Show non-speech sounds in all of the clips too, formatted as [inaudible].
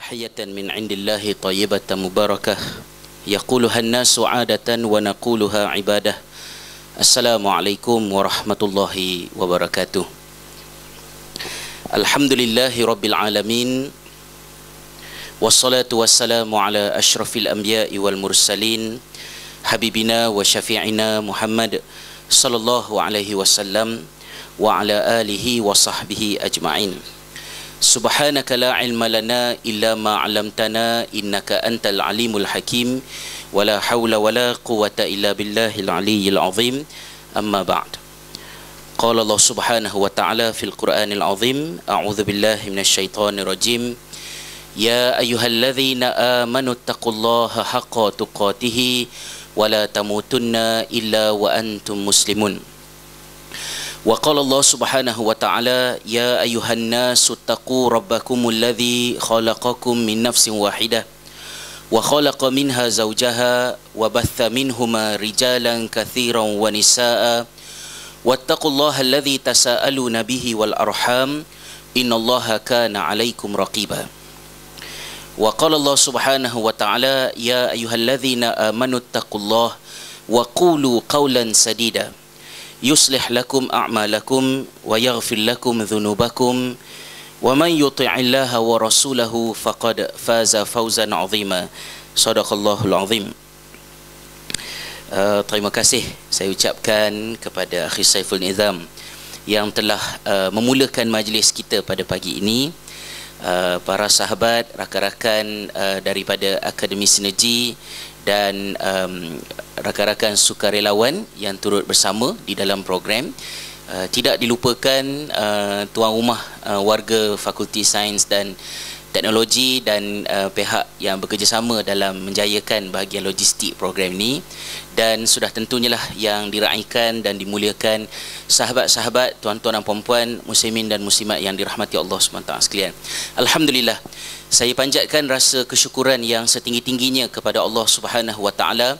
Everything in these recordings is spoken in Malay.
تحية من عند الله طيبة مباركة يقولها الناس عادة ونقولها عبادة السلام عليكم ورحمة الله وبركاته الحمد لله رب العالمين والصلاة والسلام على أشرف الأنبياء والمرسلين حبيبنا وشفيعنا محمد صلى الله عليه وسلم وعلى آله وصحبه أجمعين Subhanaka la ilma lana illa ma 'allamtana innaka antal alimul hakim wala haula wala quwata illa billahil aliyyil azim amma ba'd qala Allah subhanahu wa ta'ala fil qur'anil azim a'udzu billahi minasy syaithanir rajim ya ayyuhalladzina amanu taqullaha haqqa tuqatih wala tamutunna illa wa antum muslimun Wa qala Allah Subhanahu wa ta'ala ya ayuhan nasu taqu rabbakum alladhi khalaqakum min nafsin wahidah wa khalaqa minha zawjaha wa batha minhumā rijalan katsiran wa nisaa'a wattaqullaha alladhi tasaaluna bihi wal arham innallaha kana 'alaykum raqiba wa qala Allah Subhanahu wa ta'ala ya ayuhalladhina amanu taqullaha wa qulu qawlan sadida يصلح لكم أعمالكم ويغفر لكم ذنوبكم ومن يطع الله ورسوله فقد فاز faza عظيما صدق الله العظيم uh, Terima kasih saya ucapkan kepada Akhir Saiful Nizam yang telah uh, memulakan majlis kita pada pagi ini uh, para sahabat, rakan-rakan uh, daripada Akademi Sinergi dan um, rakan-rakan sukarelawan yang turut bersama di dalam program uh, tidak dilupakan uh, tuan rumah uh, warga fakulti sains dan teknologi dan uh, pihak yang bekerjasama dalam menjayakan bahagian logistik program ini dan sudah tentunya lah yang diraihkan dan dimuliakan sahabat-sahabat tuan-tuan dan puan-puan muslimin dan muslimat yang dirahmati Allah SWT sekalian Alhamdulillah saya panjatkan rasa kesyukuran yang setinggi-tingginya kepada Allah Subhanahu Wa Taala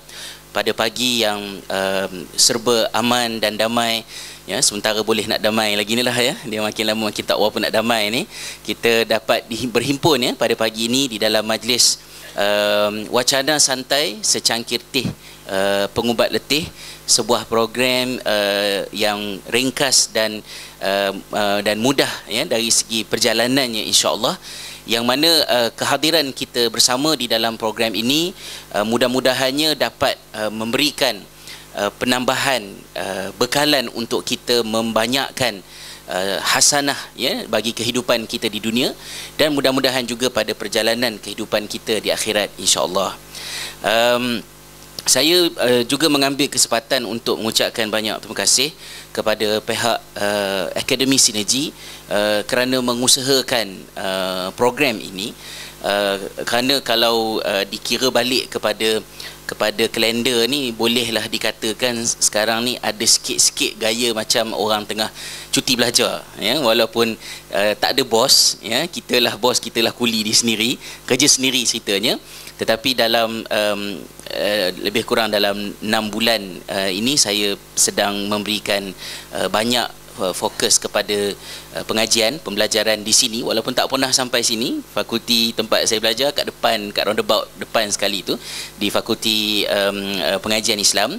pada pagi yang um, serba aman dan damai ya sementara boleh nak damai lagi ni lah ya dia makin lama makin tak apa nak damai ni kita dapat berhimpun ya pada pagi ini di dalam majlis um, wacana santai secangkir teh Uh, pengubat letih sebuah program uh, yang ringkas dan uh, uh, dan mudah ya dari segi perjalanannya insya Allah yang mana uh, kehadiran kita bersama di dalam program ini uh, mudah-mudahannya dapat uh, memberikan uh, penambahan uh, bekalan untuk kita membanyakkan uh, hasanah ya bagi kehidupan kita di dunia dan mudah-mudahan juga pada perjalanan kehidupan kita di akhirat insya-Allah. Um, saya uh, juga mengambil kesempatan untuk mengucapkan banyak terima kasih kepada pihak uh, Akademi Sinergi uh, kerana mengusahakan uh, program ini uh, kerana kalau uh, dikira balik kepada kepada kalender ni bolehlah dikatakan sekarang ni ada sikit-sikit gaya macam orang tengah cuti belajar ya walaupun uh, tak ada bos ya kitalah bos kitalah kuli di sendiri kerja sendiri ceritanya tetapi dalam um, uh, lebih kurang dalam 6 bulan uh, ini saya sedang memberikan uh, banyak uh, fokus kepada uh, pengajian pembelajaran di sini walaupun tak pernah sampai sini fakulti tempat saya belajar kat depan kat roundabout depan sekali tu di fakulti um, uh, pengajian Islam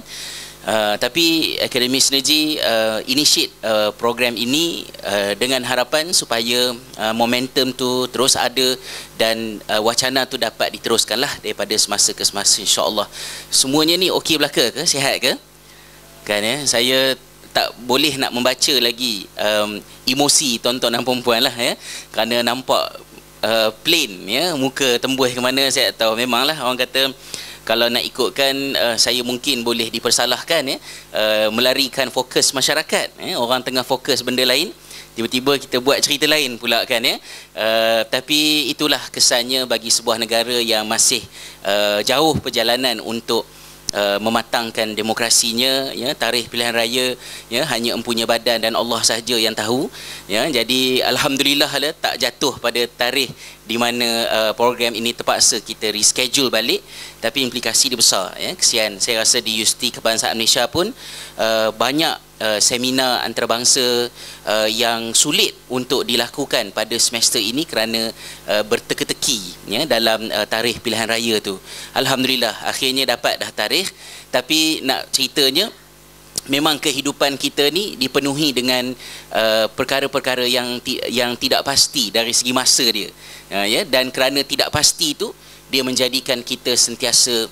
Uh, tapi Akademi Sinergi uh, initiate uh, program ini uh, dengan harapan supaya uh, momentum tu terus ada dan uh, wacana tu dapat diteruskanlah daripada semasa ke semasa Insyaallah Semuanya ni okey belaka ke? Sihat ke? Kan ya, saya tak boleh nak membaca lagi um, emosi tontonan tuan dan puan lah ya. Kerana nampak uh, plain ya muka tembus ke mana saya tak tahu memanglah orang kata kalau nak ikutkan uh, saya mungkin boleh dipersalahkan ya uh, melarikan fokus masyarakat ya orang tengah fokus benda lain tiba-tiba kita buat cerita lain pula kan ya uh, tapi itulah kesannya bagi sebuah negara yang masih uh, jauh perjalanan untuk Uh, mematangkan demokrasinya ya tarikh pilihan raya ya hanya empunya badan dan Allah sahaja yang tahu ya jadi alhamdulillah lah, tak jatuh pada tarikh di mana uh, program ini terpaksa kita reschedule balik tapi implikasi dia besar ya kesian saya rasa di UST Kebangsaan Malaysia pun uh, banyak uh, seminar antarabangsa uh, yang sulit untuk dilakukan pada semester ini kerana uh, berteka-teki ya dalam uh, tarikh pilihan raya tu alhamdulillah akhirnya dapat dah tarikh tapi nak ceritanya memang kehidupan kita ni dipenuhi dengan uh, perkara-perkara yang ti- yang tidak pasti dari segi masa dia uh, yeah? dan kerana tidak pasti itu dia menjadikan kita sentiasa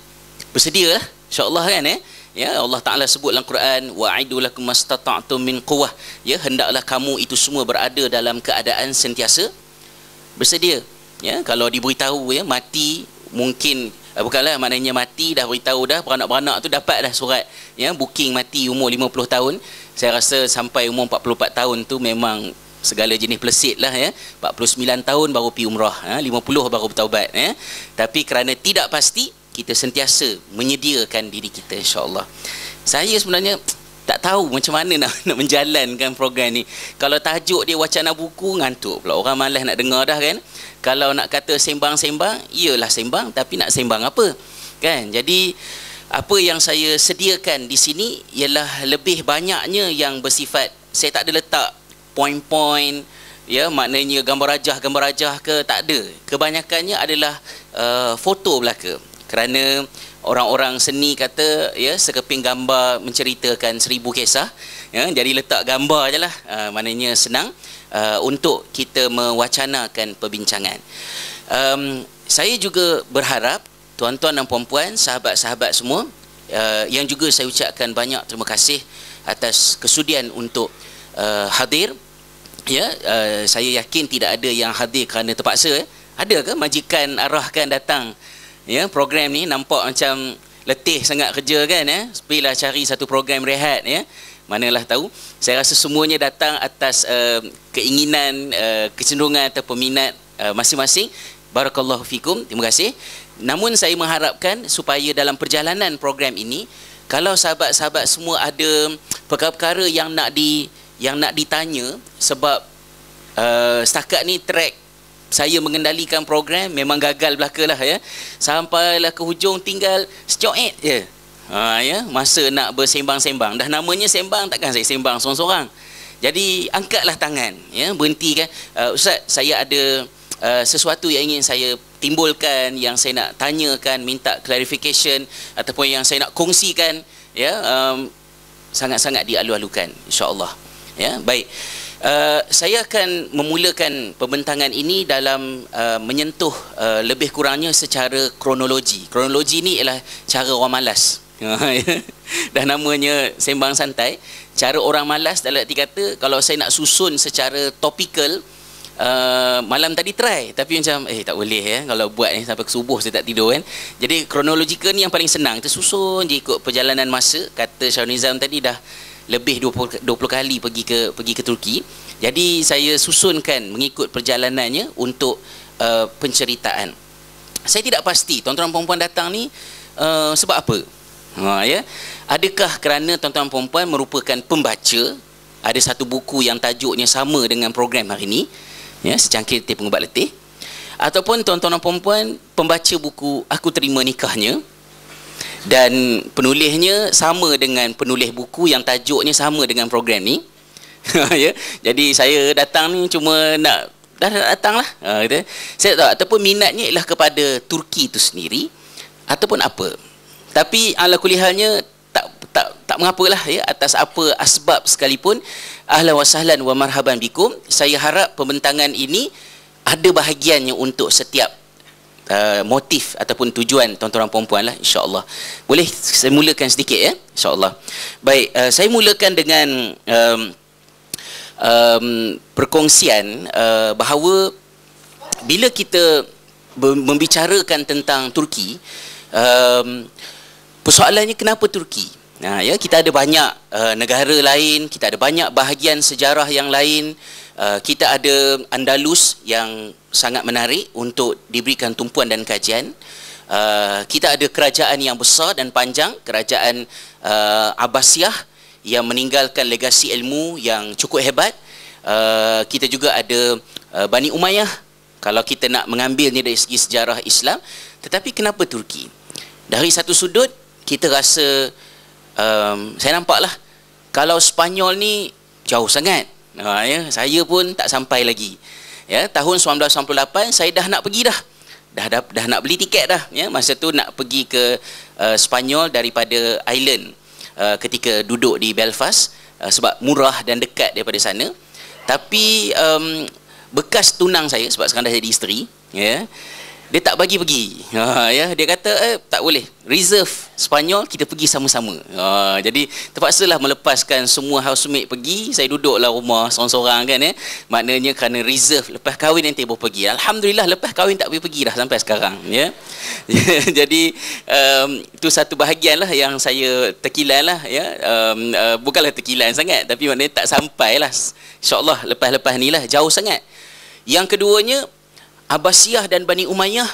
bersedia lah. insyaallah kan eh ya Allah Taala sebut dalam Quran wa'idu lakum mastata'tu min quwwah ya hendaklah kamu itu semua berada dalam keadaan sentiasa bersedia ya kalau diberitahu ya mati mungkin Uh, bukanlah maknanya mati dah beritahu dah beranak-beranak tu dapat dah surat ya booking mati umur 50 tahun. Saya rasa sampai umur 44 tahun tu memang segala jenis pelesit lah ya. 49 tahun baru pi umrah, ya. Ha, 50 baru bertaubat ya. Tapi kerana tidak pasti kita sentiasa menyediakan diri kita insya-Allah. Saya sebenarnya tak tahu macam mana nak, [laughs] nak menjalankan program ni. Kalau tajuk dia wacana buku, ngantuk pula. Orang malas nak dengar dah kan. Kalau nak kata sembang-sembang, iyalah sembang. Tapi nak sembang apa? Kan? Jadi, apa yang saya sediakan di sini ialah lebih banyaknya yang bersifat saya tak ada letak poin-poin ya maknanya gambar rajah gambar rajah ke tak ada kebanyakannya adalah uh, foto belaka kerana orang-orang seni kata ya sekeping gambar menceritakan seribu kisah ya jadi letak gambar ajalah uh, ah, maknanya senang uh, untuk kita mewacanakan perbincangan um, saya juga berharap tuan-tuan dan puan-puan sahabat-sahabat semua uh, yang juga saya ucapkan banyak terima kasih atas kesudian untuk uh, hadir ya uh, saya yakin tidak ada yang hadir kerana terpaksa eh. ada ke majikan arahkan datang ya program ni nampak macam letih sangat kerja kan ya pilah cari satu program rehat ya manalah tahu saya rasa semuanya datang atas uh, keinginan uh, kecenderungan atau peminat masing eh, masing-masing barakallahu fikum terima kasih namun saya mengharapkan supaya dalam perjalanan program ini kalau sahabat-sahabat semua ada perkara-perkara yang nak di yang nak ditanya sebab uh, setakat ni track saya mengendalikan program memang gagal belakalah ya sampailah ke hujung tinggal secoet je ha ya masa nak bersembang-sembang dah namanya sembang takkan saya sembang seorang-seorang jadi angkatlah tangan ya berhentikan uh, ustaz saya ada uh, sesuatu yang ingin saya timbulkan yang saya nak tanyakan minta clarification ataupun yang saya nak kongsikan ya um, sangat-sangat dialu-alukan insyaallah ya baik Eh, saya akan memulakan pembentangan ini dalam uh, menyentuh uh, lebih kurangnya secara kronologi. Kronologi ini ialah cara orang malas. [laughs] Dah namanya sembang santai. Cara orang malas dalam arti kata kalau saya nak susun secara topikal, Uh, malam tadi try tapi macam eh tak boleh ya kalau buat ni eh, sampai subuh saya tak tidur kan jadi kronologikal ni yang paling senang kita susun je ikut perjalanan masa kata Syahrul Nizam tadi dah lebih 20 20 kali pergi ke pergi ke Turki. Jadi saya susunkan mengikut perjalanannya untuk uh, penceritaan. Saya tidak pasti tuan-tuan puan-puan datang ni uh, sebab apa? Ha ya. Adakah kerana tuan-tuan puan-puan merupakan pembaca ada satu buku yang tajuknya sama dengan program hari ini ya secangkir teh pengubat letih ataupun tuan-tuan dan puan-puan pembaca buku aku terima nikahnya dan penulisnya sama dengan penulis buku yang tajuknya sama dengan program ni [laughs] ya. jadi saya datang ni cuma nak dah datanglah ha saya tahu ataupun minatnya ialah kepada Turki itu sendiri ataupun apa tapi ala kulihalnya tak tak tak mengapalah ya atas apa asbab sekalipun ahlan wasahlan wa marhaban bikum saya harap pembentangan ini ada bahagiannya untuk setiap Uh, motif ataupun tujuan tuan-tuan perempuan lah insyaAllah boleh saya mulakan sedikit ya insyaAllah baik uh, saya mulakan dengan um, um, perkongsian uh, bahawa bila kita membicarakan tentang Turki um, persoalannya kenapa Turki Nah, ya kita ada banyak uh, negara lain, kita ada banyak bahagian sejarah yang lain. Uh, kita ada Andalus yang sangat menarik untuk diberikan tumpuan dan kajian. Uh, kita ada kerajaan yang besar dan panjang, kerajaan uh, Abbasiyah yang meninggalkan legasi ilmu yang cukup hebat. Uh, kita juga ada uh, Bani Umayyah kalau kita nak mengambilnya dari segi sejarah Islam. Tetapi kenapa Turki? Dari satu sudut, kita rasa, um, saya nampaklah, kalau Spanyol ni jauh sangat Ha, ya, saya pun tak sampai lagi. Ya, tahun 1998 saya dah nak pergi dah. Dah dah, dah nak beli tiket dah. Ya, masa tu nak pergi ke uh, Spanyol daripada Ireland uh, ketika duduk di Belfast uh, sebab murah dan dekat daripada sana. Tapi um, bekas tunang saya sebab sekarang dah jadi isteri, ya dia tak bagi pergi. Ha ya, dia kata eh tak boleh. Reserve Spanyol kita pergi sama-sama. Ha jadi lah melepaskan semua housemate pergi, saya duduklah rumah seorang-seorang kan ya. Eh. Maknanya kerana reserve lepas kahwin nanti boleh pergi. Alhamdulillah lepas kahwin tak boleh pergi dah sampai sekarang ya. [laughs] jadi um, itu satu bahagianlah yang saya terkilan lah ya. Um, uh, bukanlah terkilan sangat tapi maknanya tak sampailah. Insya-Allah lepas-lepas lah jauh sangat. Yang keduanya Abbasiyah dan Bani Umayyah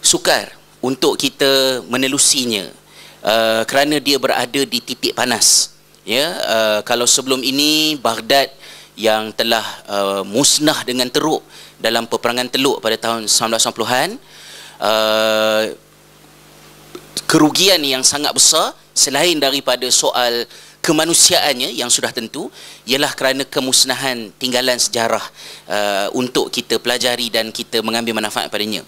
sukar untuk kita menelusinya uh, kerana dia berada di titik panas ya yeah, uh, kalau sebelum ini Baghdad yang telah uh, musnah dengan teruk dalam peperangan Teluk pada tahun 1990-an uh, kerugian yang sangat besar selain daripada soal kemanusiaannya yang sudah tentu ialah kerana kemusnahan tinggalan sejarah uh, untuk kita pelajari dan kita mengambil manfaat padanya.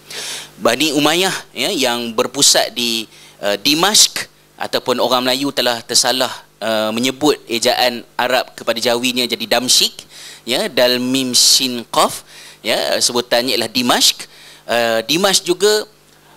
Bani Umayyah ya yang berpusat di uh, Dimashq ataupun orang Melayu telah tersalah uh, menyebut ejaan Arab kepada Jawinya jadi Damsyik ya dal mim shin qaf ya sebutannya ialah Dimashq uh, Dimashq juga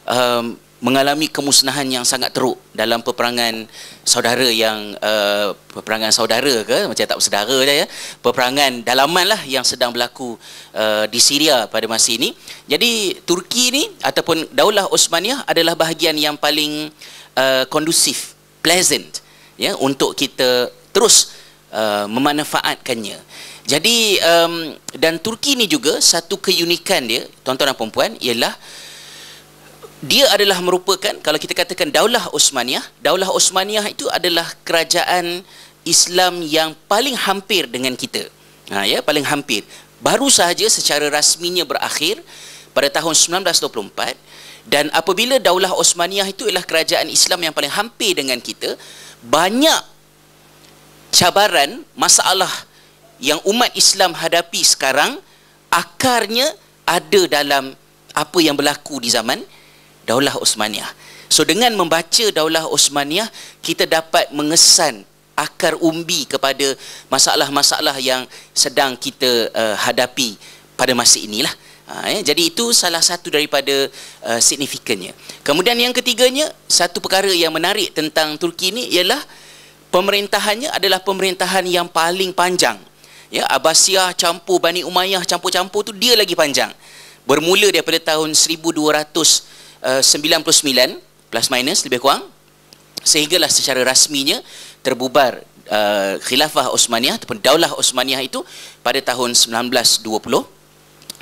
um, mengalami kemusnahan yang sangat teruk dalam peperangan saudara yang uh, peperangan saudara ke macam tak bersaudara je ya peperangan dalaman lah yang sedang berlaku uh, di Syria pada masa ini jadi Turki ni ataupun Daulah Osmaniyah adalah bahagian yang paling uh, kondusif pleasant ya untuk kita terus uh, memanfaatkannya jadi um, dan Turki ni juga satu keunikan dia tuan-tuan dan puan-puan ialah dia adalah merupakan kalau kita katakan daulah Osmaniyah daulah Osmaniyah itu adalah kerajaan Islam yang paling hampir dengan kita ha, ya paling hampir baru sahaja secara rasminya berakhir pada tahun 1924 dan apabila daulah Osmaniyah itu ialah kerajaan Islam yang paling hampir dengan kita banyak cabaran masalah yang umat Islam hadapi sekarang akarnya ada dalam apa yang berlaku di zaman Daulah Osmaniyah. So dengan membaca Daulah Osmaniyah, kita dapat mengesan akar umbi kepada masalah-masalah yang sedang kita uh, hadapi pada masa inilah. Ha, eh? Jadi itu salah satu daripada uh, signifikannya. Kemudian yang ketiganya, satu perkara yang menarik tentang Turki ini ialah pemerintahannya adalah pemerintahan yang paling panjang. Ya, Abbasiyah campur Bani Umayyah campur-campur tu dia lagi panjang. Bermula daripada tahun 1200 99 uh, plus minus lebih kurang sehinggalah secara rasminya terbubar uh, khilafah Osmaniyah ataupun daulah Osmaniyah itu pada tahun 1920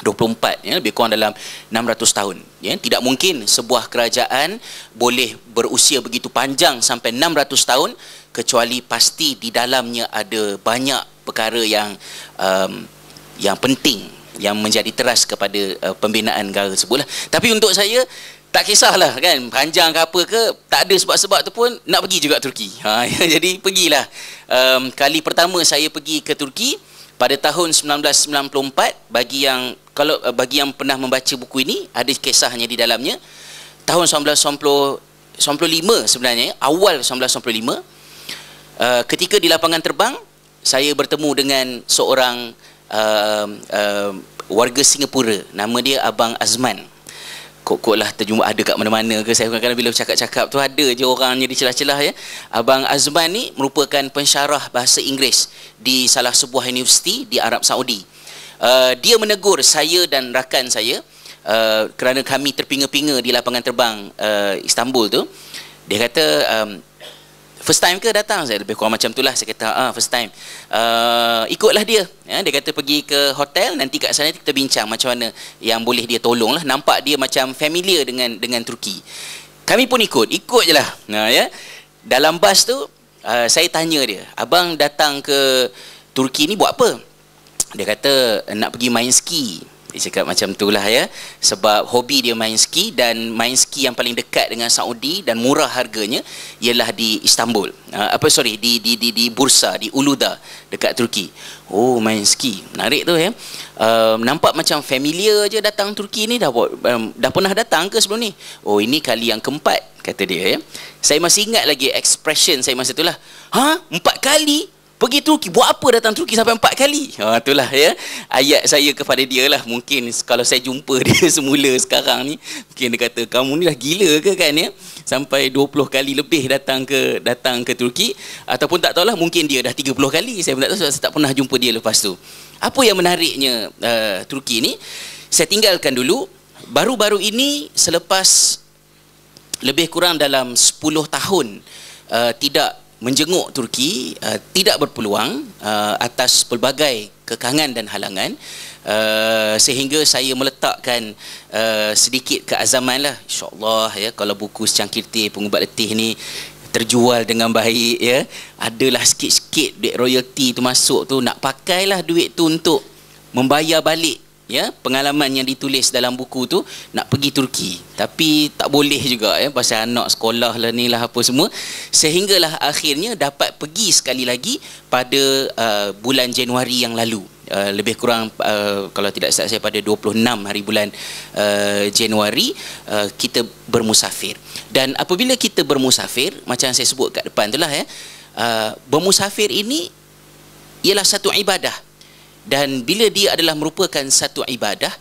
24 ya lebih kurang dalam 600 tahun ya tidak mungkin sebuah kerajaan boleh berusia begitu panjang sampai 600 tahun kecuali pasti di dalamnya ada banyak perkara yang um, yang penting yang menjadi teras kepada uh, pembinaan negara sebulah tapi untuk saya tak kisahlah kan panjang ke apa ke tak ada sebab-sebab tu pun nak pergi juga Turki ha, [laughs] ya, jadi pergilah um, kali pertama saya pergi ke Turki pada tahun 1994 bagi yang kalau uh, bagi yang pernah membaca buku ini ada kisahnya di dalamnya tahun 1995 sebenarnya awal 1995 uh, ketika di lapangan terbang saya bertemu dengan seorang uh, um, uh, warga Singapura nama dia abang Azman kok-kok lah terjumpa ada kat mana-mana ke saya kadang-kadang bila cakap-cakap tu ada je orang di celah-celah ya Abang Azman ni merupakan pensyarah bahasa Inggeris di salah sebuah universiti di Arab Saudi uh, dia menegur saya dan rakan saya uh, kerana kami terpinga-pinga di lapangan terbang uh, Istanbul tu dia kata um, first time ke datang saya lebih kurang macam itulah saya kata ah first time uh, ikutlah dia ya, dia kata pergi ke hotel nanti kat sana kita bincang macam mana yang boleh dia tolong lah nampak dia macam familiar dengan dengan Turki kami pun ikut ikut jelah ha ya dalam bas tu uh, saya tanya dia abang datang ke Turki ni buat apa dia kata nak pergi main ski dia cakap macam itulah ya. Sebab hobi dia main ski dan main ski yang paling dekat dengan Saudi dan murah harganya ialah di Istanbul. Uh, apa sorry di di di di Bursa di Uluda dekat Turki. Oh main ski. Menarik tu ya. Uh, nampak macam familiar aje datang Turki ni dah um, dah pernah datang ke sebelum ni? Oh ini kali yang keempat kata dia ya. Saya masih ingat lagi expression saya masa itulah. Ha? Empat kali? Pergi Turki Buat apa datang Turki sampai empat kali ha, Itulah ya Ayat saya kepada dia lah Mungkin kalau saya jumpa [laughs] dia semula sekarang ni Mungkin dia kata Kamu ni dah gila ke kan ya Sampai 20 kali lebih datang ke datang ke Turki Ataupun tak tahulah Mungkin dia dah 30 kali Saya pun tak tahu Sebab saya tak pernah jumpa dia lepas tu Apa yang menariknya uh, Turki ni Saya tinggalkan dulu Baru-baru ini selepas lebih kurang dalam 10 tahun uh, tidak menjenguk Turki uh, tidak berpeluang uh, atas pelbagai kekangan dan halangan uh, sehingga saya meletakkan uh, sedikit keazaman lah insyaAllah ya kalau buku secangkir teh pengubat letih ni terjual dengan baik ya adalah sikit-sikit duit royalty tu masuk tu nak pakailah duit tu untuk membayar balik ya pengalaman yang ditulis dalam buku tu nak pergi Turki tapi tak boleh juga ya pasal anak sekolah lah ni lah apa semua sehinggalah akhirnya dapat pergi sekali lagi pada uh, bulan Januari yang lalu uh, lebih kurang uh, kalau tidak salah saya pada 26 hari bulan uh, Januari uh, kita bermusafir dan apabila kita bermusafir macam saya sebut kat depan itulah ya uh, bermusafir ini ialah satu ibadah dan bila dia adalah merupakan satu ibadah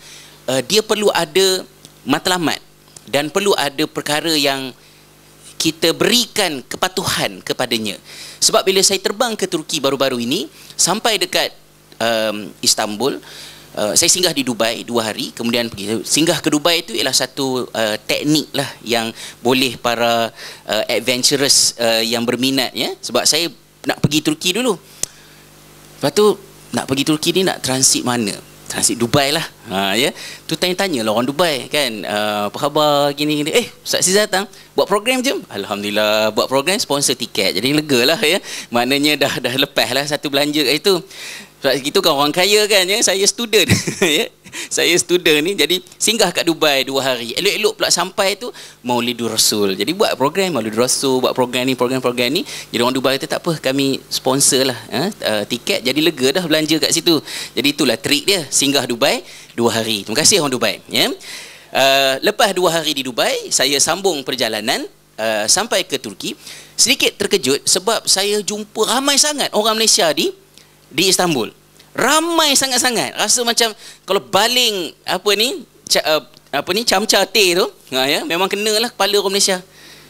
uh, dia perlu ada matlamat dan perlu ada perkara yang kita berikan kepatuhan kepadanya sebab bila saya terbang ke Turki baru-baru ini sampai dekat um, Istanbul Uh, saya singgah di Dubai dua hari kemudian pergi singgah ke Dubai itu ialah satu uh, teknik lah yang boleh para uh, adventurers uh, yang berminat ya sebab saya nak pergi Turki dulu lepas tu nak pergi Turki ni nak transit mana? Transit Dubai lah. Ha, ya? Tu tanya-tanya lah orang Dubai kan. Uh, apa khabar gini-gini. Eh, Ustaz Siza datang. Buat program je. Alhamdulillah. Buat program sponsor tiket. Jadi lega lah ya. Maknanya dah dah lepas lah satu belanja kat situ. Sebab itu kan orang kaya kan. Ya? Saya student. [laughs] Ya? [laughs] saya student ni jadi singgah kat Dubai dua hari elok-elok pula sampai tu Maulidur Rasul jadi buat program Maulidur Rasul buat program ni program-program ni jadi orang Dubai kata tak apa kami sponsor lah ha, eh? uh, tiket jadi lega dah belanja kat situ jadi itulah trik dia singgah Dubai dua hari terima kasih orang Dubai ya yeah? uh, lepas dua hari di Dubai saya sambung perjalanan Uh, sampai ke Turki sedikit terkejut sebab saya jumpa ramai sangat orang Malaysia di di Istanbul ramai sangat-sangat rasa macam kalau baling apa ni eh, apa ni camca teh tu ha, ya memang kenalah kepala orang Malaysia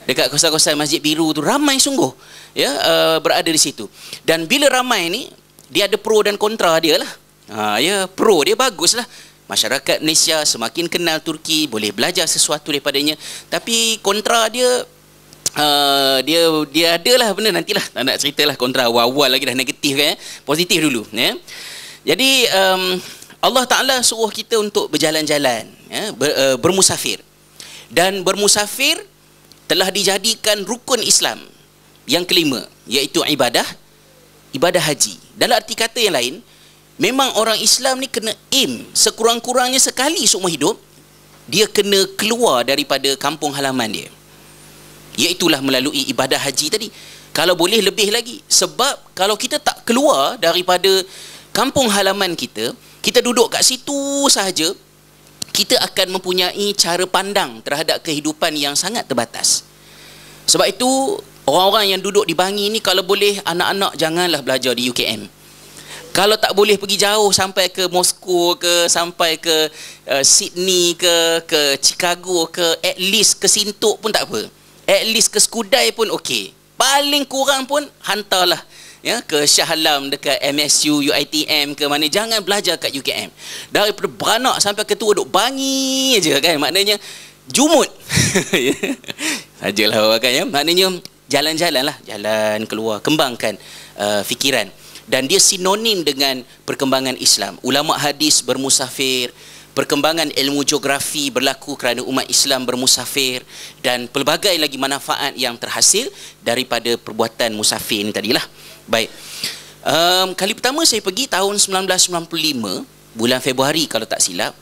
dekat kawasan-kawasan masjid biru tu ramai sungguh ya uh, berada di situ dan bila ramai ni dia ada pro dan kontra dia lah ha, ya pro dia bagus lah masyarakat Malaysia semakin kenal Turki boleh belajar sesuatu daripadanya tapi kontra dia Uh, dia dia adalah benda nantilah tak nak ceritalah kontra awal-awal lagi dah negatif kan ya? positif dulu ya jadi um, Allah Taala suruh kita untuk berjalan-jalan, ya, ber, uh, bermusafir. Dan bermusafir telah dijadikan rukun Islam yang kelima iaitu ibadah ibadah haji. Dalam arti kata yang lain, memang orang Islam ni kena aim sekurang-kurangnya sekali seumur hidup dia kena keluar daripada kampung halaman dia. Iaitulah melalui ibadah haji tadi. Kalau boleh lebih lagi sebab kalau kita tak keluar daripada kampung halaman kita, kita duduk kat situ sahaja, kita akan mempunyai cara pandang terhadap kehidupan yang sangat terbatas. Sebab itu, orang-orang yang duduk di Bangi ni kalau boleh anak-anak janganlah belajar di UKM. Kalau tak boleh pergi jauh sampai ke Moskow ke sampai ke uh, Sydney ke ke Chicago ke at least ke Sintok pun tak apa. At least ke Skudai pun okey. Paling kurang pun hantarlah ya ke Shah Alam dekat MSU UiTM ke mana jangan belajar kat UKM Dari beranak sampai ketua duk bangi aje kan maknanya jumut [laughs] ya. sajalah orang kan ya maknanya jalan jalan lah, jalan keluar kembangkan uh, fikiran dan dia sinonim dengan perkembangan Islam ulama hadis bermusafir perkembangan ilmu geografi berlaku kerana umat Islam bermusafir dan pelbagai lagi manfaat yang terhasil daripada perbuatan musafir ini tadilah. Baik. Um, kali pertama saya pergi tahun 1995, bulan Februari kalau tak silap.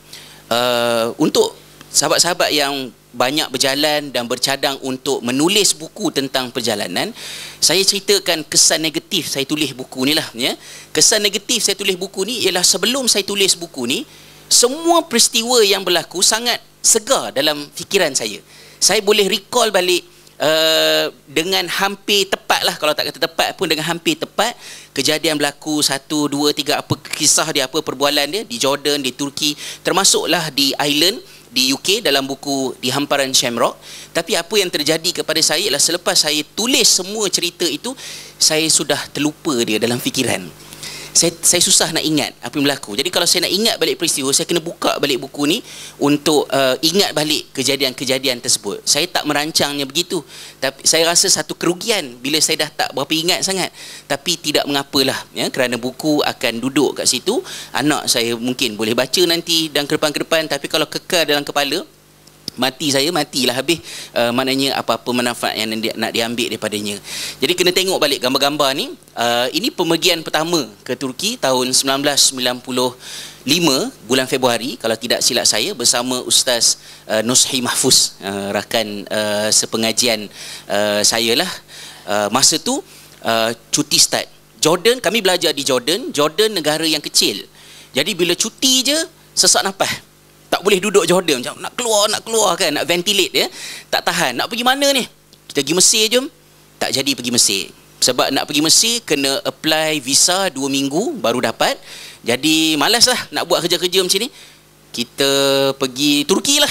Uh, untuk sahabat-sahabat yang banyak berjalan dan bercadang untuk menulis buku tentang perjalanan, saya ceritakan kesan negatif saya tulis buku ni lah. Ya. Kesan negatif saya tulis buku ni ialah sebelum saya tulis buku ni, semua peristiwa yang berlaku sangat segar dalam fikiran saya. Saya boleh recall balik uh, dengan hampir tepat lah kalau tak kata tepat pun dengan hampir tepat kejadian berlaku satu, dua, tiga apa kisah dia, apa perbualan dia di Jordan, di Turki termasuklah di Island di UK dalam buku Di Hamparan Shamrock tapi apa yang terjadi kepada saya ialah selepas saya tulis semua cerita itu saya sudah terlupa dia dalam fikiran saya, saya susah nak ingat apa yang berlaku. Jadi kalau saya nak ingat balik peristiwa, saya kena buka balik buku ni untuk uh, ingat balik kejadian-kejadian tersebut. Saya tak merancangnya begitu. Tapi saya rasa satu kerugian bila saya dah tak berapa ingat sangat. Tapi tidak mengapalah ya kerana buku akan duduk kat situ. Anak saya mungkin boleh baca nanti dan ke depan-ke depan tapi kalau kekal dalam kepala mati saya matilah habis uh, maknanya apa-apa manfaat yang di, nak diambil daripadanya jadi kena tengok balik gambar-gambar ni uh, ini pemergian pertama ke Turki tahun 1995 bulan Februari kalau tidak silap saya bersama Ustaz uh, Nushi Mahfuz uh, rakan uh, sepengajian uh, saya lah uh, masa tu uh, cuti start Jordan kami belajar di Jordan Jordan negara yang kecil jadi bila cuti je sesak nafas tak boleh duduk Jordan macam nak keluar nak keluar kan nak ventilate ya tak tahan nak pergi mana ni kita pergi Mesir jom tak jadi pergi Mesir sebab nak pergi Mesir kena apply visa 2 minggu baru dapat jadi malas lah nak buat kerja-kerja macam ni kita pergi Turki lah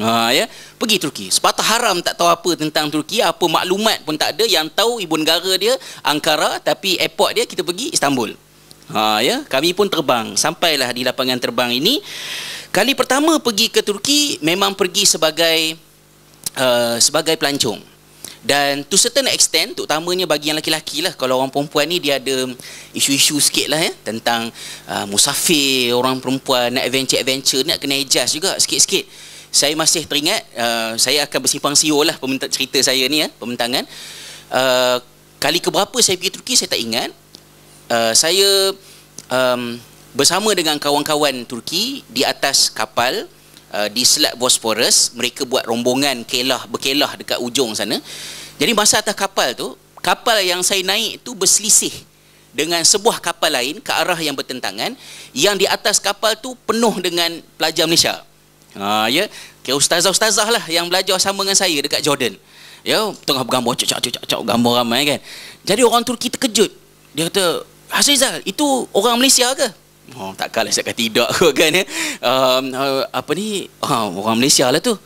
ha, ya pergi Turki sepatah haram tak tahu apa tentang Turki apa maklumat pun tak ada yang tahu ibu negara dia Ankara tapi airport dia kita pergi Istanbul ha, ya kami pun terbang sampailah di lapangan terbang ini Kali pertama pergi ke Turki memang pergi sebagai uh, sebagai pelancong. Dan to certain extent, terutamanya bagi yang lelaki lah. Kalau orang perempuan ni dia ada isu-isu sikit lah ya. Tentang uh, musafir, orang perempuan nak adventure-adventure nak kena adjust juga sikit-sikit. Saya masih teringat, uh, saya akan bersimpang siur lah cerita saya ni ya, eh, pementangan. Uh, kali keberapa saya pergi Turki saya tak ingat. Uh, saya um, bersama dengan kawan-kawan Turki di atas kapal uh, di Selat Bosporus mereka buat rombongan kelah berkelah dekat ujung sana jadi masa atas kapal tu kapal yang saya naik tu berselisih dengan sebuah kapal lain ke arah yang bertentangan yang di atas kapal tu penuh dengan pelajar Malaysia ha, ya ke ustazah-ustazah lah yang belajar sama dengan saya dekat Jordan ya tengah bergambar cak cak cak gambar ramai kan jadi orang Turki terkejut dia kata Hasizal itu orang Malaysia ke Oh, takkanlah saya kata tidak kot kan ya. Um, uh, apa ni? Ha, orang Malaysia lah tu.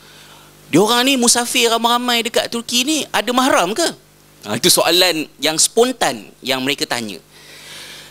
dia orang ni musafir ramai-ramai dekat Turki ni ada mahram ke? Ha, itu soalan yang spontan yang mereka tanya.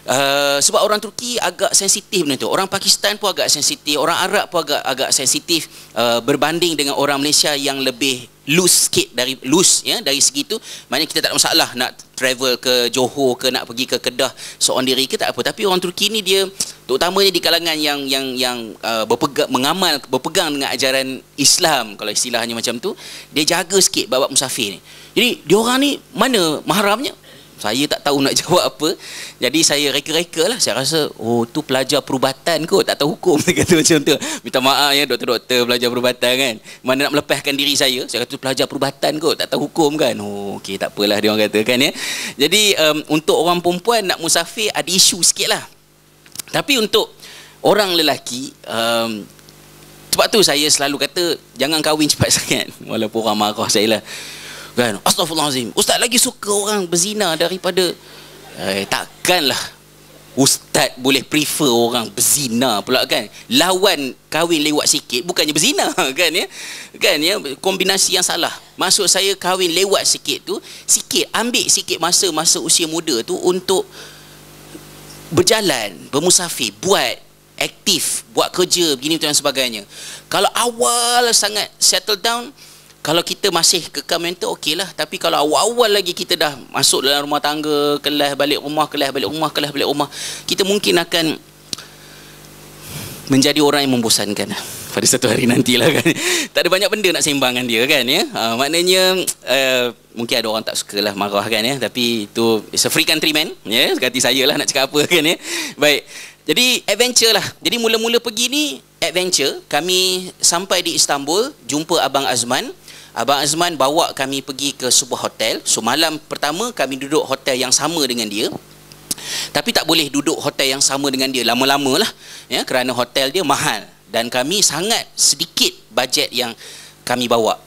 Uh, sebab orang Turki agak sensitif benda tu. Orang Pakistan pun agak sensitif, orang Arab pun agak agak sensitif uh, berbanding dengan orang Malaysia yang lebih loose sikit dari loose ya dari segitu. tu. Maknanya kita tak ada masalah nak travel ke Johor ke nak pergi ke Kedah so on diri ke tak apa tapi orang Turki ni dia terutamanya di kalangan yang yang yang uh, berpegang mengamal berpegang dengan ajaran Islam kalau istilahnya macam tu dia jaga sikit bab musafir ni jadi dia orang ni mana mahramnya saya tak tahu nak [laughs] jawab apa jadi saya reka-reka lah saya rasa oh tu pelajar perubatan kot tak tahu hukum dia [laughs] kata macam tu minta maaf ya doktor-doktor pelajar perubatan kan mana nak melepaskan diri saya saya kata tu pelajar perubatan kot tak tahu hukum kan oh ok tak apalah dia orang kata kan ya jadi um, untuk orang perempuan nak musafir ada isu sikit lah tapi untuk orang lelaki um, sebab tu saya selalu kata jangan kahwin cepat [laughs] sangat walaupun orang marah saya lah kan astagfirullahalazim ustaz lagi suka orang berzina daripada eh, lah ustaz boleh prefer orang berzina pula kan lawan kahwin lewat sikit bukannya berzina [laughs] kan ya kan ya kombinasi yang salah maksud saya kahwin lewat sikit tu sikit ambil sikit masa masa usia muda tu untuk berjalan bermusafir buat aktif buat kerja begini dan sebagainya kalau awal sangat settle down kalau kita masih kekal mental okey lah tapi kalau awal-awal lagi kita dah masuk dalam rumah tangga kelas balik rumah kelas balik rumah kelas balik rumah kita mungkin akan menjadi orang yang membosankan pada satu hari nanti lah kan [laughs] tak ada banyak benda nak sembangkan dia kan ya ha, maknanya uh, mungkin ada orang tak lah marah kan ya tapi itu it's a free country man ya yeah? ganti saya lah nak cakap apa kan ya baik jadi adventure lah jadi mula-mula pergi ni adventure kami sampai di Istanbul jumpa abang Azman Abang Azman bawa kami pergi ke sebuah hotel. So malam pertama kami duduk hotel yang sama dengan dia. Tapi tak boleh duduk hotel yang sama dengan dia lama-lama lah. Ya, kerana hotel dia mahal. Dan kami sangat sedikit bajet yang kami bawa.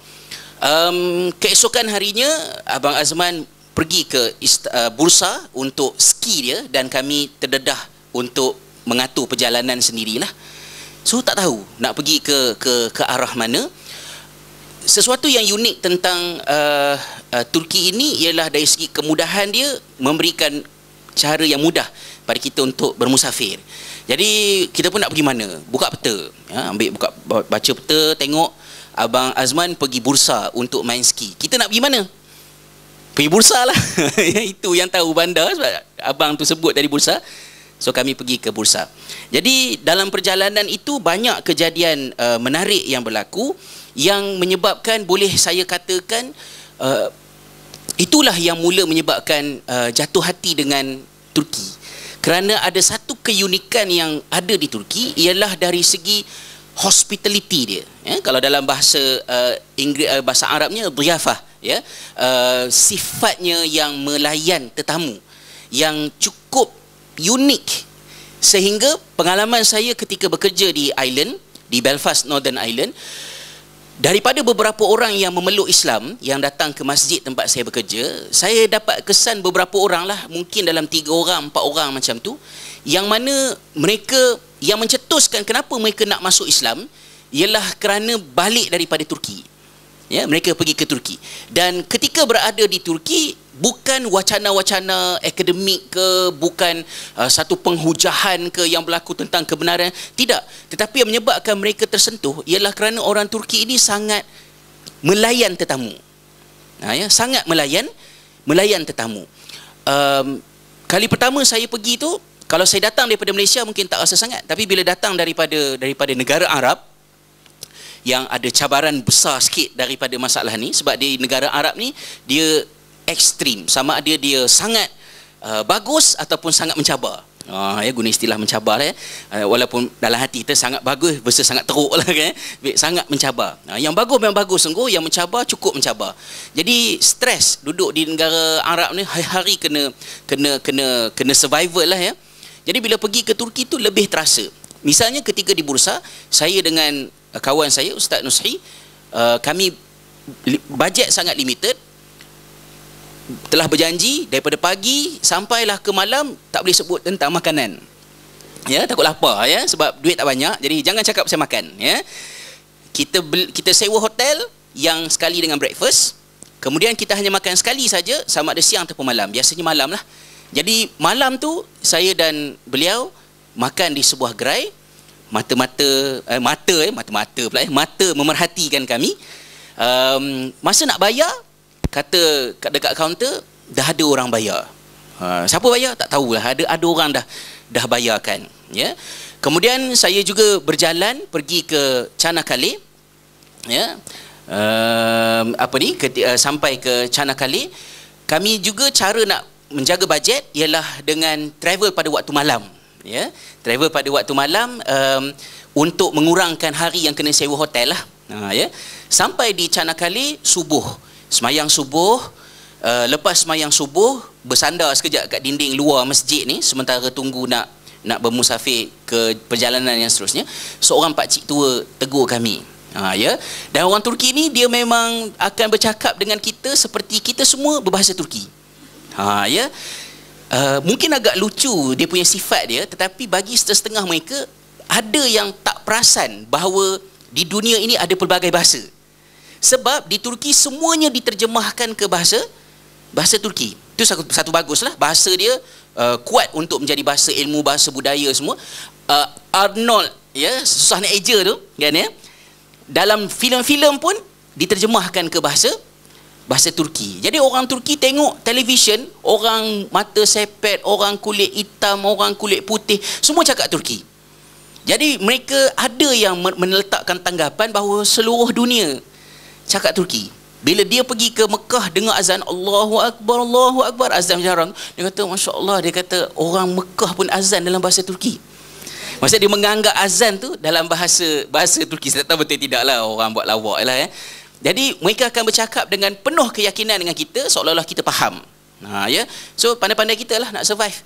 Um, keesokan harinya, Abang Azman pergi ke eh, bursa untuk ski dia dan kami terdedah untuk mengatur perjalanan sendirilah. So tak tahu nak pergi ke ke ke arah mana sesuatu yang unik tentang uh, uh, Turki ini ialah dari segi kemudahan dia memberikan cara yang mudah pada kita untuk bermusafir. Jadi kita pun nak pergi mana? Buka peta, ya, ambil buka baca peta, tengok abang Azman pergi Bursa untuk main ski. Kita nak pergi mana? Pergi Bursa lah. [laughs] Ya, itu yang tahu bandar sebab abang tu sebut dari Bursa. So kami pergi ke Bursa. Jadi dalam perjalanan itu banyak kejadian uh, menarik yang berlaku yang menyebabkan boleh saya katakan uh, itulah yang mula menyebabkan uh, jatuh hati dengan Turki kerana ada satu keunikan yang ada di Turki ialah dari segi hospitality dia ya kalau dalam bahasa uh, Inggeris uh, bahasa Arabnya diafah ya uh, sifatnya yang melayan tetamu yang cukup unik sehingga pengalaman saya ketika bekerja di island di Belfast Northern Island uh, Daripada beberapa orang yang memeluk Islam yang datang ke masjid tempat saya bekerja, saya dapat kesan beberapa orang lah, mungkin dalam tiga orang, empat orang macam tu, yang mana mereka yang mencetuskan kenapa mereka nak masuk Islam ialah kerana balik daripada Turki ya mereka pergi ke Turki dan ketika berada di Turki bukan wacana-wacana akademik ke bukan uh, satu penghujahan ke yang berlaku tentang kebenaran tidak tetapi yang menyebabkan mereka tersentuh ialah kerana orang Turki ini sangat melayan tetamu ha, ya sangat melayan melayan tetamu um, kali pertama saya pergi tu kalau saya datang daripada Malaysia mungkin tak rasa sangat tapi bila datang daripada daripada negara Arab yang ada cabaran besar sikit daripada masalah ni sebab di negara Arab ni dia ekstrim sama ada dia sangat uh, bagus ataupun sangat mencabar Ah, ya guna istilah mencabar lah, ya. Uh, walaupun dalam hati kita sangat bagus versus sangat teruk lah kan. Ya. sangat mencabar. Ah, yang bagus memang bagus sungguh, yang mencabar cukup mencabar. Jadi stres duduk di negara Arab ni hari-hari kena kena kena kena survival lah ya. Jadi bila pergi ke Turki tu lebih terasa. Misalnya ketika di bursa, saya dengan eh, kawan saya Ustaz Nusri, uh, kami bajet sangat limited. Telah berjanji daripada pagi sampailah ke malam tak boleh sebut tentang makanan. Ya, takut lapar ya sebab duit tak banyak. Jadi jangan cakap saya makan ya. Kita kita sewa hotel yang sekali dengan breakfast. Kemudian kita hanya makan sekali saja sama ada siang ataupun malam. Biasanya malam lah. Jadi malam tu saya dan beliau makan di sebuah gerai mata-mata eh, mata eh mata-mata pula eh mata memerhatikan kami um, masa nak bayar kata kat dekat kaunter dah ada orang bayar uh, siapa bayar tak tahulah ada ada orang dah dah bayarkan ya yeah? kemudian saya juga berjalan pergi ke Chana Kale ya yeah? um, apa ni Keti, uh, eh, sampai ke Chana Kale kami juga cara nak menjaga bajet ialah dengan travel pada waktu malam ya travel pada waktu malam um, untuk mengurangkan hari yang kena sewa hotel lah ha, ya sampai di Canakali subuh semayang subuh uh, lepas semayang subuh bersandar sekejap kat dinding luar masjid ni sementara tunggu nak nak bermusafir ke perjalanan yang seterusnya seorang pak cik tua tegur kami ha, ya dan orang Turki ni dia memang akan bercakap dengan kita seperti kita semua berbahasa Turki ha ya Uh, mungkin agak lucu dia punya sifat dia tetapi bagi setengah mereka ada yang tak perasan bahawa di dunia ini ada pelbagai bahasa sebab di Turki semuanya diterjemahkan ke bahasa bahasa Turki itu satu, satu bagus lah bahasa dia uh, kuat untuk menjadi bahasa ilmu bahasa budaya semua uh, Arnold ya susah nak eja tu kan ya dalam filem-filem pun diterjemahkan ke bahasa bahasa Turki. Jadi orang Turki tengok televisyen, orang mata sepet, orang kulit hitam, orang kulit putih, semua cakap Turki. Jadi mereka ada yang meletakkan tanggapan bahawa seluruh dunia cakap Turki. Bila dia pergi ke Mekah dengar azan Allahu Akbar, Allahu Akbar, azan jarang. Dia kata, Masya Allah, dia kata orang Mekah pun azan dalam bahasa Turki. Maksudnya dia menganggap azan tu dalam bahasa bahasa Turki. Saya tak tahu betul tidak lah orang buat lawak lah. Eh. Jadi mereka akan bercakap dengan penuh keyakinan dengan kita seolah-olah kita faham. Ha ya. Yeah? So pandai-pandai kita lah nak survive.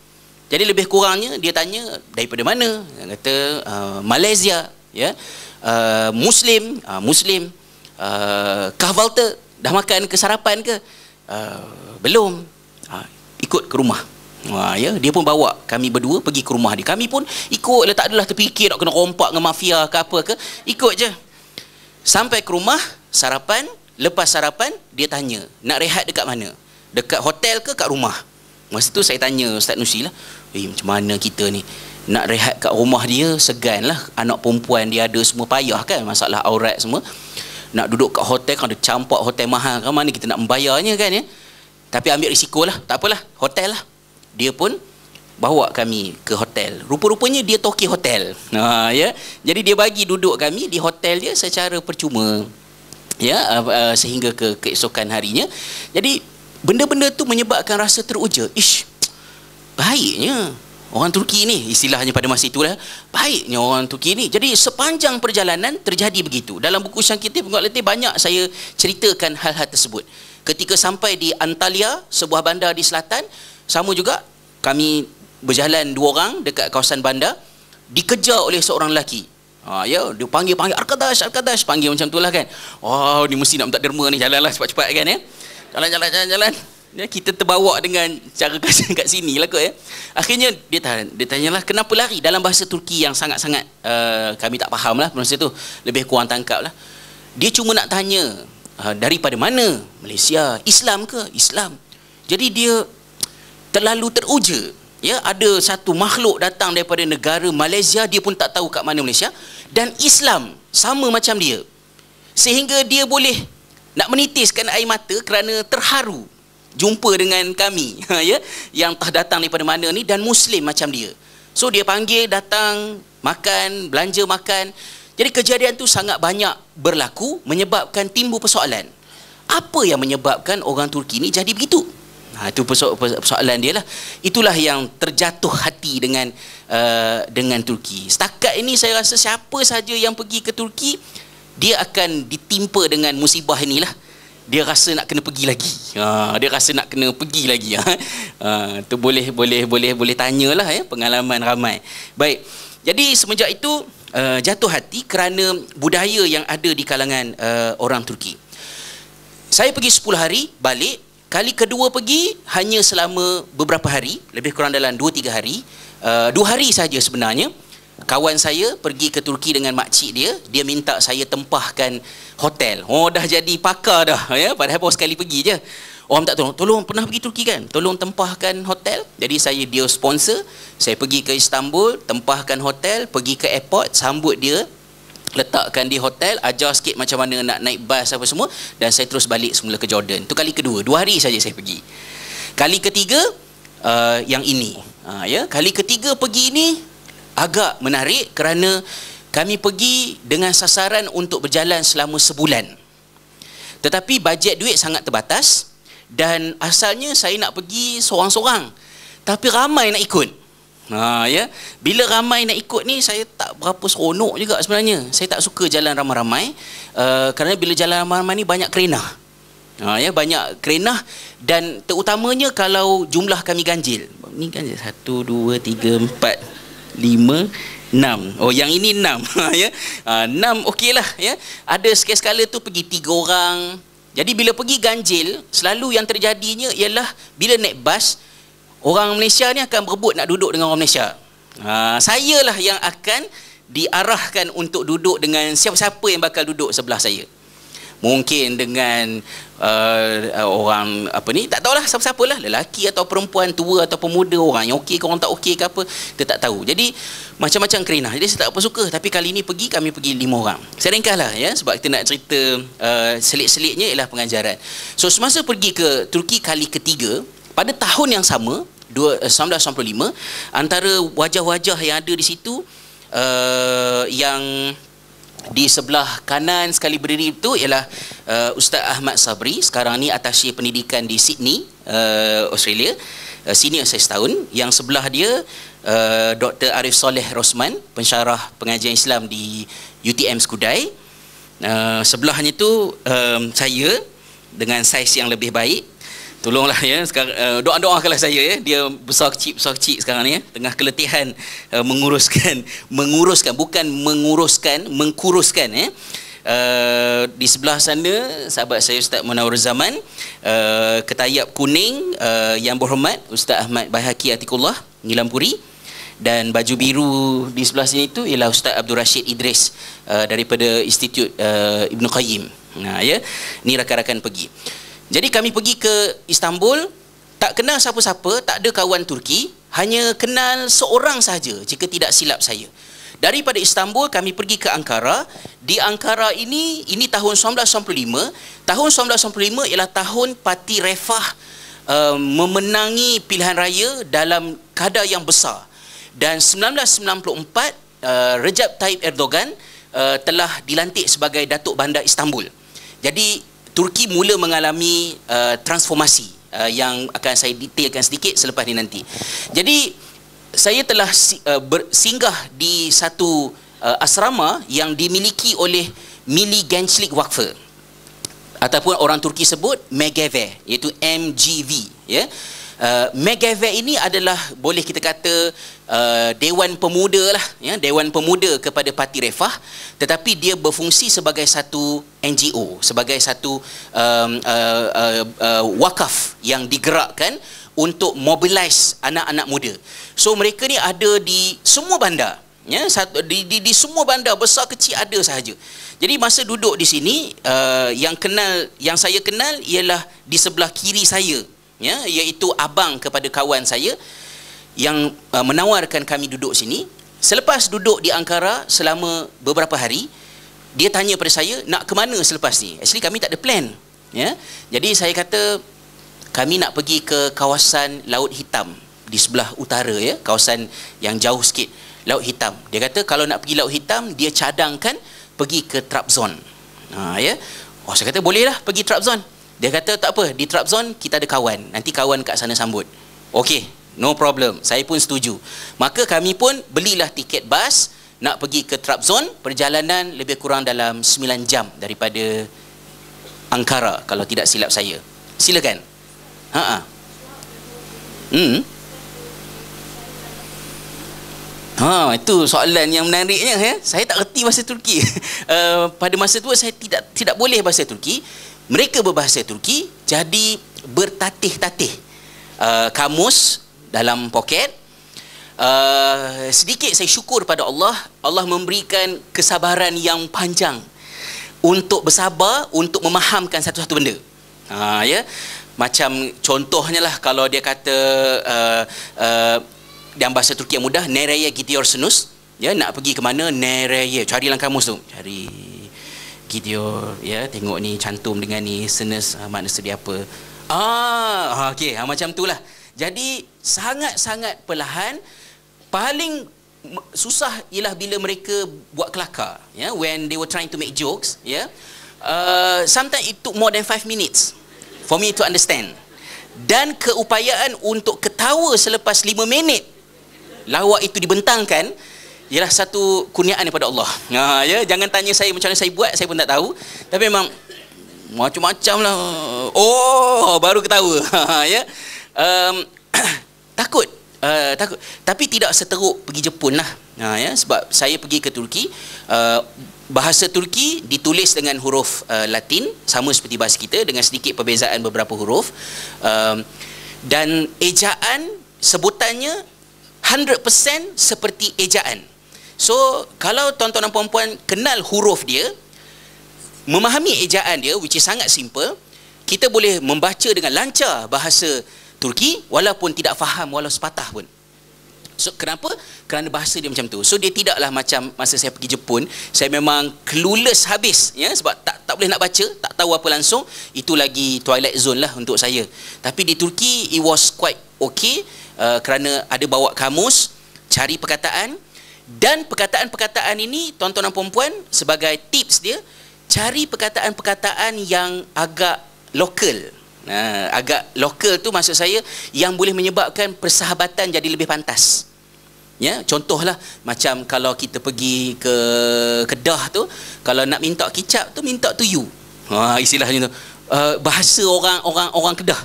Jadi lebih kurangnya dia tanya daripada mana? Dia kata uh, Malaysia, ya. Yeah? Uh, Muslim, uh, Muslim. Uh, ah, Kahvalta dah makan ke sarapan ke? Uh, belum. Uh, ikut ke rumah. Ha, ya? Dia pun bawa kami berdua pergi ke rumah dia. Kami pun ikut. Tak adalah terfikir nak kena rompak dengan mafia ke apa ke. Ikut je. Sampai ke rumah, sarapan lepas sarapan dia tanya nak rehat dekat mana dekat hotel ke kat rumah masa tu saya tanya Ustaz Nusi lah eh macam mana kita ni nak rehat kat rumah dia segan lah anak perempuan dia ada semua payah kan masalah aurat semua nak duduk kat hotel kan ada campak hotel mahal kan mana kita nak membayarnya kan ya tapi ambil risiko lah tak apalah hotel lah dia pun bawa kami ke hotel rupa-rupanya dia toki hotel ha, ya jadi dia bagi duduk kami di hotel dia secara percuma ya uh, uh, sehingga ke keesokan harinya jadi benda-benda tu menyebabkan rasa teruja ish baiknya orang Turki ni istilahnya pada masa itulah baiknya orang Turki ni jadi sepanjang perjalanan terjadi begitu dalam buku Syangkitif Pengkot Letih banyak saya ceritakan hal-hal tersebut ketika sampai di Antalya sebuah bandar di selatan sama juga kami berjalan dua orang dekat kawasan bandar dikejar oleh seorang lelaki Ha, ya, dia panggil-panggil Arkadash, Arkadash panggil macam tu lah kan. Oh, ni mesti nak minta derma ni jalanlah cepat-cepat kan ya. Jalan, jalan, jalan, jalan. Ya, kita terbawa dengan cara [laughs] kasi kat sini lah kot ya. Akhirnya dia tanya, dia tanya lah kenapa lari dalam bahasa Turki yang sangat-sangat uh, kami tak faham lah masa tu. Lebih kurang tangkap lah. Dia cuma nak tanya uh, daripada mana Malaysia, Islam ke? Islam. Jadi dia terlalu teruja ya ada satu makhluk datang daripada negara Malaysia dia pun tak tahu kat mana Malaysia dan Islam sama macam dia sehingga dia boleh nak menitiskan air mata kerana terharu jumpa dengan kami [laughs] ya yang telah datang daripada mana ni dan muslim macam dia so dia panggil datang makan belanja makan jadi kejadian tu sangat banyak berlaku menyebabkan timbul persoalan apa yang menyebabkan orang Turki ni jadi begitu Ha, itu perso- persoalan dia lah. Itulah yang terjatuh hati dengan uh, dengan Turki. Setakat ini saya rasa siapa saja yang pergi ke Turki, dia akan ditimpa dengan musibah inilah. Dia rasa nak kena pergi lagi. Ha, dia rasa nak kena pergi lagi. [laughs] Ha, itu boleh boleh boleh boleh tanya lah ya pengalaman ramai. Baik. Jadi semenjak itu uh, jatuh hati kerana budaya yang ada di kalangan uh, orang Turki. Saya pergi 10 hari balik kali kedua pergi hanya selama beberapa hari lebih kurang dalam 2-3 hari uh, 2 hari saja sebenarnya kawan saya pergi ke Turki dengan makcik dia dia minta saya tempahkan hotel oh dah jadi pakar dah ya? padahal baru sekali pergi je orang tak tolong tolong pernah pergi Turki kan tolong tempahkan hotel jadi saya dia sponsor saya pergi ke Istanbul tempahkan hotel pergi ke airport sambut dia letakkan di hotel ajar sikit macam mana nak naik bas apa semua dan saya terus balik semula ke Jordan tu kali kedua dua hari saja saya pergi kali ketiga uh, yang ini uh, ya kali ketiga pergi ini agak menarik kerana kami pergi dengan sasaran untuk berjalan selama sebulan tetapi bajet duit sangat terbatas dan asalnya saya nak pergi seorang-seorang tapi ramai nak ikut Ha ya. Bila ramai nak ikut ni saya tak berapa seronok juga sebenarnya. Saya tak suka jalan ramai-ramai uh, kerana bila jalan ramai-ramai ni banyak kerenah. Ha ya banyak kerenah dan terutamanya kalau jumlah kami ganjil. Ini ganjil satu, dua, tiga, empat, lima, enam. Oh yang ini enam. [laughs] Ha ya. Ha enam okeylah ya. Ada sekali-sekala tu pergi tiga orang. Jadi bila pergi ganjil, selalu yang terjadinya ialah bila naik bas, orang Malaysia ni akan berebut nak duduk dengan orang Malaysia. Ha, saya lah yang akan diarahkan untuk duduk dengan siapa-siapa yang bakal duduk sebelah saya. Mungkin dengan uh, uh orang apa ni tak tahulah siapa-siapa lah lelaki atau perempuan tua atau pemuda orang yang okey ke orang tak okey ke apa kita tak tahu. Jadi macam-macam kerenah. Jadi saya tak apa suka tapi kali ini pergi kami pergi lima orang. Saya lah ya sebab kita nak cerita uh, selit-selitnya ialah pengajaran. So semasa pergi ke Turki kali ketiga pada tahun yang sama 1995 eh, antara wajah-wajah yang ada di situ uh, yang di sebelah kanan sekali berdiri itu ialah uh, Ustaz Ahmad Sabri sekarang ni atasi pendidikan di Sydney uh, Australia uh, senior saya setahun yang sebelah dia uh, Dr. Arif Soleh Rosman pensyarah pengajian Islam di UTM Skudai uh, sebelahnya tu um, saya dengan saiz yang lebih baik Tolonglah ya sekarang uh, eh, doa kalah saya ya. Dia besar kecil besar kecil sekarang ni ya. Tengah keletihan uh, menguruskan [laughs] menguruskan bukan menguruskan mengkuruskan ya. Uh, di sebelah sana sahabat saya Ustaz Munawar Zaman uh, ketayap kuning uh, yang berhormat Ustaz Ahmad Baihaqi Atikullah Ngilampuri dan baju biru di sebelah sini itu ialah Ustaz Abdul Rashid Idris uh, daripada Institut uh, Ibn Qayyim. Nah ya, ni rakan-rakan pergi. Jadi kami pergi ke Istanbul, tak kenal siapa-siapa, tak ada kawan Turki, hanya kenal seorang saja jika tidak silap saya. Daripada Istanbul kami pergi ke Ankara. Di Ankara ini ini tahun 1995. Tahun 1995 ialah tahun parti Refah uh, memenangi pilihan raya dalam kadar yang besar. Dan 1994 uh, Recep Tayyip Erdogan uh, telah dilantik sebagai Datuk Bandar Istanbul. Jadi Turki mula mengalami uh, transformasi uh, yang akan saya detailkan sedikit selepas ini nanti. Jadi saya telah uh, bersinggah di satu uh, asrama yang dimiliki oleh Milli Gençlik Vakfı ataupun orang Turki sebut MGV iaitu MGV ya. Yeah? uh, Megavet ini adalah boleh kita kata uh, dewan pemuda lah ya dewan pemuda kepada parti refah tetapi dia berfungsi sebagai satu NGO sebagai satu um, uh, uh, uh, wakaf yang digerakkan untuk mobilize anak-anak muda. So mereka ni ada di semua bandar ya satu, di, di di semua bandar besar kecil ada sahaja. Jadi masa duduk di sini uh, yang kenal yang saya kenal ialah di sebelah kiri saya ya iaitu abang kepada kawan saya yang uh, menawarkan kami duduk sini selepas duduk di Ankara selama beberapa hari dia tanya pada saya nak ke mana selepas ni actually kami tak ada plan ya jadi saya kata kami nak pergi ke kawasan laut hitam di sebelah utara ya kawasan yang jauh sikit laut hitam dia kata kalau nak pergi laut hitam dia cadangkan pergi ke Trabzon ha ya oh saya kata bolehlah pergi Trabzon dia kata tak apa, di Trap Zone kita ada kawan. Nanti kawan kat sana sambut. Okey, no problem. Saya pun setuju. Maka kami pun belilah tiket bas nak pergi ke Trap Zone Perjalanan lebih kurang dalam 9 jam daripada Ankara kalau tidak silap saya. Silakan. Ha ah. Hmm. Ha, itu soalan yang menariknya ya. Saya tak reti bahasa Turki. uh, [laughs] pada masa tu saya tidak tidak boleh bahasa Turki mereka berbahasa Turki jadi bertatih-tatih uh, kamus dalam poket uh, sedikit saya syukur pada Allah Allah memberikan kesabaran yang panjang untuk bersabar untuk memahamkan satu-satu benda uh, ya yeah? macam contohnya lah kalau dia kata uh, uh, dalam bahasa Turki yang mudah nereye gidiyorsunuz ya nak pergi ke mana nereye carilah kamus tu cari Gitu ya tengok ni cantum dengan ni senes uh, ah, manusia dia apa. Ah ha, okey ha, macam itulah. Jadi sangat-sangat perlahan paling susah ialah bila mereka buat kelakar ya yeah? when they were trying to make jokes ya yeah? uh, sometimes it took more than 5 minutes for me to understand dan keupayaan untuk ketawa selepas 5 minit lawak itu dibentangkan ialah satu kurniaan daripada Allah. Ha, ya? Jangan tanya saya macam mana saya buat, saya pun tak tahu. Tapi memang macam-macam lah. Oh, baru ketawa. [laughs] Ha, ya? um, [clears throat] takut. Uh, takut. Tapi tidak seteruk pergi Jepun lah. Ha, ya? Sebab saya pergi ke Turki, uh, bahasa Turki ditulis dengan huruf uh, Latin, sama seperti bahasa kita, dengan sedikit perbezaan beberapa huruf. Um, dan ejaan sebutannya 100% seperti ejaan So kalau tuan-tuan dan puan-puan kenal huruf dia, memahami ejaan dia which is sangat simple, kita boleh membaca dengan lancar bahasa Turki walaupun tidak faham walau sepatah pun. So kenapa? Kerana bahasa dia macam tu. So dia tidaklah macam masa saya pergi Jepun, saya memang clueless habis ya sebab tak tak boleh nak baca, tak tahu apa langsung, itu lagi twilight zone lah untuk saya. Tapi di Turki it was quite okay uh, kerana ada bawa kamus, cari perkataan, dan perkataan-perkataan ini tuan-tuan dan puan-puan sebagai tips dia cari perkataan-perkataan yang agak lokal uh, agak lokal tu maksud saya yang boleh menyebabkan persahabatan jadi lebih pantas Ya, contohlah macam kalau kita pergi ke Kedah tu, kalau nak minta kicap tu minta to you. Ha istilahnya tu. Uh, bahasa orang-orang orang Kedah.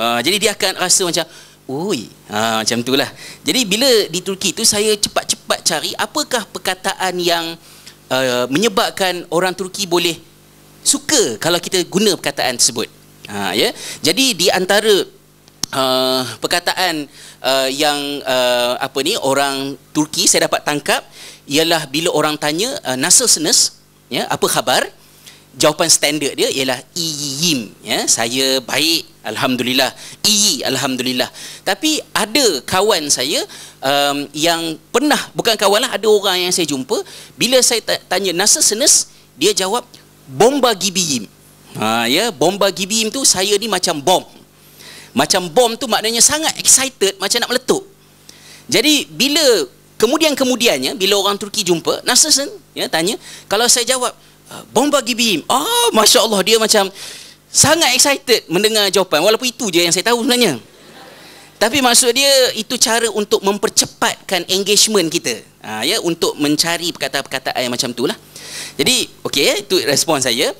Ha jadi dia akan rasa macam, "Oi." Ha macam itulah. Jadi bila di Turki tu saya cepat-cepat dapat cari apakah perkataan yang uh, menyebabkan orang Turki boleh suka kalau kita guna perkataan tersebut. Ha ya. Jadi di antara uh, perkataan uh, yang uh, apa ni orang Turki saya dapat tangkap ialah bila orang tanya uh, nasalsness ya apa khabar jawapan standard dia ialah iyim ya saya baik alhamdulillah iyi alhamdulillah tapi ada kawan saya um, yang pernah bukan kawan lah ada orang yang saya jumpa bila saya tanya nasa senes dia jawab bomba gibiim ha ya bomba gibiim tu saya ni macam bom macam bom tu maknanya sangat excited macam nak meletup jadi bila kemudian kemudiannya bila orang Turki jumpa nasa sen ya tanya kalau saya jawab Bomba bagi oh ah, Masya Allah dia macam sangat excited mendengar jawapan. Walaupun itu je yang saya tahu sebenarnya. Tapi maksud dia itu cara untuk mempercepatkan engagement kita. Ha, ya untuk mencari perkataan-perkataan yang macam itulah. Jadi okey ya, itu respon saya.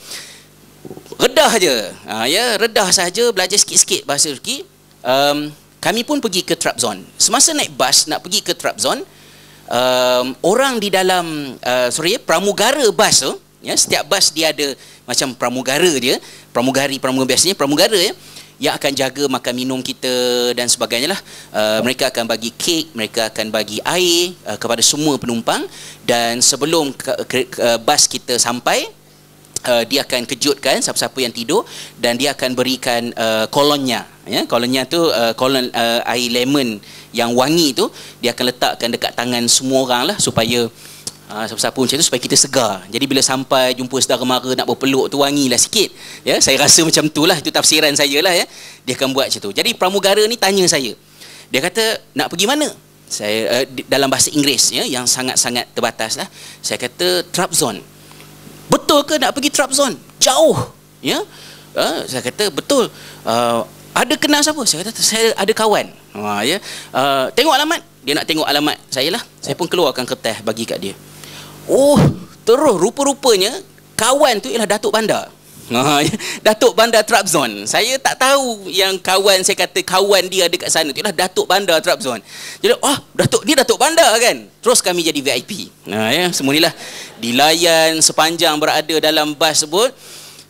Redah aja. Ha, ya redah saja belajar sikit-sikit bahasa Turki. Um, kami pun pergi ke trap zone. Semasa naik bas nak pergi ke Trabzon, um, orang di dalam uh, sorry pramugara bas tu uh, ya setiap bas dia ada macam pramugara dia pramugari pramugara biasanya pramugara ya yang akan jaga makan minum kita dan sebagainya lah uh, mereka akan bagi kek mereka akan bagi air uh, kepada semua penumpang dan sebelum ke, ke, ke, uh, bas kita sampai Uh, dia akan kejutkan siapa-siapa yang tidur dan dia akan berikan uh, kolonnya ya kolonnya tu uh, kolon uh, air lemon yang wangi tu dia akan letakkan dekat tangan semua orang lah supaya uh, ha, sebesar pun macam tu supaya kita segar jadi bila sampai jumpa saudara mara nak berpeluk tu lah sikit ya saya rasa macam tu lah itu tafsiran saya lah ya dia akan buat macam tu jadi pramugara ni tanya saya dia kata nak pergi mana saya uh, dalam bahasa Inggeris ya yang sangat-sangat terbatas lah saya kata trap zone. betul ke nak pergi zone. jauh ya uh, saya kata betul uh, ada kenal siapa? Saya kata saya ada kawan. Ha ya. Uh, tengok alamat, dia nak tengok alamat saya lah. Saya pun keluarkan kertas bagi kat dia. Oh, terus rupa-rupanya kawan tu ialah Datuk Bandar. Ha, [laughs] Datuk Bandar Trabzon. Saya tak tahu yang kawan saya kata kawan dia ada kat sana. Tu ialah Datuk Bandar Trabzon. Jadi, ah, Datuk dia Datuk Bandar kan? Terus kami jadi VIP. Ha, ya, semua inilah. Dilayan sepanjang berada dalam bas tersebut.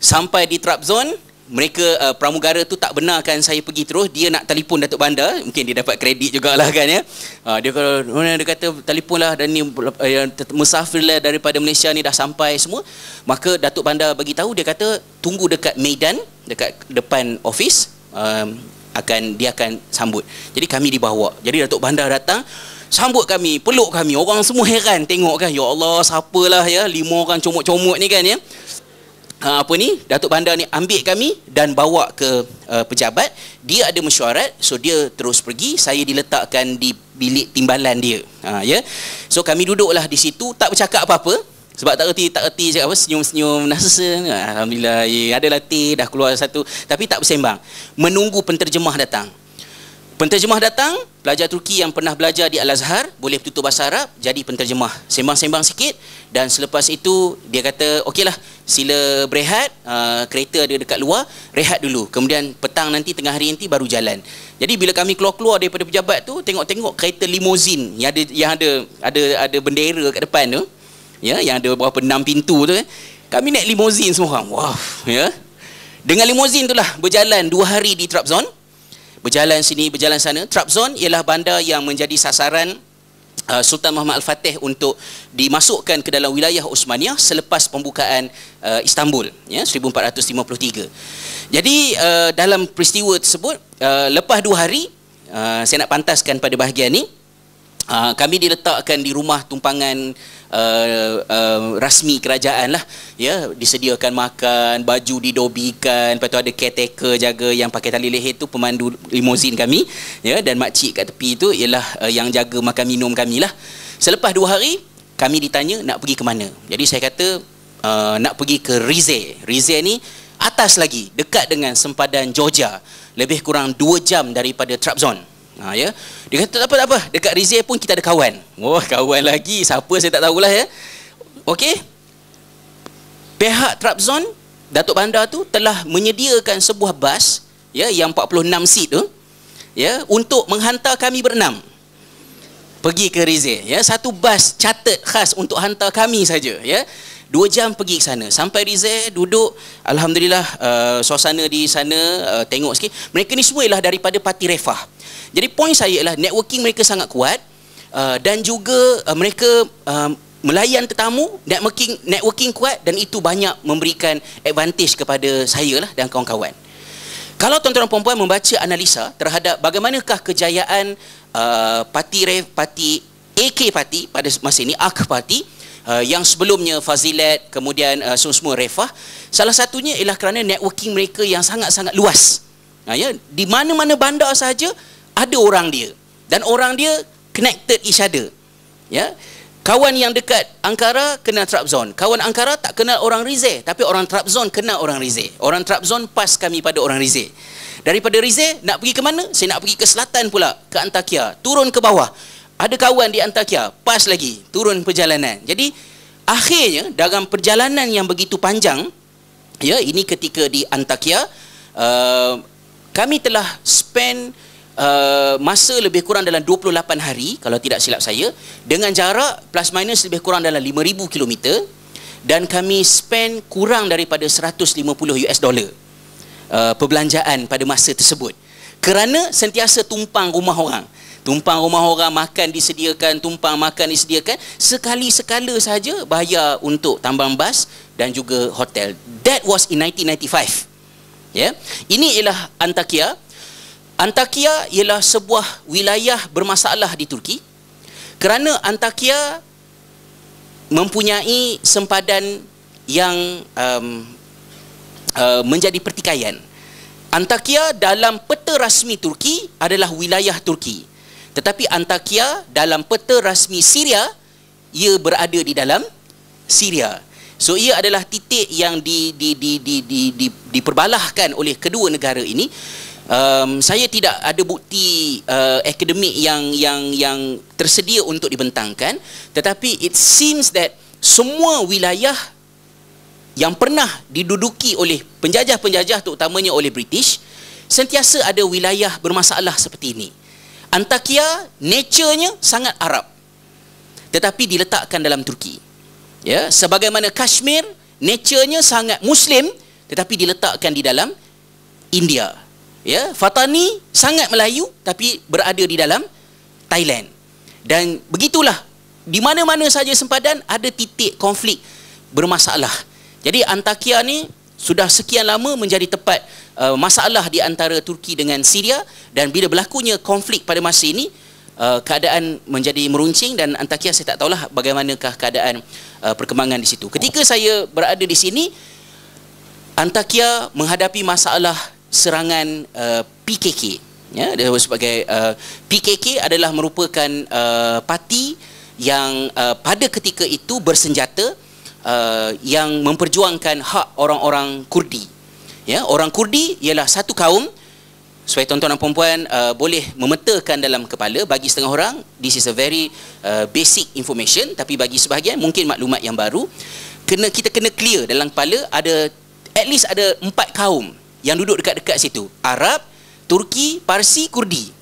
Sampai di Trabzon, mereka uh, pramugara tu tak benarkan saya pergi terus dia nak telefon Datuk Bandar mungkin dia dapat kredit jugalah kan ya uh, dia kalau dia kata telefonlah dan ni uh, yang uh, lah daripada Malaysia ni dah sampai semua maka Datuk Bandar bagi tahu dia kata tunggu dekat Medan dekat depan ofis um, akan dia akan sambut jadi kami dibawa jadi Datuk Bandar datang sambut kami peluk kami orang semua heran tengok kan ya Allah siapalah ya lima orang comot-comot ni kan ya Ha, apa ni Datuk Bandar ni ambil kami dan bawa ke uh, pejabat dia ada mesyuarat so dia terus pergi saya diletakkan di bilik timbalan dia ha ya yeah? so kami duduklah di situ tak bercakap apa-apa sebab tak reti tak reti cakap apa senyum-senyum nasa alhamdulillah ya yeah, ada latih dah keluar satu tapi tak bersembang menunggu penterjemah datang Penterjemah datang, pelajar Turki yang pernah belajar di Al-Azhar, boleh tutup bahasa Arab, jadi penterjemah. Sembang-sembang sikit dan selepas itu dia kata, okeylah sila berehat, uh, kereta ada dekat luar, rehat dulu. Kemudian petang nanti, tengah hari nanti baru jalan. Jadi bila kami keluar-keluar daripada pejabat tu, tengok-tengok kereta limousin yang ada yang ada ada ada bendera kat depan tu. Ya, yang ada berapa enam pintu tu. Eh, kami naik limousin semua orang. Wow, ya. Dengan limousin itulah berjalan dua hari di Trabzon. zone berjalan sini berjalan sana Trabzon ialah bandar yang menjadi sasaran uh, Sultan Muhammad Al-Fatih untuk dimasukkan ke dalam wilayah Uthmaniyah selepas pembukaan uh, Istanbul ya 1453. Jadi uh, dalam peristiwa tersebut uh, lepas dua hari uh, saya nak pantaskan pada bahagian ini, uh, kami diletakkan di rumah tumpangan uh, uh, rasmi kerajaan lah ya yeah, disediakan makan baju didobikan lepas tu ada caretaker jaga yang pakai tali leher tu pemandu limousin kami ya yeah, dan makcik kat tepi tu ialah uh, yang jaga makan minum kami lah selepas dua hari kami ditanya nak pergi ke mana jadi saya kata uh, nak pergi ke Rize Rize ni atas lagi dekat dengan sempadan Georgia lebih kurang dua jam daripada Trabzon ha, ya yeah. Dia kata tak apa tak apa, dekat Rizie pun kita ada kawan. Wah, oh, [laughs] kawan lagi. Siapa saya tak tahulah ya. Okey. Pihak Trabzon Datuk Bandar tu telah menyediakan sebuah bas ya yang 46 seat tu ya untuk menghantar kami berenam pergi ke Rizal ya satu bas catat khas untuk hantar kami saja ya dua jam pergi ke sana sampai Rizal duduk alhamdulillah uh, suasana di sana uh, tengok sikit mereka ni semua ialah daripada parti Refah jadi poin saya ialah networking mereka sangat kuat uh, dan juga uh, mereka uh, melayan tetamu, networking networking kuat dan itu banyak memberikan advantage kepada saya lah dan kawan-kawan. Kalau tuan-tuan puan membaca analisa terhadap bagaimanakah kejayaan uh, parti Rev, parti AK parti pada masa ini AK parti uh, yang sebelumnya Fazilat kemudian uh, semua, semua Refah salah satunya ialah kerana networking mereka yang sangat-sangat luas. Uh, ya, di mana-mana bandar saja ada orang dia dan orang dia connected each other ya kawan yang dekat Ankara kenal Trabzon kawan Ankara tak kenal orang Rize tapi orang Trabzon kenal orang Rize orang Trabzon pas kami pada orang Rize daripada Rize nak pergi ke mana saya nak pergi ke selatan pula ke Antakya turun ke bawah ada kawan di Antakya pas lagi turun perjalanan jadi akhirnya dalam perjalanan yang begitu panjang ya ini ketika di Antakya uh, kami telah spend uh, masa lebih kurang dalam 28 hari kalau tidak silap saya dengan jarak plus minus lebih kurang dalam 5000 km dan kami spend kurang daripada 150 US dollar uh, perbelanjaan pada masa tersebut kerana sentiasa tumpang rumah orang tumpang rumah orang makan disediakan tumpang makan disediakan sekali sekala saja bayar untuk tambang bas dan juga hotel that was in 1995 ya yeah. ini ialah Antakya Antakya ialah sebuah wilayah bermasalah di Turki kerana Antakya mempunyai sempadan yang um, uh, menjadi pertikaian. Antakya dalam peta rasmi Turki adalah wilayah Turki. Tetapi Antakya dalam peta rasmi Syria ia berada di dalam Syria. So ia adalah titik yang di di di di di, di diperbalahkan oleh kedua negara ini um, saya tidak ada bukti uh, akademik yang yang yang tersedia untuk dibentangkan tetapi it seems that semua wilayah yang pernah diduduki oleh penjajah-penjajah terutamanya oleh British sentiasa ada wilayah bermasalah seperti ini Antakya naturenya sangat Arab tetapi diletakkan dalam Turki ya sebagaimana Kashmir naturenya sangat Muslim tetapi diletakkan di dalam India ya fatani sangat melayu tapi berada di dalam Thailand dan begitulah di mana-mana saja sempadan ada titik konflik bermasalah jadi Antakya ni sudah sekian lama menjadi tempat uh, masalah di antara Turki dengan Syria dan bila berlakunya konflik pada masa ini uh, keadaan menjadi meruncing dan Antakya saya tak tahulah bagaimanakah keadaan uh, perkembangan di situ ketika saya berada di sini Antakya menghadapi masalah serangan uh, PKK ya dia sebagai uh, PKK adalah merupakan uh, parti yang uh, pada ketika itu bersenjata uh, yang memperjuangkan hak orang-orang Kurdi ya orang Kurdi ialah satu kaum supaya tuan-tuan dan puan-puan uh, boleh memetakan dalam kepala bagi setengah orang this is a very uh, basic information tapi bagi sebahagian mungkin maklumat yang baru kena kita kena clear dalam kepala ada at least ada empat kaum yang duduk dekat-dekat situ Arab, Turki, Parsi, Kurdi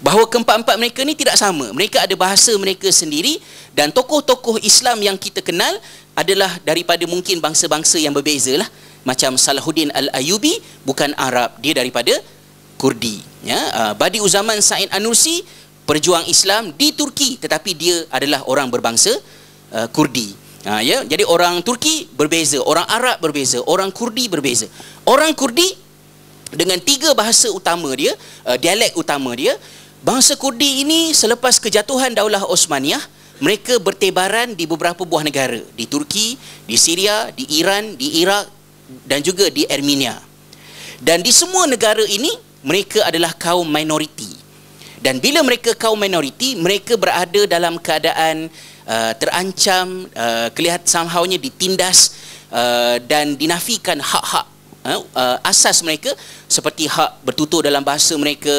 bahawa keempat-empat mereka ni tidak sama mereka ada bahasa mereka sendiri dan tokoh-tokoh Islam yang kita kenal adalah daripada mungkin bangsa-bangsa yang berbeza lah macam Salahuddin Al-Ayubi bukan Arab dia daripada Kurdi ya ah, Badi Uzaman Said Anusi perjuang Islam di Turki tetapi dia adalah orang berbangsa uh, Kurdi Ha, ya? Jadi orang Turki berbeza, orang Arab berbeza, orang Kurdi berbeza. Orang Kurdi dengan tiga bahasa utama dia, uh, dialek utama dia, bangsa Kurdi ini selepas kejatuhan daulah Osmaniyah, mereka bertebaran di beberapa buah negara. Di Turki, di Syria, di Iran, di Iraq dan juga di Armenia. Dan di semua negara ini, mereka adalah kaum minoriti. Dan bila mereka kaum minoriti, mereka berada dalam keadaan Uh, terancam, uh, kelihat somehownya ditindas uh, dan dinafikan hak-hak uh, uh, asas mereka seperti hak bertutur dalam bahasa mereka,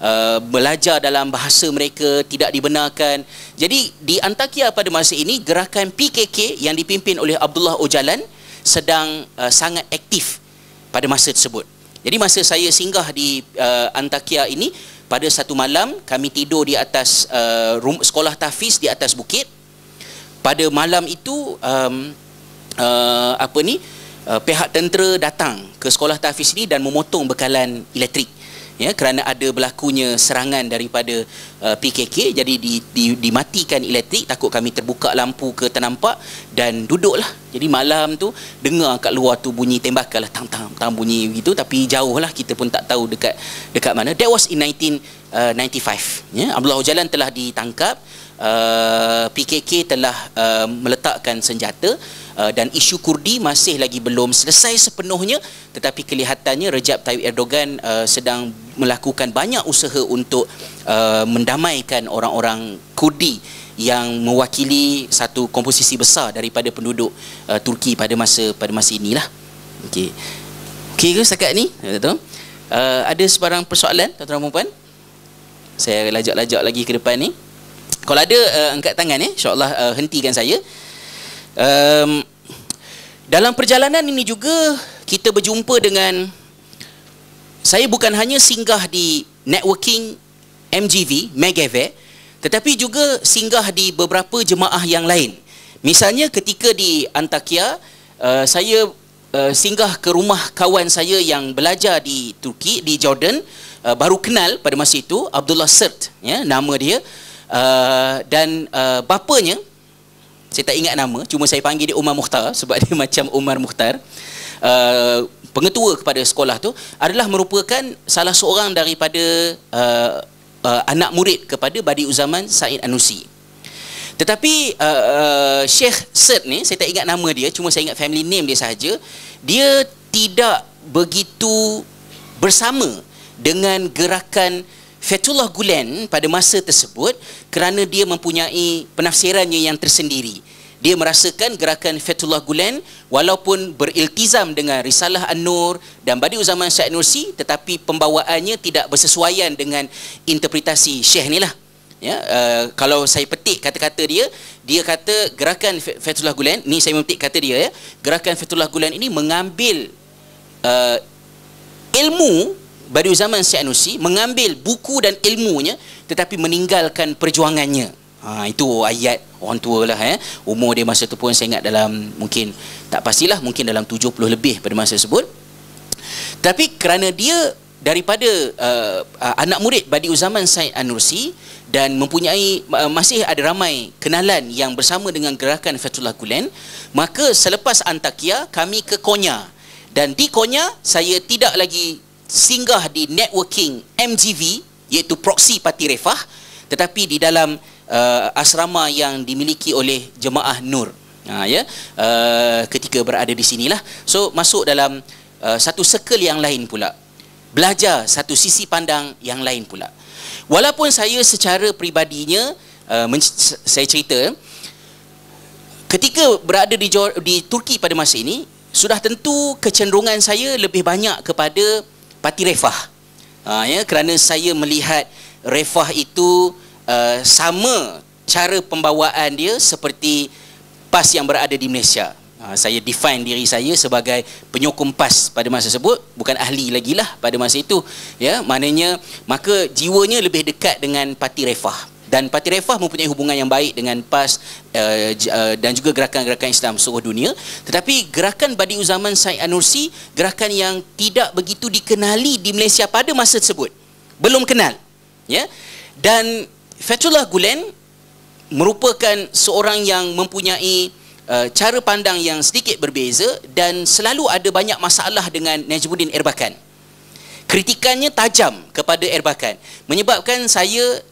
uh, belajar dalam bahasa mereka tidak dibenarkan. Jadi di Antakya pada masa ini gerakan PKK yang dipimpin oleh Abdullah Ojalan sedang uh, sangat aktif pada masa tersebut. Jadi masa saya singgah di uh, Antakya ini pada satu malam kami tidur di atas uh, rum- sekolah Tafiz di atas bukit pada malam itu um, uh, apa ni uh, pihak tentera datang ke sekolah tahfiz ini dan memotong bekalan elektrik ya kerana ada berlakunya serangan daripada uh, PKK jadi di, di, dimatikan elektrik takut kami terbuka lampu ke ternampak dan duduklah jadi malam tu dengar kat luar tu bunyi tembakan lah tang tang tang bunyi gitu tapi jauh lah kita pun tak tahu dekat dekat mana that was in 1995 uh, ya Abdullah Jalan telah ditangkap Eh, PKK telah uh, meletakkan senjata uh, dan isu Kurdi masih lagi belum selesai sepenuhnya tetapi kelihatannya Recep Tayyip Erdogan uh, sedang melakukan banyak usaha untuk uh, mendamaikan orang-orang Kurdi yang mewakili satu komposisi besar daripada penduduk uh, Turki pada masa pada masa inilah. Okey. Okey ke setakat ni? Tuan-tuan. Uh, ada sebarang persoalan tuan-tuan dan puan? Saya lajak-lajak lagi ke depan ni. Kalau ada uh, angkat tangan eh, insyaAllah uh, hentikan saya. Um, dalam perjalanan ini juga, kita berjumpa dengan, saya bukan hanya singgah di networking MGV, Megave, tetapi juga singgah di beberapa jemaah yang lain. Misalnya ketika di Antakya, uh, saya uh, singgah ke rumah kawan saya yang belajar di Turki, di Jordan, uh, baru kenal pada masa itu, Abdullah Sert, ya, nama dia uh, dan uh, bapanya saya tak ingat nama cuma saya panggil dia Umar Muhtar sebab [laughs] dia macam Umar Muhtar uh, pengetua kepada sekolah tu adalah merupakan salah seorang daripada uh, uh, anak murid kepada Badi Uzaman Said Anusi tetapi uh, uh, Sheikh Sert ni saya tak ingat nama dia cuma saya ingat family name dia saja. dia tidak begitu bersama dengan gerakan Fethullah Gulen pada masa tersebut kerana dia mempunyai penafsirannya yang tersendiri. Dia merasakan gerakan Fethullah Gulen walaupun beriltizam dengan Risalah An-Nur dan Badi Uzaman Syed Nursi tetapi pembawaannya tidak bersesuaian dengan interpretasi Syekh ni lah. Ya, uh, kalau saya petik kata-kata dia, dia kata gerakan Fethullah Gulen, ni saya memetik kata dia ya, gerakan Fethullah Gulen ini mengambil uh, ilmu Badu Zaman Sianusi mengambil buku dan ilmunya tetapi meninggalkan perjuangannya. Ha, itu ayat orang tua lah eh. Umur dia masa tu pun saya ingat dalam mungkin tak pastilah mungkin dalam 70 lebih pada masa tersebut. Tapi kerana dia daripada uh, uh, anak murid Badi Uzaman Said Anursi dan mempunyai uh, masih ada ramai kenalan yang bersama dengan gerakan Fethullah Gulen maka selepas Antakya kami ke Konya dan di Konya saya tidak lagi singgah di networking MGV iaitu proksi Parti Refah tetapi di dalam uh, asrama yang dimiliki oleh jemaah Nur ha, ya uh, ketika berada di sinilah so masuk dalam uh, satu circle yang lain pula belajar satu sisi pandang yang lain pula walaupun saya secara peribadinya uh, saya cerita ketika berada di, di Turki pada masa ini sudah tentu kecenderungan saya lebih banyak kepada parti refah ha, ya, kerana saya melihat refah itu uh, sama cara pembawaan dia seperti PAS yang berada di Malaysia ha, saya define diri saya sebagai penyokong PAS pada masa tersebut bukan ahli lagi lah pada masa itu ya, maknanya maka jiwanya lebih dekat dengan parti refah dan Parti Refah mempunyai hubungan yang baik dengan PAS uh, uh, dan juga gerakan-gerakan Islam seluruh dunia tetapi gerakan Badi Uzaman Said Anursi gerakan yang tidak begitu dikenali di Malaysia pada masa tersebut belum kenal ya dan Fethullah Gulen merupakan seorang yang mempunyai uh, cara pandang yang sedikit berbeza dan selalu ada banyak masalah dengan Najibuddin Erbakan. Kritikannya tajam kepada Erbakan menyebabkan saya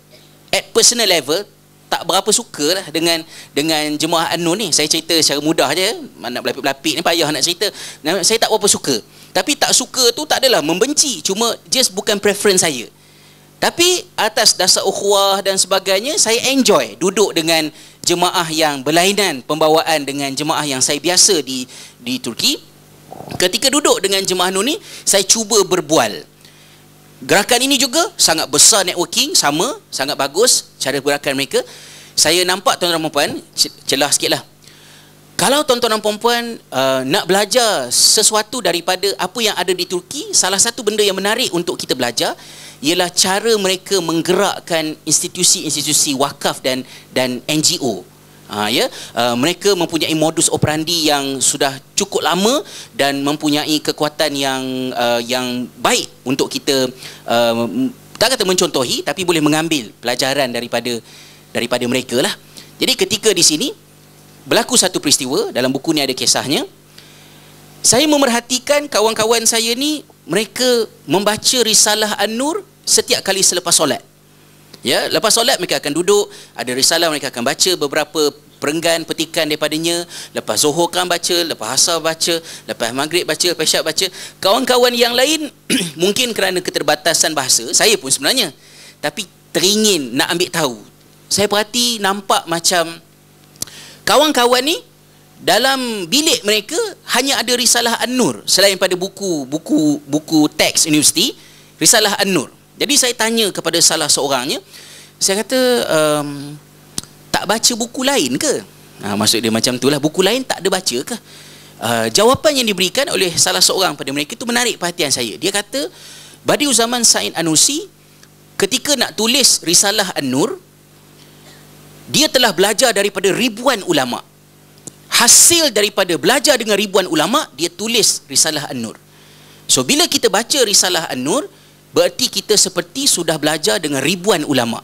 at personal level tak berapa suka lah dengan dengan jemaah Anun ni saya cerita secara mudah je mana belapik-belapik ni payah nak cerita saya tak berapa suka tapi tak suka tu tak adalah membenci cuma just bukan preference saya tapi atas dasar ukhuwah dan sebagainya saya enjoy duduk dengan jemaah yang berlainan pembawaan dengan jemaah yang saya biasa di di Turki ketika duduk dengan jemaah Anun ni saya cuba berbual Gerakan ini juga sangat besar networking, sama, sangat bagus cara gerakan mereka. Saya nampak tuan-tuan dan puan-puan, celah sikitlah. Kalau tuan-tuan dan puan uh, nak belajar sesuatu daripada apa yang ada di Turki, salah satu benda yang menarik untuk kita belajar ialah cara mereka menggerakkan institusi-institusi wakaf dan dan NGO ha, ya uh, mereka mempunyai modus operandi yang sudah cukup lama dan mempunyai kekuatan yang uh, yang baik untuk kita uh, tak kata mencontohi tapi boleh mengambil pelajaran daripada daripada mereka lah jadi ketika di sini berlaku satu peristiwa dalam buku ni ada kisahnya saya memerhatikan kawan-kawan saya ni mereka membaca risalah An-Nur setiap kali selepas solat ya lepas solat mereka akan duduk ada risalah mereka akan baca beberapa perenggan petikan daripadanya lepas zuhur kan baca lepas asar baca lepas maghrib baca lepas syak baca kawan-kawan yang lain [clears throat] mungkin kerana keterbatasan bahasa saya pun sebenarnya tapi teringin nak ambil tahu saya perhati nampak macam kawan-kawan ni dalam bilik mereka hanya ada risalah an-nur selain pada buku buku buku teks universiti risalah an-nur jadi saya tanya kepada salah seorangnya, saya kata um, tak baca buku lain ke? Ha, maksud dia macam itulah, buku lain tak ada baca ke? Uh, jawapan yang diberikan oleh salah seorang pada mereka itu menarik perhatian saya. Dia kata, Badi Uzaman Said Anusi ketika nak tulis Risalah An-Nur, dia telah belajar daripada ribuan ulama. Hasil daripada belajar dengan ribuan ulama, dia tulis Risalah An-Nur. So bila kita baca Risalah An-Nur, Berarti kita seperti sudah belajar dengan ribuan ulama.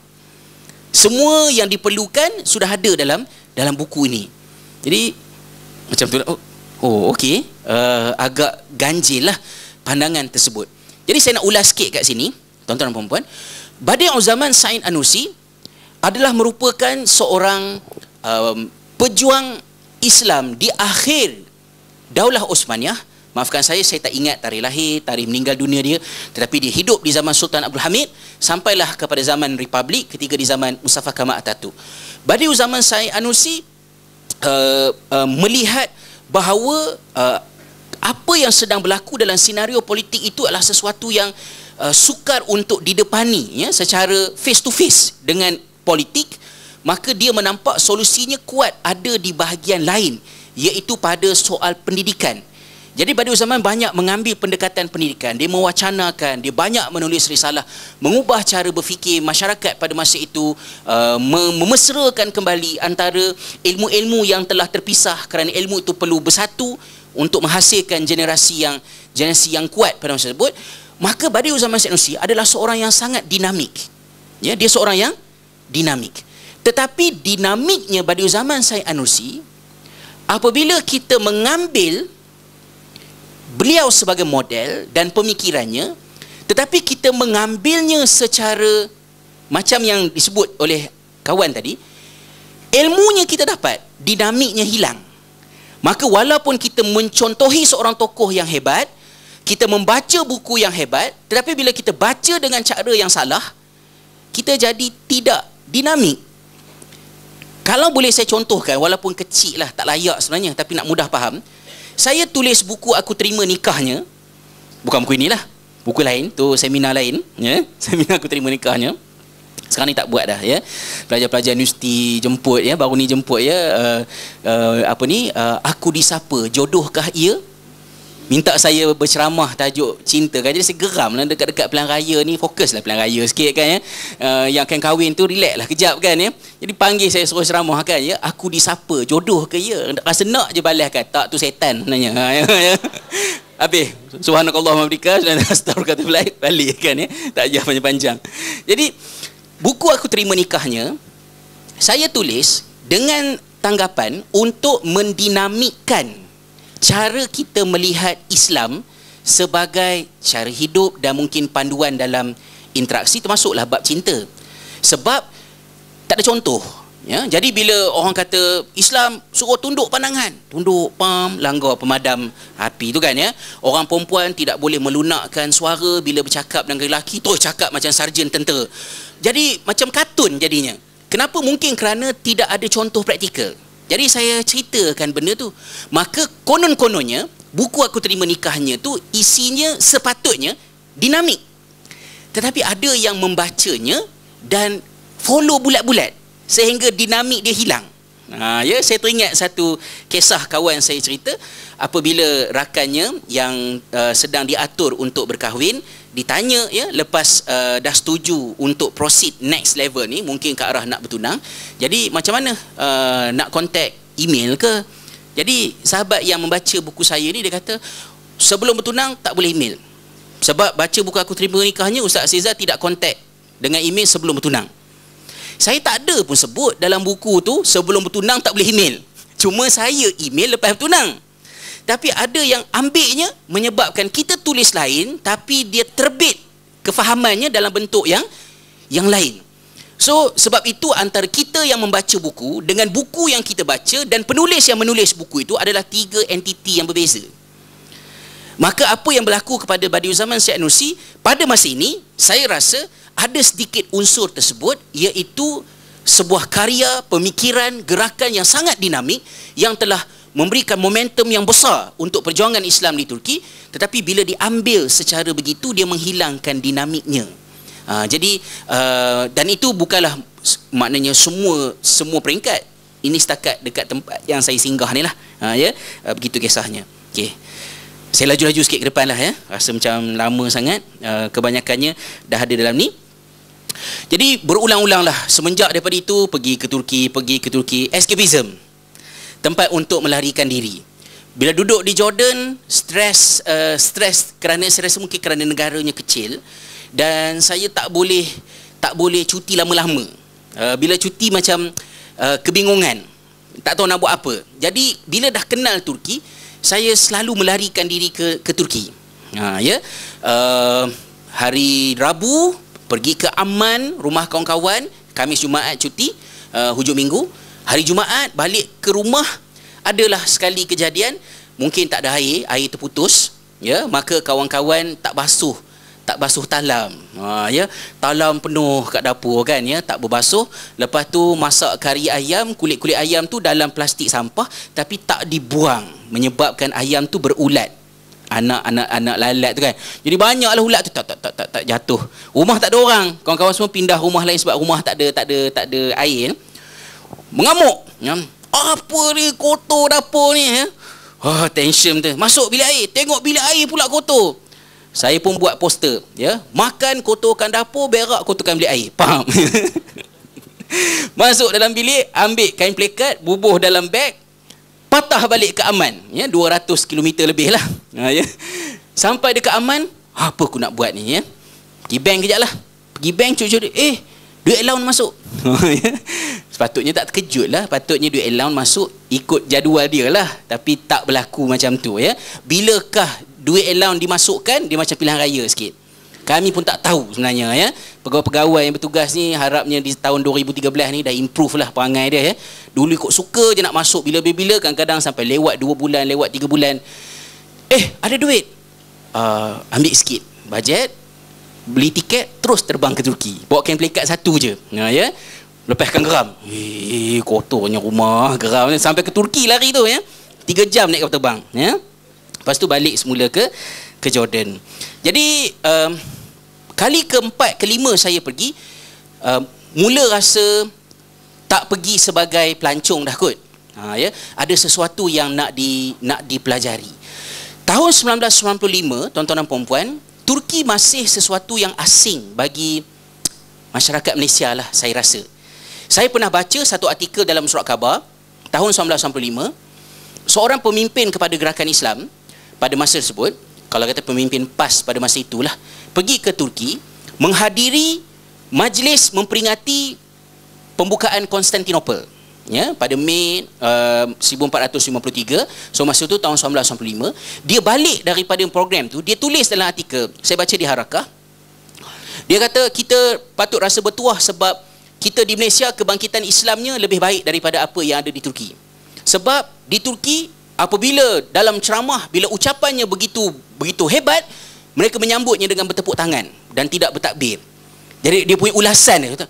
Semua yang diperlukan sudah ada dalam dalam buku ini. Jadi macam tu lah. oh, oh okey uh, agak ganjil lah pandangan tersebut. Jadi saya nak ulas sikit kat sini, tuan-tuan dan puan-puan. Badai zaman Said Anusi adalah merupakan seorang um, pejuang Islam di akhir Daulah Osmaniyah maafkan saya saya tak ingat tarikh lahir tarikh meninggal dunia dia tetapi dia hidup di zaman Sultan Abdul Hamid sampailah kepada zaman Republik ketika di zaman Mustafa Kamal Atatürk pada zaman saya Anusi uh, uh, melihat bahawa uh, apa yang sedang berlaku dalam senario politik itu adalah sesuatu yang uh, sukar untuk didepani ya secara face to face dengan politik maka dia menampak solusinya kuat ada di bahagian lain iaitu pada soal pendidikan jadi Badi Uzaman banyak mengambil pendekatan pendidikan. Dia mewacanakan, dia banyak menulis risalah. Mengubah cara berfikir masyarakat pada masa itu. Uh, memesrakan kembali antara ilmu-ilmu yang telah terpisah kerana ilmu itu perlu bersatu untuk menghasilkan generasi yang generasi yang kuat pada masa tersebut. Maka Badi Uzaman Syed adalah seorang yang sangat dinamik. Ya, dia seorang yang dinamik. Tetapi dinamiknya Badi Uzaman Syed apabila kita mengambil beliau sebagai model dan pemikirannya tetapi kita mengambilnya secara macam yang disebut oleh kawan tadi ilmunya kita dapat dinamiknya hilang maka walaupun kita mencontohi seorang tokoh yang hebat kita membaca buku yang hebat tetapi bila kita baca dengan cara yang salah kita jadi tidak dinamik kalau boleh saya contohkan walaupun kecil lah tak layak sebenarnya tapi nak mudah faham saya tulis buku aku terima nikahnya bukan buku inilah buku lain tu seminar lain ya [laughs] seminar aku terima nikahnya sekarang ni tak buat dah ya pelajar-pelajar universiti jemput ya baru ni jemput ya uh, uh, apa ni uh, aku disapa jodohkah ia minta saya berceramah tajuk cinta kan jadi saya geram lah dekat-dekat pelan raya ni fokus lah pelan raya sikit kan ya uh, yang akan kahwin tu relax lah kejap kan ya jadi panggil saya suruh ceramah kan ya aku disapa jodoh ke ya rasa nak je balas kan tak tu setan sebenarnya ha, ya, ya. [laughs] habis subhanakallah wa bihamdika astagfirullah balik kan ya tak jauh panjang-panjang jadi buku aku terima nikahnya saya tulis dengan tanggapan untuk mendinamikan cara kita melihat Islam sebagai cara hidup dan mungkin panduan dalam interaksi termasuklah bab cinta. Sebab tak ada contoh. Ya? Jadi bila orang kata Islam suruh tunduk pandangan, tunduk pam langgar pemadam api tu kan ya. Orang perempuan tidak boleh melunakkan suara bila bercakap dengan lelaki, terus cakap macam sarjan tentera. Jadi macam katun jadinya. Kenapa mungkin kerana tidak ada contoh praktikal. Jadi saya ceritakan benda tu. Maka konon-kononnya buku aku terima nikahnya tu isinya sepatutnya dinamik. Tetapi ada yang membacanya dan follow bulat-bulat sehingga dinamik dia hilang. Ha, ya, saya teringat satu kisah kawan saya cerita apabila rakannya yang uh, sedang diatur untuk berkahwin ditanya ya lepas uh, dah setuju untuk proceed next level ni mungkin ke arah nak bertunang. Jadi macam mana uh, nak contact email ke? Jadi sahabat yang membaca buku saya ni dia kata sebelum bertunang tak boleh email. Sebab baca buku aku terima nikahnya Ustaz Azizah tidak contact dengan email sebelum bertunang saya tak ada pun sebut dalam buku tu sebelum bertunang tak boleh email cuma saya email lepas bertunang tapi ada yang ambilnya menyebabkan kita tulis lain tapi dia terbit kefahamannya dalam bentuk yang yang lain so sebab itu antara kita yang membaca buku dengan buku yang kita baca dan penulis yang menulis buku itu adalah tiga entiti yang berbeza Maka apa yang berlaku kepada Badiuzaman Syed Nusi pada masa ini, saya rasa ada sedikit unsur tersebut iaitu sebuah karya pemikiran gerakan yang sangat dinamik yang telah memberikan momentum yang besar untuk perjuangan Islam di Turki tetapi bila diambil secara begitu dia menghilangkan dinamiknya ha, jadi uh, dan itu bukanlah maknanya semua semua peringkat ini setakat dekat tempat yang saya singgah ni lah ha, ya yeah? Uh, begitu kisahnya Okay, saya laju-laju sikit ke depan lah ya. Rasa macam lama sangat. Uh, kebanyakannya dah ada dalam ni. Jadi berulang-ulanglah semenjak daripada itu pergi ke Turki, pergi ke Turki, escapism. Tempat untuk melarikan diri. Bila duduk di Jordan, stres uh, stres kerana saya mungkin kerana negaranya kecil dan saya tak boleh tak boleh cuti lama-lama. Uh, bila cuti macam uh, kebingungan. Tak tahu nak buat apa. Jadi bila dah kenal Turki, saya selalu melarikan diri ke ke Turki. Ha ya. Uh, hari Rabu pergi ke Amman rumah kawan-kawan Kamis Jumaat cuti uh, hujung minggu hari Jumaat balik ke rumah adalah sekali kejadian mungkin tak ada air air terputus ya maka kawan-kawan tak basuh tak basuh talam. Ha ya, talam penuh kat dapur kan ya, tak berbasuh. Lepas tu masak kari ayam, kulit-kulit ayam tu dalam plastik sampah tapi tak dibuang menyebabkan ayam tu berulat anak-anak anak lalat tu kan. Jadi banyaklah ulat tu tak tak tak tak, tak jatuh. Rumah tak ada orang. Kawan-kawan semua pindah rumah lain sebab rumah tak ada tak ada tak ada air. Mengamuk. Ya. Apa ni kotor dapur ni? Ya? Oh, tension tu. Masuk bilik air. Tengok bilik air pula kotor. Saya pun buat poster. ya. Makan kotorkan dapur, berak kotorkan bilik air. Faham? [laughs] Masuk dalam bilik, ambil kain plekat, bubuh dalam beg, patah balik ke Aman ya 200 km lebih lah ha, ya sampai dekat Aman apa aku nak buat ni ya pergi bank kejap lah pergi bank cucu eh duit allowance masuk [laughs] ha, ya. sepatutnya tak terkejut lah patutnya duit allowance masuk ikut jadual dia lah tapi tak berlaku macam tu ya bilakah duit allowance dimasukkan dia macam pilihan raya sikit kami pun tak tahu sebenarnya ya pegawai-pegawai yang bertugas ni harapnya di tahun 2013 ni dah improve lah perangai dia ya dulu kok suka je nak masuk bila-bila kadang-kadang sampai lewat 2 bulan lewat 3 bulan eh ada duit uh, ambil sikit bajet beli tiket terus terbang ke Turki bawa kain pelikat satu je ya, ya? lepaskan geram eh kotornya rumah geram sampai ke Turki lari tu ya 3 jam naik kapal terbang ya lepas tu balik semula ke ke Jordan jadi um, kali keempat kelima saya pergi uh, mula rasa tak pergi sebagai pelancong dah kot ha, ya ada sesuatu yang nak di nak dipelajari tahun 1995 tontonan tuan Turki masih sesuatu yang asing bagi masyarakat Malaysia lah saya rasa saya pernah baca satu artikel dalam surat khabar tahun 1995 seorang pemimpin kepada gerakan Islam pada masa tersebut kalau kata pemimpin PAS pada masa itulah pergi ke Turki menghadiri majlis memperingati pembukaan Konstantinopel ya pada Mei uh, 1453 so masa itu tahun 1995 dia balik daripada program tu dia tulis dalam artikel saya baca di Harakah dia kata kita patut rasa bertuah sebab kita di Malaysia kebangkitan Islamnya lebih baik daripada apa yang ada di Turki sebab di Turki apabila dalam ceramah bila ucapannya begitu begitu hebat mereka menyambutnya dengan bertepuk tangan dan tidak bertakbir jadi dia punya ulasan dia kata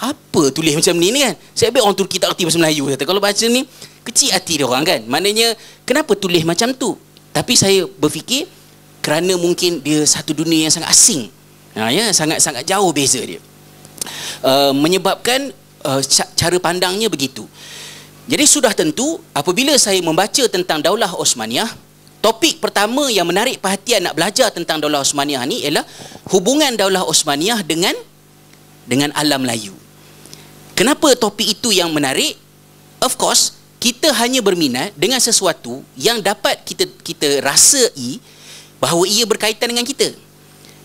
apa tulis macam ni ni kan saya ambil orang Turki tak erti bahasa Melayu kata kalau baca ni kecil hati dia orang kan maknanya kenapa tulis macam tu tapi saya berfikir kerana mungkin dia satu dunia yang sangat asing ha, ya sangat-sangat jauh beza dia uh, menyebabkan uh, cara pandangnya begitu jadi sudah tentu apabila saya membaca tentang Daulah Osmaniyah, topik pertama yang menarik perhatian nak belajar tentang Daulah Osmaniyah ni ialah hubungan Daulah Osmaniyah dengan dengan alam Melayu. Kenapa topik itu yang menarik? Of course, kita hanya berminat dengan sesuatu yang dapat kita kita rasai bahawa ia berkaitan dengan kita.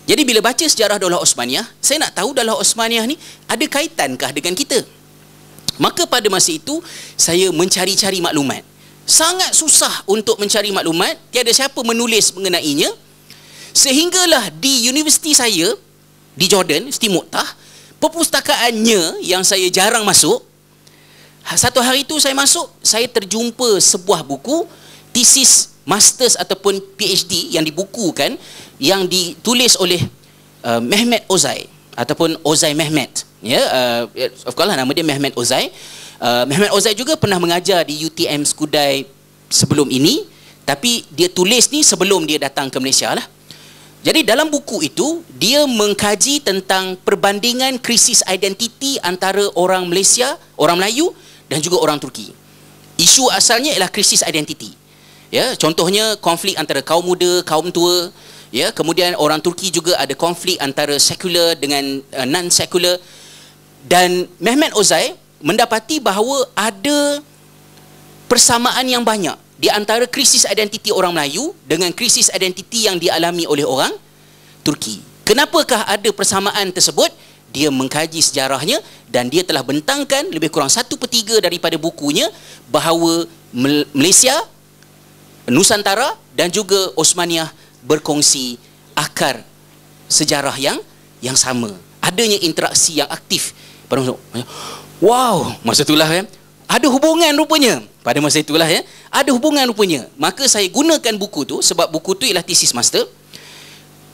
Jadi bila baca sejarah Daulah Osmaniyah, saya nak tahu Daulah Osmaniyah ni ada kaitankah dengan kita? Maka pada masa itu saya mencari-cari maklumat. Sangat susah untuk mencari maklumat, tiada siapa menulis mengenainya. Sehinggalah di universiti saya di Jordan, Siti Muqtah, perpustakaannya yang saya jarang masuk. Satu hari itu saya masuk, saya terjumpa sebuah buku thesis masters ataupun PhD yang dibukukan yang ditulis oleh uh, Mehmet Ozai ataupun Ozai Mehmet ya uh, of course lah nama dia Mehmet Ozai uh, Mehmet Ozai juga pernah mengajar di UTM Skudai sebelum ini tapi dia tulis ni sebelum dia datang ke Malaysia lah jadi dalam buku itu dia mengkaji tentang perbandingan krisis identiti antara orang Malaysia orang Melayu dan juga orang Turki isu asalnya ialah krisis identiti ya contohnya konflik antara kaum muda kaum tua ya kemudian orang Turki juga ada konflik antara sekular dengan uh, eh, non sekular dan Mehmet Ozay mendapati bahawa ada persamaan yang banyak di antara krisis identiti orang Melayu dengan krisis identiti yang dialami oleh orang Turki. Kenapakah ada persamaan tersebut? Dia mengkaji sejarahnya dan dia telah bentangkan lebih kurang satu per tiga daripada bukunya bahawa Malaysia, Nusantara dan juga Osmaniyah berkongsi akar sejarah yang yang sama adanya interaksi yang aktif pada eh, wow masa itulah ya ada hubungan rupanya pada masa itulah ya ada hubungan rupanya maka saya gunakan buku tu sebab buku tu ialah thesis master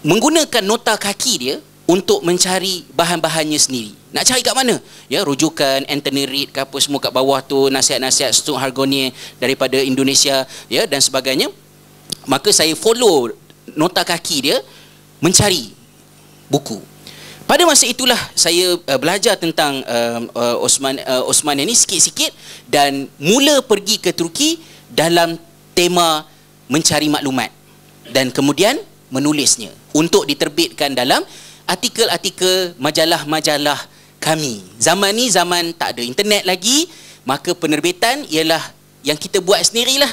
menggunakan nota kaki dia untuk mencari bahan-bahannya sendiri nak cari kat mana ya rujukan Anthony Reid ke apa semua kat bawah tu nasihat-nasihat Stu Hargonier daripada Indonesia ya dan sebagainya maka saya follow nota kaki dia mencari buku. Pada masa itulah saya uh, belajar tentang uh, uh, Osman uh, Osman ini sikit-sikit dan mula pergi ke Turki dalam tema mencari maklumat dan kemudian menulisnya untuk diterbitkan dalam artikel-artikel majalah-majalah kami. Zaman ni zaman tak ada internet lagi, maka penerbitan ialah yang kita buat sendirilah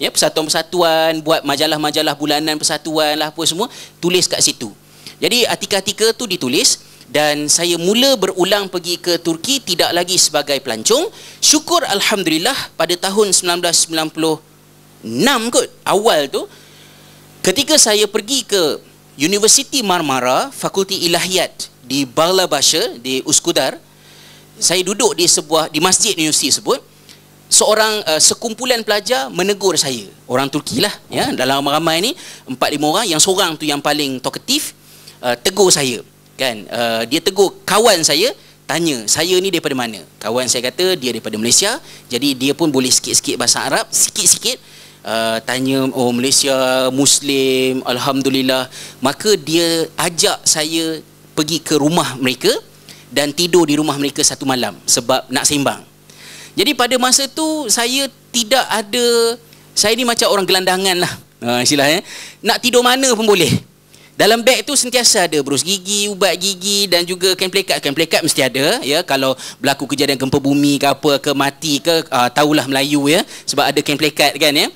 ya persatuan persatuan buat majalah majalah bulanan persatuan lah apa semua tulis kat situ jadi artikel-artikel tu ditulis dan saya mula berulang pergi ke Turki tidak lagi sebagai pelancong syukur Alhamdulillah pada tahun 1996 kot awal tu ketika saya pergi ke Universiti Marmara Fakulti Ilahiyat di Balabasha di Uskudar saya duduk di sebuah di masjid universiti sebut seorang uh, sekumpulan pelajar menegur saya orang Turki lah ya dalam ramai-ramai ni empat lima orang yang seorang tu yang paling talkatif uh, eh, tegur saya kan uh, dia tegur kawan saya tanya saya ni daripada mana kawan saya kata dia daripada Malaysia jadi dia pun boleh sikit-sikit bahasa Arab sikit-sikit uh, tanya oh Malaysia muslim alhamdulillah maka dia ajak saya pergi ke rumah mereka dan tidur di rumah mereka satu malam sebab nak sembang jadi pada masa tu saya tidak ada saya ni macam orang gelandangan lah. Uh, istilah, eh. Nak tidur mana pun boleh. Dalam beg tu sentiasa ada berus gigi, ubat gigi dan juga kain pelekat. Kain pelekat mesti ada ya kalau berlaku kejadian gempa bumi ke apa ke mati ke uh, tahulah Melayu ya sebab ada kain pelekat kan ya.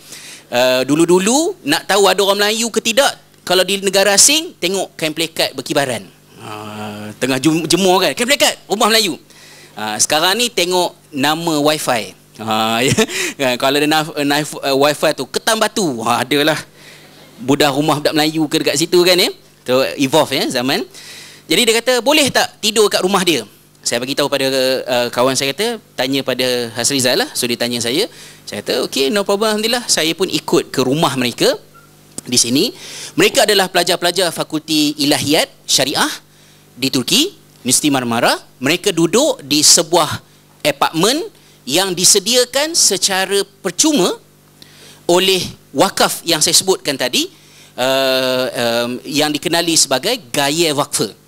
Uh, dulu-dulu nak tahu ada orang Melayu ke tidak kalau di negara asing tengok kain pelekat berkibaran. Uh, tengah jemur kan kain pelekat rumah Melayu. Ah, sekarang ni tengok nama wifi. Ha, [laughs] ya. Ah, kalau ada naf, eh, naf, uh, wifi tu ketam batu. Ha, adalah. Budak rumah budak Melayu ke dekat situ kan ya. Tu eh, evolve ya zaman. Jadi dia kata boleh tak tidur kat rumah dia? Saya bagi tahu pada uh, kawan saya kata tanya pada Hasrizal lah. So dia tanya saya. Saya kata okey no problem alhamdulillah. Saya pun ikut ke rumah mereka di sini. Mereka adalah pelajar-pelajar fakulti Ilahiyat Syariah di Turki Mesti marah Mereka duduk di sebuah apartmen Yang disediakan secara percuma Oleh wakaf yang saya sebutkan tadi uh, um, Yang dikenali sebagai gaya wakfa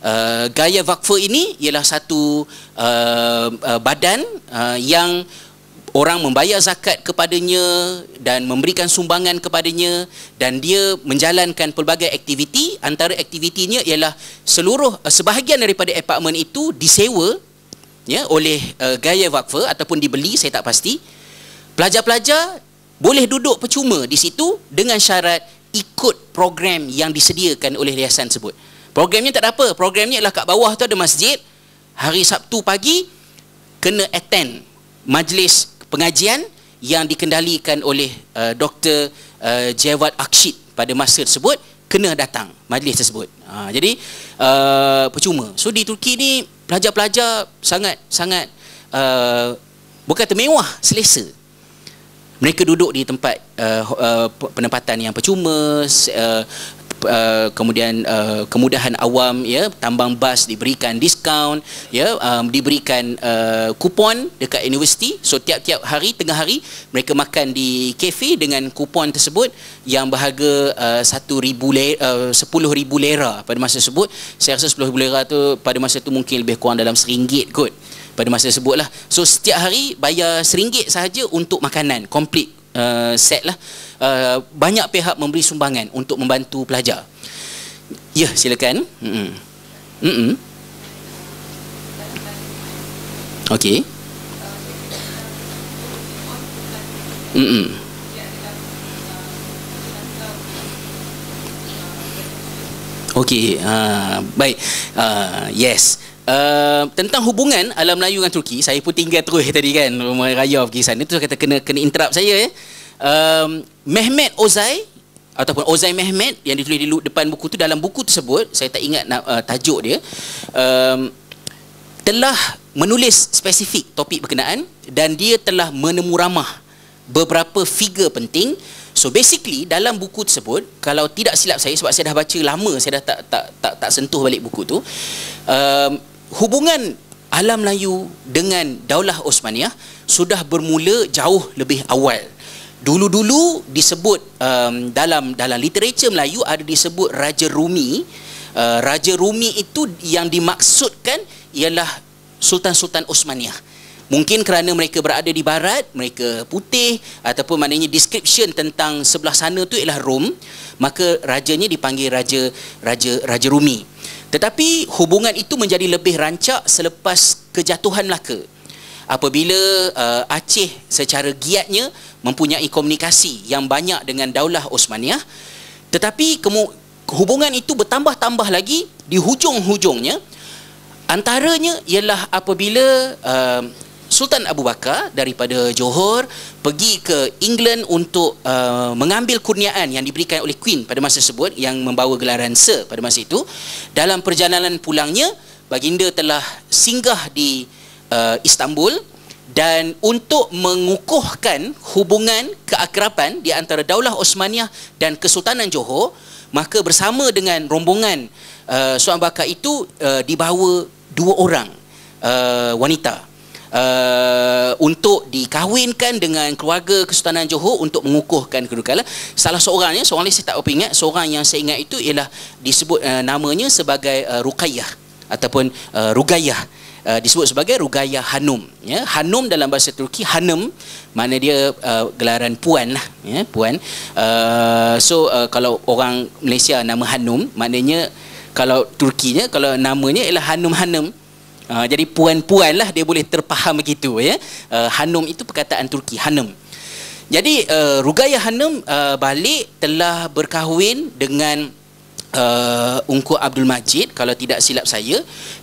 Uh, gaya Vakfa ini ialah satu uh, uh, badan uh, yang orang membayar zakat kepadanya dan memberikan sumbangan kepadanya dan dia menjalankan pelbagai aktiviti antara aktivitinya ialah seluruh eh, sebahagian daripada apartmen itu disewa ya oleh uh, gaya wakfa ataupun dibeli saya tak pasti pelajar-pelajar boleh duduk percuma di situ dengan syarat ikut program yang disediakan oleh yayasan tersebut programnya tak ada apa programnya ialah kat bawah tu ada masjid hari Sabtu pagi kena attend majlis pengajian yang dikendalikan oleh uh, Dr. Uh, Jawad Akshid pada masa tersebut kena datang majlis tersebut. Ha, jadi uh, percuma. So di Turki ni pelajar-pelajar sangat sangat uh, bukan termewah, selesa. Mereka duduk di tempat uh, uh, penempatan yang percuma, uh, uh, kemudian uh, kemudahan awam ya tambang bas diberikan diskaun ya um, diberikan uh, kupon dekat universiti so tiap-tiap hari tengah hari mereka makan di kafe dengan kupon tersebut yang berharga uh, 1000 le- uh, 10000 lira pada masa tersebut saya rasa 10000 lira tu pada masa tu mungkin lebih kurang dalam seringgit kot pada masa tersebut lah. so setiap hari bayar seringgit sahaja untuk makanan complete uh, set lah uh, banyak pihak memberi sumbangan untuk membantu pelajar. Ya, yeah, silakan. Hmm. Hmm. Okey. Hmm. Okey, uh, baik. Uh, yes. Uh, tentang hubungan alam Melayu dengan Turki saya pun tinggal terus tadi kan rumah raya pergi sana tu saya kata kena kena interrupt saya eh. Um, Mehmet Ozai ataupun Ozai Mehmet yang ditulis di depan buku tu dalam buku tersebut saya tak ingat uh, tajuk dia um, telah menulis spesifik topik berkenaan dan dia telah menemu ramah beberapa figure penting so basically dalam buku tersebut kalau tidak silap saya sebab saya dah baca lama saya dah tak tak tak, tak sentuh balik buku tu um, hubungan alam Melayu dengan Daulah Osmaniyah sudah bermula jauh lebih awal dulu-dulu disebut um, dalam dalam literature Melayu ada disebut Raja Rumi. Uh, Raja Rumi itu yang dimaksudkan ialah Sultan-Sultan Osmaniyah. Mungkin kerana mereka berada di barat, mereka putih ataupun maknanya description tentang sebelah sana tu ialah Rom, maka rajanya dipanggil Raja Raja Raja Rumi. Tetapi hubungan itu menjadi lebih rancak selepas kejatuhan Melaka apabila uh, Aceh secara giatnya mempunyai komunikasi yang banyak dengan Daulah Osmaniyah tetapi kemu- hubungan itu bertambah-tambah lagi di hujung-hujungnya antaranya ialah apabila uh, Sultan Abu Bakar daripada Johor pergi ke England untuk uh, mengambil kurniaan yang diberikan oleh Queen pada masa tersebut yang membawa gelaran Sir pada masa itu dalam perjalanan pulangnya baginda telah singgah di uh, Istanbul dan untuk mengukuhkan hubungan keakraban di antara Daulah Osmaniyah dan Kesultanan Johor maka bersama dengan rombongan uh, Suan Bakar itu uh, dibawa dua orang uh, wanita uh, untuk dikahwinkan dengan keluarga Kesultanan Johor untuk mengukuhkan kedudukan salah seorangnya seorang lagi saya tak apa ingat seorang yang saya ingat itu ialah disebut uh, namanya sebagai uh, Ruqayyah ataupun uh, Rugayyah Uh, disebut sebagai rugaya hanum ya hanum dalam bahasa turki hanum mana dia uh, gelaran puan lah, ya puan uh, so uh, kalau orang malaysia nama hanum maknanya kalau turkinya kalau namanya ialah hanum hanum uh, jadi puan-puan lah dia boleh terfaham begitu ya uh, hanum itu perkataan turki hanum jadi uh, rugaya hanum uh, balik telah berkahwin dengan uh, Ungku Abdul Majid kalau tidak silap saya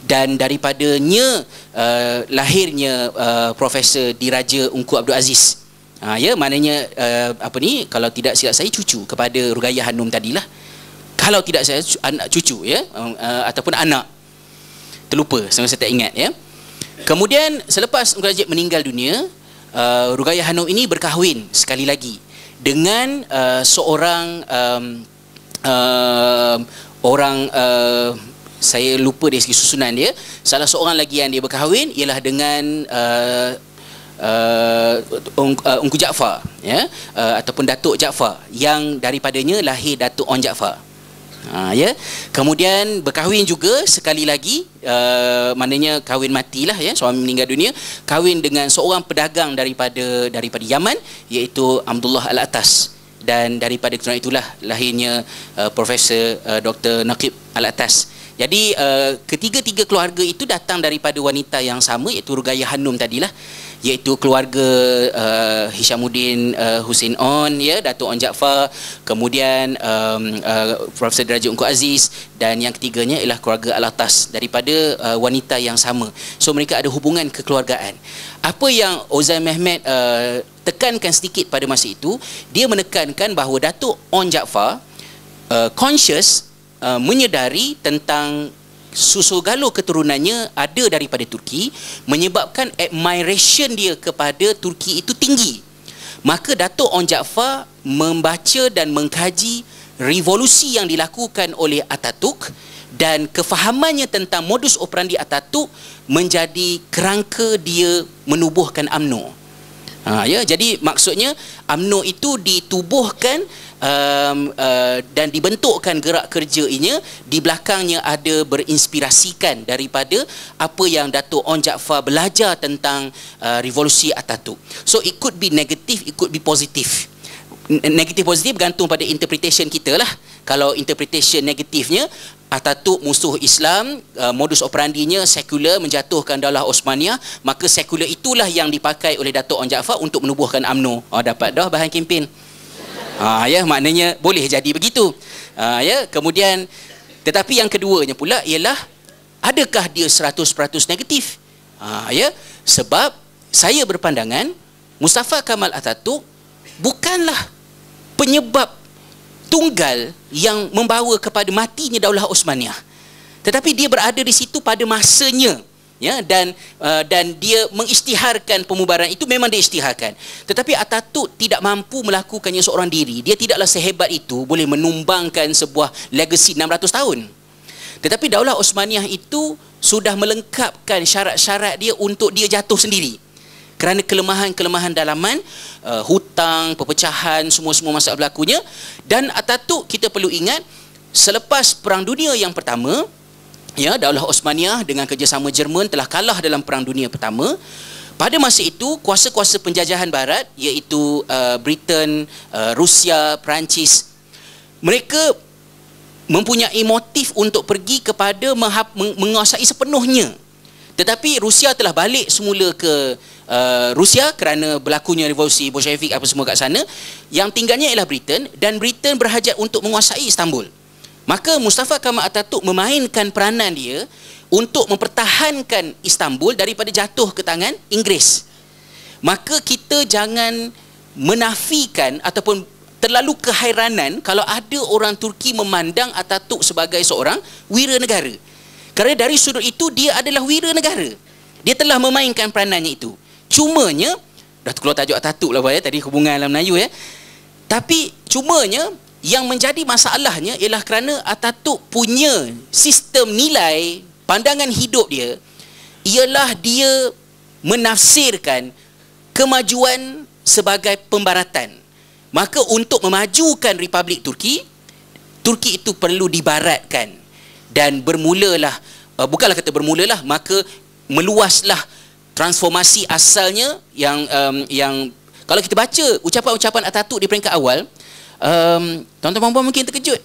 dan daripadanya uh, lahirnya uh, Profesor Diraja Ungku Abdul Aziz Ha, ya, maknanya uh, apa ni kalau tidak silap saya cucu kepada Rugayah Hanum tadilah. Kalau tidak saya anak cucu ya um, uh, ataupun anak. Terlupa sebab saya tak ingat ya. Kemudian selepas Ungku Rajib meninggal dunia, uh, Rugayah Hanum ini berkahwin sekali lagi dengan uh, seorang um, uh, orang uh, saya lupa dari segi susunan dia salah seorang lagi yang dia berkahwin ialah dengan uh, uh, Ungku Jaafar ya uh, ataupun Datuk Jaafar yang daripadanya lahir Datuk On Jaafar Ha, ya. Kemudian berkahwin juga sekali lagi uh, maknanya kahwin matilah ya suami meninggal dunia kahwin dengan seorang pedagang daripada daripada Yaman iaitu Abdullah Al-Atas dan daripada kerana itulah lahirnya uh, Profesor uh, Dr. Naqib Al-Atas. Jadi uh, ketiga-tiga keluarga itu datang daripada wanita yang sama iaitu Rugaya Hanum tadilah iaitu keluarga uh, Hishamuddin uh, Husin On ya Datuk On Jaafar kemudian um, uh, Profesor Derajat Unku Aziz dan yang ketiganya ialah keluarga Alatas daripada uh, wanita yang sama so mereka ada hubungan kekeluargaan apa yang Ozan Mehmet uh, tekankan sedikit pada masa itu dia menekankan bahawa Datuk On Jaafar uh, conscious uh, menyedari tentang galuh keturunannya ada daripada Turki menyebabkan admiration dia kepada Turki itu tinggi maka Datuk Ong Jaafar membaca dan mengkaji revolusi yang dilakukan oleh Atatuk dan kefahamannya tentang modus operandi Atatuk menjadi kerangka dia menubuhkan AMNO. Ha ya jadi maksudnya AMNO itu ditubuhkan um, uh, dan dibentukkan gerak kerja ini di belakangnya ada berinspirasikan daripada apa yang Datuk On Jaafar belajar tentang uh, revolusi Ataturk. So it could be negative, it could be positive. Negatif positif bergantung pada interpretation kita lah. Kalau interpretation negatifnya Ataturk musuh Islam, uh, modus operandinya sekular menjatuhkan daulah Osmania, maka sekular itulah yang dipakai oleh Datuk On Jaafar untuk menubuhkan AMNO. Oh, dapat dah bahan kempen. Ah ya maknanya boleh jadi begitu. Ah ya kemudian tetapi yang keduanya pula ialah adakah dia 100% negatif? Ah ya sebab saya berpandangan Mustafa Kamal Ataturk bukanlah penyebab tunggal yang membawa kepada matinya Daulah Osmaniyah. Tetapi dia berada di situ pada masanya ya dan uh, dan dia mengisytiharkan pemubaran itu memang dia isytiharkan tetapi Atatürk tidak mampu melakukannya seorang diri dia tidaklah sehebat itu boleh menumbangkan sebuah legasi 600 tahun tetapi Daulah Osmaniyah itu sudah melengkapkan syarat-syarat dia untuk dia jatuh sendiri kerana kelemahan-kelemahan dalaman uh, hutang perpecahan semua-semua masa berlakunya dan Atatürk kita perlu ingat selepas perang dunia yang pertama ya Daulah Osmaniyah dengan kerjasama Jerman telah kalah dalam Perang Dunia Pertama. Pada masa itu, kuasa-kuasa penjajahan barat iaitu uh, Britain, uh, Rusia, Perancis mereka mempunyai motif untuk pergi kepada meha- menguasai sepenuhnya. Tetapi Rusia telah balik semula ke uh, Rusia kerana berlakunya revolusi Bolshevik apa semua kat sana. Yang tinggalnya ialah Britain dan Britain berhajat untuk menguasai Istanbul. Maka Mustafa Kemal Atatürk memainkan peranan dia untuk mempertahankan Istanbul daripada jatuh ke tangan Inggeris. Maka kita jangan menafikan ataupun terlalu kehairanan kalau ada orang Turki memandang Atatürk sebagai seorang wira negara. Kerana dari sudut itu dia adalah wira negara. Dia telah memainkan peranannya itu. Cumanya dah keluar tajuk Atatürk lah ya tadi hubungan dalam Melayu ya. Tapi cumanya yang menjadi masalahnya ialah kerana Atatürk punya sistem nilai pandangan hidup dia ialah dia menafsirkan kemajuan sebagai pembaratan. Maka untuk memajukan Republik Turki, Turki itu perlu dibaratkan dan bermulalah eh, bukanlah kata bermulalah maka meluaslah transformasi asalnya yang um, yang kalau kita baca ucapan-ucapan Atatürk di peringkat awal um, tuan-tuan puan mungkin terkejut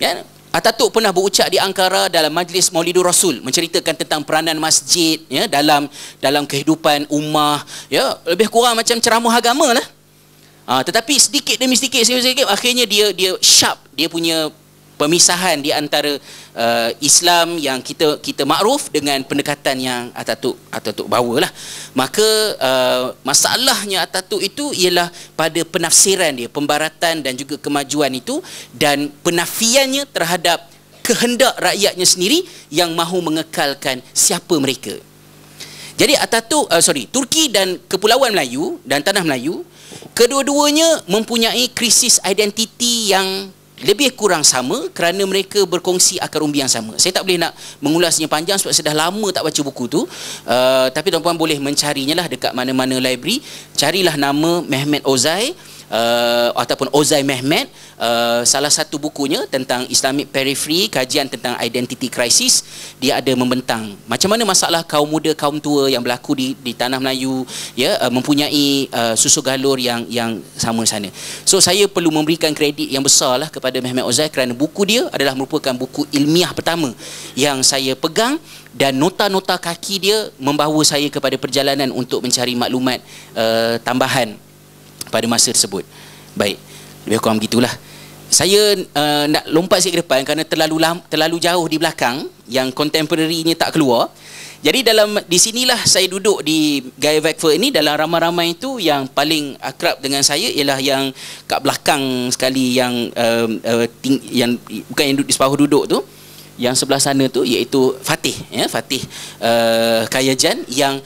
ya Atatürk pernah berucap di Ankara dalam majlis Maulidur Rasul menceritakan tentang peranan masjid ya dalam dalam kehidupan ummah ya lebih kurang macam ceramah agama lah. Ha, tetapi sedikit demi sedikit, sedikit, sedikit, akhirnya dia dia sharp dia punya pemisahan di antara uh, Islam yang kita kita makruf dengan pendekatan yang Atatürk Atatürk bawalah. Maka uh, masalahnya Atatürk itu ialah pada penafsiran dia, pembaratan dan juga kemajuan itu dan penafiannya terhadap kehendak rakyatnya sendiri yang mahu mengekalkan siapa mereka. Jadi Atatürk uh, sorry, Turki dan Kepulauan Melayu dan Tanah Melayu kedua-duanya mempunyai krisis identiti yang lebih kurang sama kerana mereka berkongsi akar umbi yang sama. Saya tak boleh nak mengulasnya panjang sebab sudah lama tak baca buku tu. Uh, tapi tuan-tuan boleh mencarinya lah dekat mana-mana library. Carilah nama Mehmet Ozai uh, ataupun Ozai Mehmet uh, salah satu bukunya tentang Islamic Periphery kajian tentang identity crisis dia ada membentang macam mana masalah kaum muda kaum tua yang berlaku di di tanah Melayu ya uh, mempunyai uh, susu galur yang yang sama sana so saya perlu memberikan kredit yang besarlah kepada Mehmet Ozai kerana buku dia adalah merupakan buku ilmiah pertama yang saya pegang dan nota-nota kaki dia membawa saya kepada perjalanan untuk mencari maklumat uh, tambahan pada masa tersebut baik lebih kurang gitulah. saya uh, nak lompat sikit ke depan kerana terlalu lam, terlalu jauh di belakang yang contemporary-nya tak keluar jadi dalam di sinilah saya duduk di Guy Vector ini dalam ramai-ramai itu yang paling akrab dengan saya ialah yang kat belakang sekali yang uh, uh, ting, yang bukan yang duduk di separuh duduk tu yang sebelah sana tu iaitu Fatih ya Fatih uh, Kayajan yang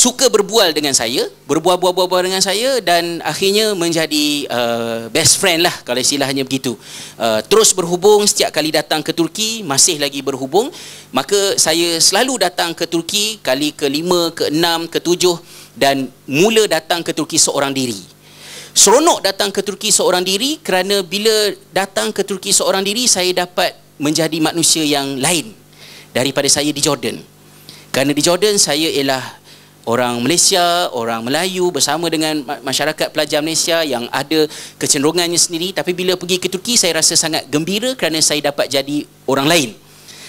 suka berbual dengan saya, berbual-bual-bual dengan saya dan akhirnya menjadi uh, best friend lah kalau istilahnya begitu. Uh, terus berhubung setiap kali datang ke Turki, masih lagi berhubung. Maka saya selalu datang ke Turki kali ke lima, ke enam, ke tujuh dan mula datang ke Turki seorang diri. Seronok datang ke Turki seorang diri kerana bila datang ke Turki seorang diri saya dapat menjadi manusia yang lain daripada saya di Jordan. Kerana di Jordan saya ialah orang Malaysia, orang Melayu bersama dengan masyarakat pelajar Malaysia yang ada kecenderungannya sendiri tapi bila pergi ke Turki saya rasa sangat gembira kerana saya dapat jadi orang lain.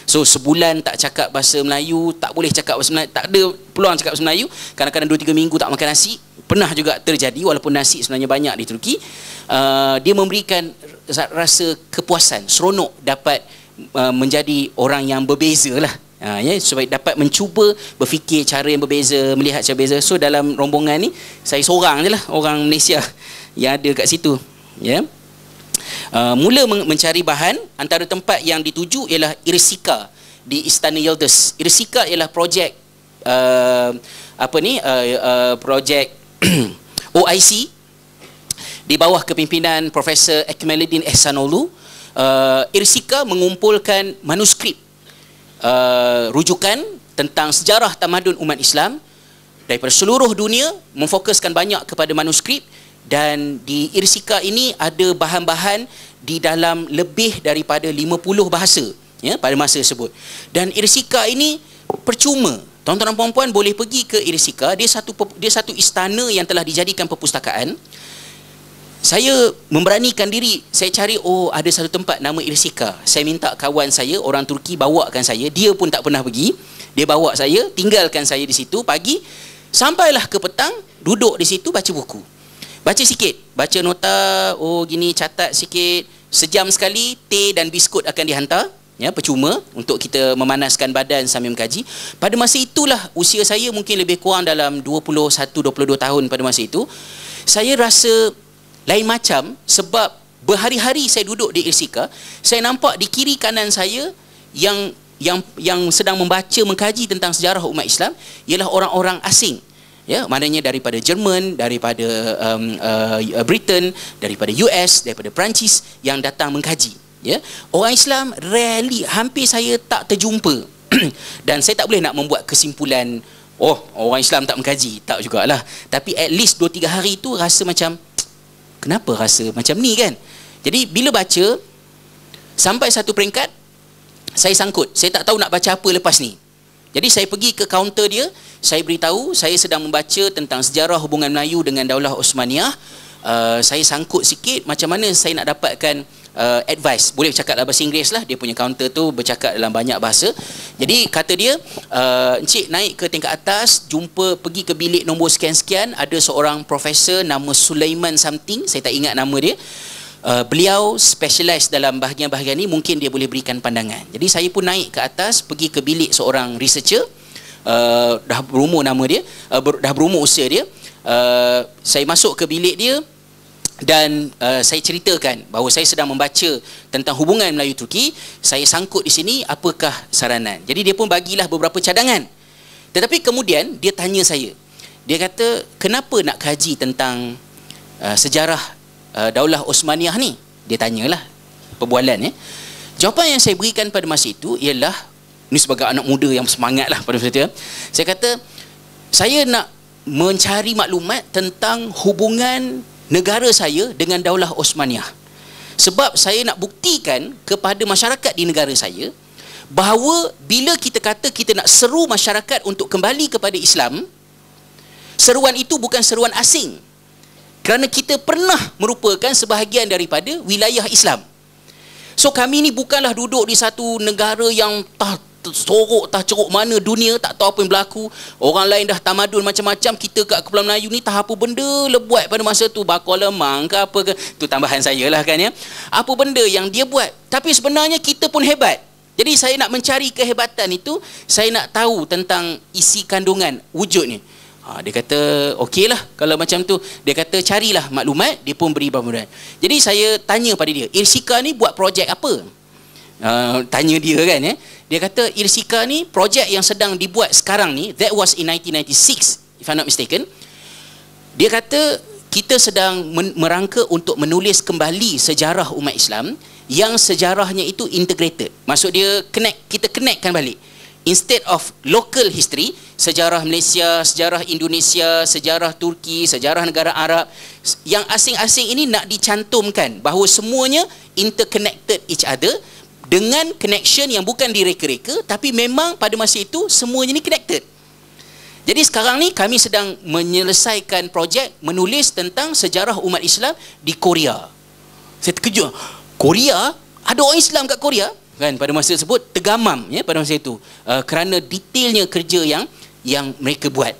So sebulan tak cakap bahasa Melayu, tak boleh cakap bahasa Melayu, tak ada peluang cakap bahasa Melayu. Kadang-kadang 2 3 minggu tak makan nasi. Pernah juga terjadi walaupun nasi sebenarnya banyak di Turki. Uh, dia memberikan rasa kepuasan, seronok dapat uh, menjadi orang yang berbeza lah ha, ya, supaya dapat mencuba berfikir cara yang berbeza, melihat cara berbeza. So dalam rombongan ni saya seorang je lah orang Malaysia [laughs] yang ada kat situ. Ya. Uh, mula mencari bahan antara tempat yang dituju ialah Irsika di Istana Yildiz. Irsika ialah projek uh, apa ni uh, uh, projek OIC [clears throat] di bawah kepimpinan Profesor Akmaluddin Ehsanolu. uh, Irsika mengumpulkan manuskrip uh, rujukan tentang sejarah tamadun umat Islam daripada seluruh dunia memfokuskan banyak kepada manuskrip dan di Irsika ini ada bahan-bahan di dalam lebih daripada 50 bahasa ya pada masa tersebut dan Irsika ini percuma tuan-tuan puan-puan boleh pergi ke Irsika dia satu dia satu istana yang telah dijadikan perpustakaan saya memberanikan diri saya cari oh ada satu tempat nama Irsika saya minta kawan saya orang Turki bawakan saya dia pun tak pernah pergi dia bawa saya tinggalkan saya di situ pagi sampailah ke petang duduk di situ baca buku baca sikit baca nota oh gini catat sikit sejam sekali teh dan biskut akan dihantar ya percuma untuk kita memanaskan badan sambil mengkaji pada masa itulah usia saya mungkin lebih kurang dalam 21 22 tahun pada masa itu saya rasa lain macam sebab berhari-hari saya duduk di Isika, saya nampak di kiri kanan saya yang yang yang sedang membaca mengkaji tentang sejarah umat Islam ialah orang-orang asing. Ya, maknanya daripada Jerman, daripada um, uh, uh Britain, daripada US, daripada Perancis yang datang mengkaji. Ya. Orang Islam rarely hampir saya tak terjumpa. [clears throat] Dan saya tak boleh nak membuat kesimpulan Oh, orang Islam tak mengkaji. Tak jugalah. Tapi at least 2-3 hari itu rasa macam kenapa rasa macam ni kan jadi bila baca sampai satu peringkat saya sangkut saya tak tahu nak baca apa lepas ni jadi saya pergi ke kaunter dia saya beritahu saya sedang membaca tentang sejarah hubungan Melayu dengan Daulah Osmaniyah uh, saya sangkut sikit macam mana saya nak dapatkan uh, advice boleh bercakap dalam bahasa Inggeris lah dia punya counter tu bercakap dalam banyak bahasa jadi kata dia uh, Encik naik ke tingkat atas jumpa pergi ke bilik nombor sekian-sekian ada seorang profesor nama Sulaiman something saya tak ingat nama dia Uh, beliau specialize dalam bahagian-bahagian ini mungkin dia boleh berikan pandangan. Jadi saya pun naik ke atas pergi ke bilik seorang researcher uh, dah berumur nama dia, uh, ber, dah berumur usia dia. Uh, saya masuk ke bilik dia, dan uh, saya ceritakan bahawa saya sedang membaca tentang hubungan Melayu Turki saya sangkut di sini apakah saranan jadi dia pun bagilah beberapa cadangan tetapi kemudian dia tanya saya dia kata kenapa nak kaji tentang uh, sejarah uh, daulah Osmaniyah ni dia tanyalah perbualan ya jawapan yang saya berikan pada masa itu ialah ni sebagai anak muda yang semangat lah pada masa itu ya. saya kata saya nak mencari maklumat tentang hubungan negara saya dengan daulah Osmaniyah. Sebab saya nak buktikan kepada masyarakat di negara saya bahawa bila kita kata kita nak seru masyarakat untuk kembali kepada Islam, seruan itu bukan seruan asing. Kerana kita pernah merupakan sebahagian daripada wilayah Islam. So kami ni bukanlah duduk di satu negara yang tahta sorok tak ceruk mana dunia tak tahu apa yang berlaku orang lain dah tamadun macam-macam kita kat Kepulauan Melayu ni tak apa benda lebuat pada masa tu bakar lemang ke apa ke tu tambahan saya lah kan ya apa benda yang dia buat tapi sebenarnya kita pun hebat jadi saya nak mencari kehebatan itu saya nak tahu tentang isi kandungan wujud ni ha, dia kata okey lah kalau macam tu dia kata carilah maklumat dia pun beri bahan-bahan jadi saya tanya pada dia Irsika ni buat projek apa Ah, tanya dia kan eh dia kata irsika ni projek yang sedang dibuat sekarang ni that was in 1996 if i'm not mistaken dia kata kita sedang merangka untuk menulis kembali sejarah umat Islam yang sejarahnya itu integrated maksud dia connect kita connectkan balik instead of local history sejarah Malaysia sejarah Indonesia sejarah Turki sejarah negara Arab yang asing-asing ini nak dicantumkan bahawa semuanya interconnected each other dengan connection yang bukan direka-reka tapi memang pada masa itu semuanya ni connected jadi sekarang ni kami sedang menyelesaikan projek menulis tentang sejarah umat Islam di Korea saya terkejut Korea? ada orang Islam kat Korea? kan pada masa tersebut tergamam ya pada masa itu uh, kerana detailnya kerja yang yang mereka buat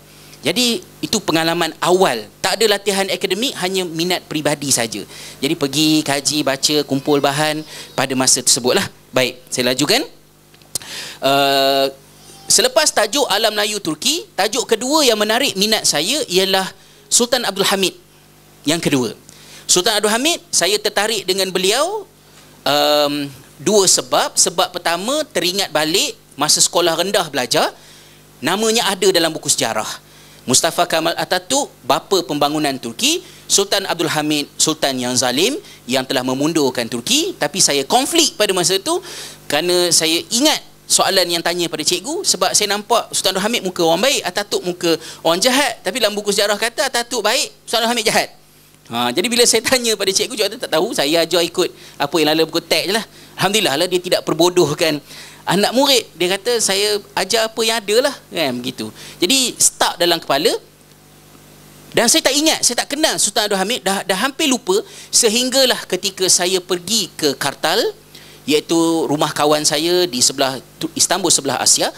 jadi itu pengalaman awal tak ada latihan akademik hanya minat peribadi saja jadi pergi kaji baca kumpul bahan pada masa tersebutlah lah Baik, saya lajukan. Uh, selepas tajuk Alam Melayu Turki, tajuk kedua yang menarik minat saya ialah Sultan Abdul Hamid. Yang kedua. Sultan Abdul Hamid, saya tertarik dengan beliau um, dua sebab. Sebab pertama, teringat balik masa sekolah rendah belajar, namanya ada dalam buku sejarah. Mustafa Kamal Atatürk, bapa pembangunan Turki, Sultan Abdul Hamid, sultan yang zalim yang telah memundurkan Turki, tapi saya konflik pada masa itu kerana saya ingat soalan yang tanya pada cikgu sebab saya nampak Sultan Abdul Hamid muka orang baik, Ataturk muka orang jahat, tapi dalam buku sejarah kata Atatürk baik, Sultan Abdul Hamid jahat. Ha, jadi bila saya [laughs] tanya pada cikgu, cikgu tak tahu, saya ajar ikut apa yang lalu buku tag je lah. Alhamdulillah lah dia tidak perbodohkan anak murid dia kata saya ajar apa yang ada lah kan begitu jadi stuck dalam kepala dan saya tak ingat saya tak kenal Sultan Abdul Hamid dah, dah hampir lupa sehinggalah ketika saya pergi ke Kartal iaitu rumah kawan saya di sebelah Istanbul sebelah Asia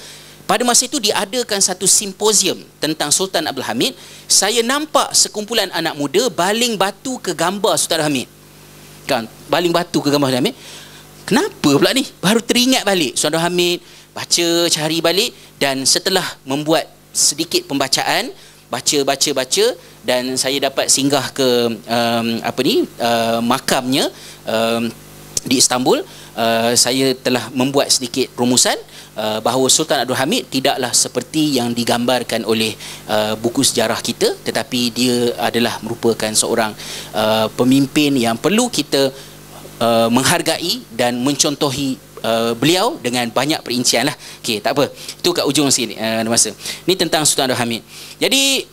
pada masa itu diadakan satu simposium tentang Sultan Abdul Hamid saya nampak sekumpulan anak muda baling batu ke gambar Sultan Abdul Hamid kan baling batu ke gambar Sultan Abdul Hamid Kenapa pula ni? Baru teringat balik Suhaib Hamid Baca cari balik Dan setelah membuat sedikit pembacaan Baca, baca, baca Dan saya dapat singgah ke um, Apa ni? Uh, makamnya um, Di Istanbul uh, Saya telah membuat sedikit rumusan Uh, bahawa Sultan Abdul Hamid tidaklah seperti yang digambarkan oleh uh, buku sejarah kita tetapi dia adalah merupakan seorang uh, pemimpin yang perlu kita Uh, menghargai dan mencontohi Uh, beliau dengan banyak perincian lah okay, tak apa itu kat ujung sini uh, masa ni tentang Sultan Abdul Hamid jadi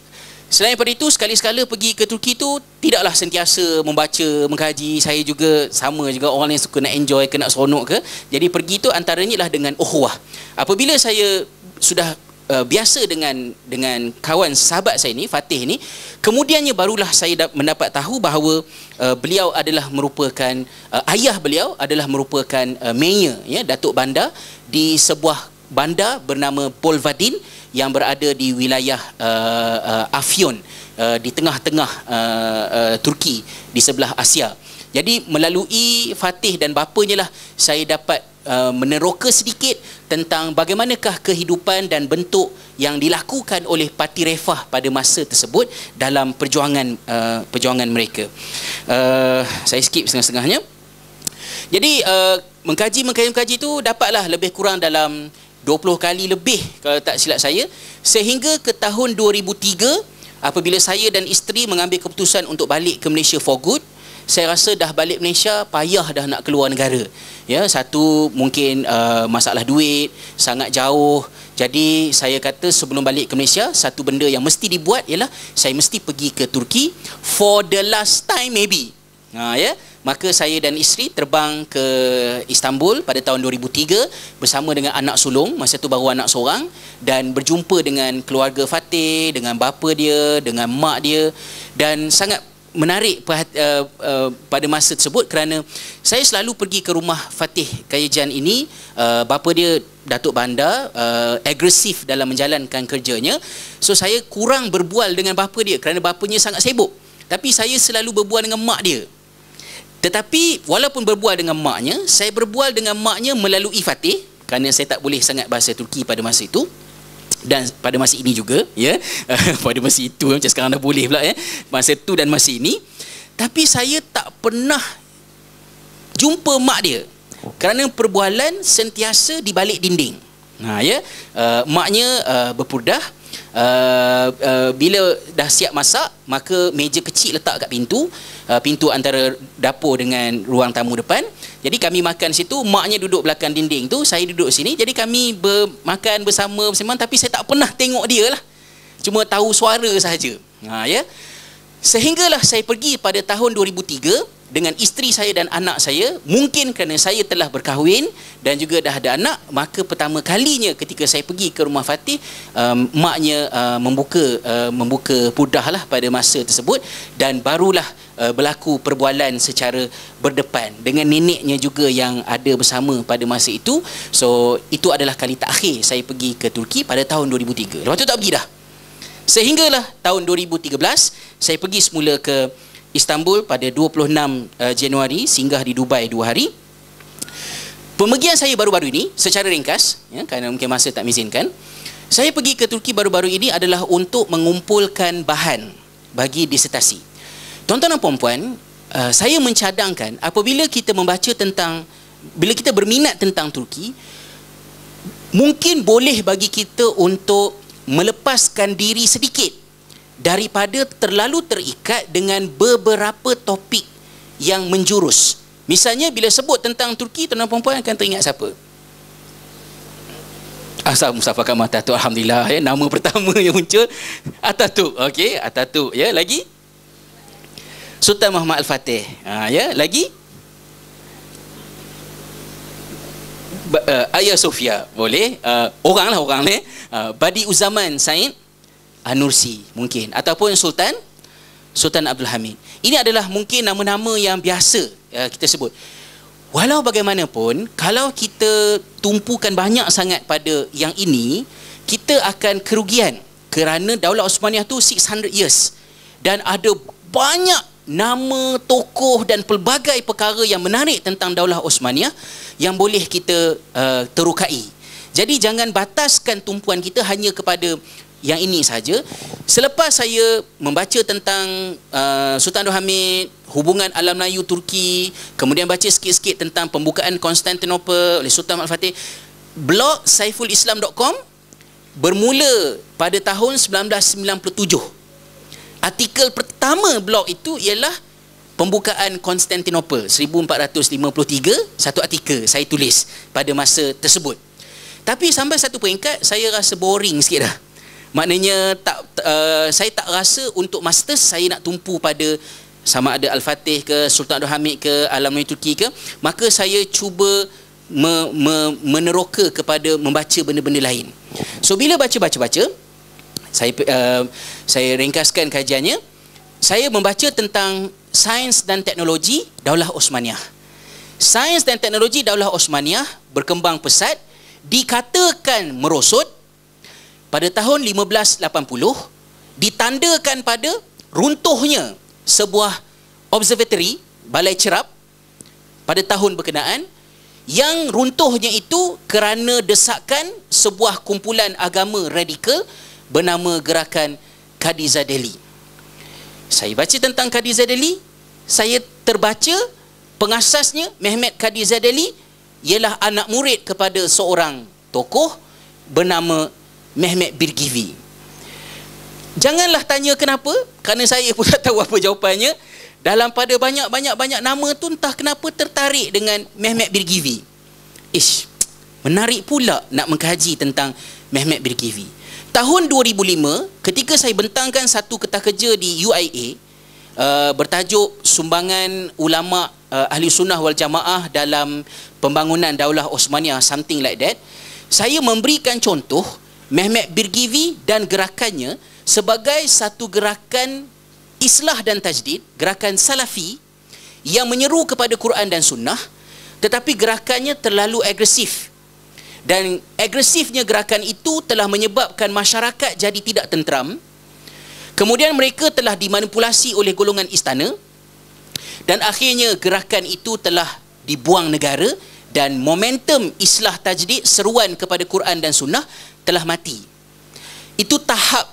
selain daripada itu sekali-sekala pergi ke Turki itu tidaklah sentiasa membaca mengkaji saya juga sama juga orang yang suka nak enjoy ke nak seronok ke jadi pergi itu antaranya lah dengan uhwah apabila saya sudah uh, biasa dengan dengan kawan sahabat saya ni Fatih ni kemudiannya barulah saya mendapat tahu bahawa uh, beliau adalah merupakan uh, ayah beliau adalah merupakan uh, mayor ya datuk bandar di sebuah bandar bernama Polvadin yang berada di wilayah uh, uh, Afyon uh, di tengah-tengah uh, uh, Turki di sebelah Asia uh, jadi melalui Fatih dan bapanya lah saya dapat uh, meneroka sedikit tentang bagaimanakah kehidupan dan bentuk yang dilakukan oleh Parti Refah pada masa tersebut dalam perjuangan uh, perjuangan mereka. Uh, saya skip setengah-setengahnya. Jadi mengkaji-mengkaji-mengkaji uh, itu dapatlah lebih kurang dalam 20 kali lebih kalau tak silap saya sehingga ke tahun 2003 apabila saya dan isteri mengambil keputusan untuk balik ke Malaysia for good saya rasa dah balik Malaysia payah dah nak keluar negara ya satu mungkin uh, masalah duit sangat jauh jadi saya kata sebelum balik ke Malaysia satu benda yang mesti dibuat ialah saya mesti pergi ke Turki for the last time maybe ha ya maka saya dan isteri terbang ke Istanbul pada tahun 2003 bersama dengan anak sulung masa tu baru anak seorang dan berjumpa dengan keluarga Fatih dengan bapa dia dengan mak dia dan sangat menarik uh, uh, pada masa tersebut kerana saya selalu pergi ke rumah Fatih Kayajan ini uh, bapa dia Datuk Bandar uh, agresif dalam menjalankan kerjanya so saya kurang berbual dengan bapa dia kerana bapanya sangat sibuk tapi saya selalu berbual dengan mak dia tetapi walaupun berbual dengan maknya saya berbual dengan maknya melalui Fatih kerana saya tak boleh sangat bahasa Turki pada masa itu dan pada masa ini juga ya [laughs] pada masa itu ya, macam sekarang dah boleh pula ya masa tu dan masa ini tapi saya tak pernah jumpa mak dia oh. kerana perbualan sentiasa di balik dinding ha ya uh, maknya uh, eh, berpudah Uh, eh, uh, bila dah siap masak maka meja kecil letak kat pintu uh, pintu antara dapur dengan ruang tamu depan jadi kami makan situ, maknya duduk belakang dinding tu, saya duduk sini. Jadi kami makan bersama bersama tapi saya tak pernah tengok dia lah. Cuma tahu suara sahaja. Ha, ya. Sehinggalah saya pergi pada tahun 2003 dengan isteri saya dan anak saya. Mungkin kerana saya telah berkahwin dan juga dah ada anak, maka pertama kalinya ketika saya pergi ke rumah Fatih, um, maknya uh, membuka uh, membuka pudah lah pada masa tersebut dan barulah Eh, berlaku perbualan secara berdepan dengan neneknya juga yang ada bersama pada masa itu so itu adalah kali terakhir saya pergi ke Turki pada tahun 2003 lepas tu tak pergi dah sehinggalah tahun 2013 saya pergi semula ke Istanbul pada 26 eh, Januari singgah di Dubai 2 hari pemergian saya baru-baru ini secara ringkas ya, kerana mungkin masa tak mizinkan. saya pergi ke Turki baru-baru ini adalah untuk mengumpulkan bahan bagi disertasi tuan-tuan dan puan-puan uh, saya mencadangkan apabila kita membaca tentang bila kita berminat tentang Turki mungkin boleh bagi kita untuk melepaskan diri sedikit daripada terlalu terikat dengan beberapa topik yang menjurus misalnya bila sebut tentang Turki tuan-tuan dan puan-puan akan teringat siapa Asal Mustafa Kamal Atatürk Alhamdulillah ya, Nama [laughs] pertama yang muncul Atatürk okay, Atatürk ya, Lagi Sultan Muhammad Al-Fatih. Ha, ya, lagi uh, Ayah Sofia boleh uh, lah orang ni uh, Badi Uzaman Said Anursi mungkin ataupun Sultan Sultan Abdul Hamid. Ini adalah mungkin nama-nama yang biasa uh, kita sebut. Walau bagaimanapun, kalau kita tumpukan banyak sangat pada yang ini, kita akan kerugian kerana Daulah Osmaniyah tu 600 years dan ada banyak nama tokoh dan pelbagai perkara yang menarik tentang daulah Osmaniyah yang boleh kita uh, terukai. Jadi jangan bataskan tumpuan kita hanya kepada yang ini saja. Selepas saya membaca tentang uh, Sultan Abdul Hamid, hubungan alam Melayu Turki, kemudian baca sikit-sikit tentang pembukaan Konstantinopel oleh Sultan Al-Fatih, blog saifulislam.com bermula pada tahun 1997 Artikel pertama blog itu ialah pembukaan Konstantinopel 1453 satu artikel saya tulis pada masa tersebut. Tapi sampai satu peringkat saya rasa boring sikit dah. Maknanya tak uh, saya tak rasa untuk master saya nak tumpu pada sama ada Al-Fatih ke Sultan Abdul Hamid ke Alamul Turki ke maka saya cuba me, me, meneroka kepada membaca benda-benda lain. So bila baca baca baca saya uh, saya ringkaskan kajiannya saya membaca tentang sains dan teknologi daulah Osmaniyah sains dan teknologi daulah Osmaniyah berkembang pesat dikatakan merosot pada tahun 1580 ditandakan pada runtuhnya sebuah observatory balai cerap pada tahun berkenaan yang runtuhnya itu kerana desakan sebuah kumpulan agama radikal bernama gerakan Kadizadeli. Saya baca tentang Kadizadeli, saya terbaca pengasasnya Mehmet Kadizadeli ialah anak murid kepada seorang tokoh bernama Mehmet Birgivi. Janganlah tanya kenapa, kerana saya [laughs] pun tak tahu apa jawapannya. Dalam pada banyak-banyak-banyak nama tu entah kenapa tertarik dengan Mehmet Birgivi. Ish, menarik pula nak mengkaji tentang Mehmet Birgivi tahun 2005 ketika saya bentangkan satu ketah kerja di UIA uh, bertajuk sumbangan ulama uh, ahli sunnah wal jamaah dalam pembangunan daulah Osmania something like that saya memberikan contoh Mehmet Birgivi dan gerakannya sebagai satu gerakan islah dan tajdid gerakan salafi yang menyeru kepada Quran dan sunnah tetapi gerakannya terlalu agresif dan agresifnya gerakan itu telah menyebabkan masyarakat jadi tidak tenteram kemudian mereka telah dimanipulasi oleh golongan istana dan akhirnya gerakan itu telah dibuang negara dan momentum islah tajdid seruan kepada Quran dan sunnah telah mati itu tahap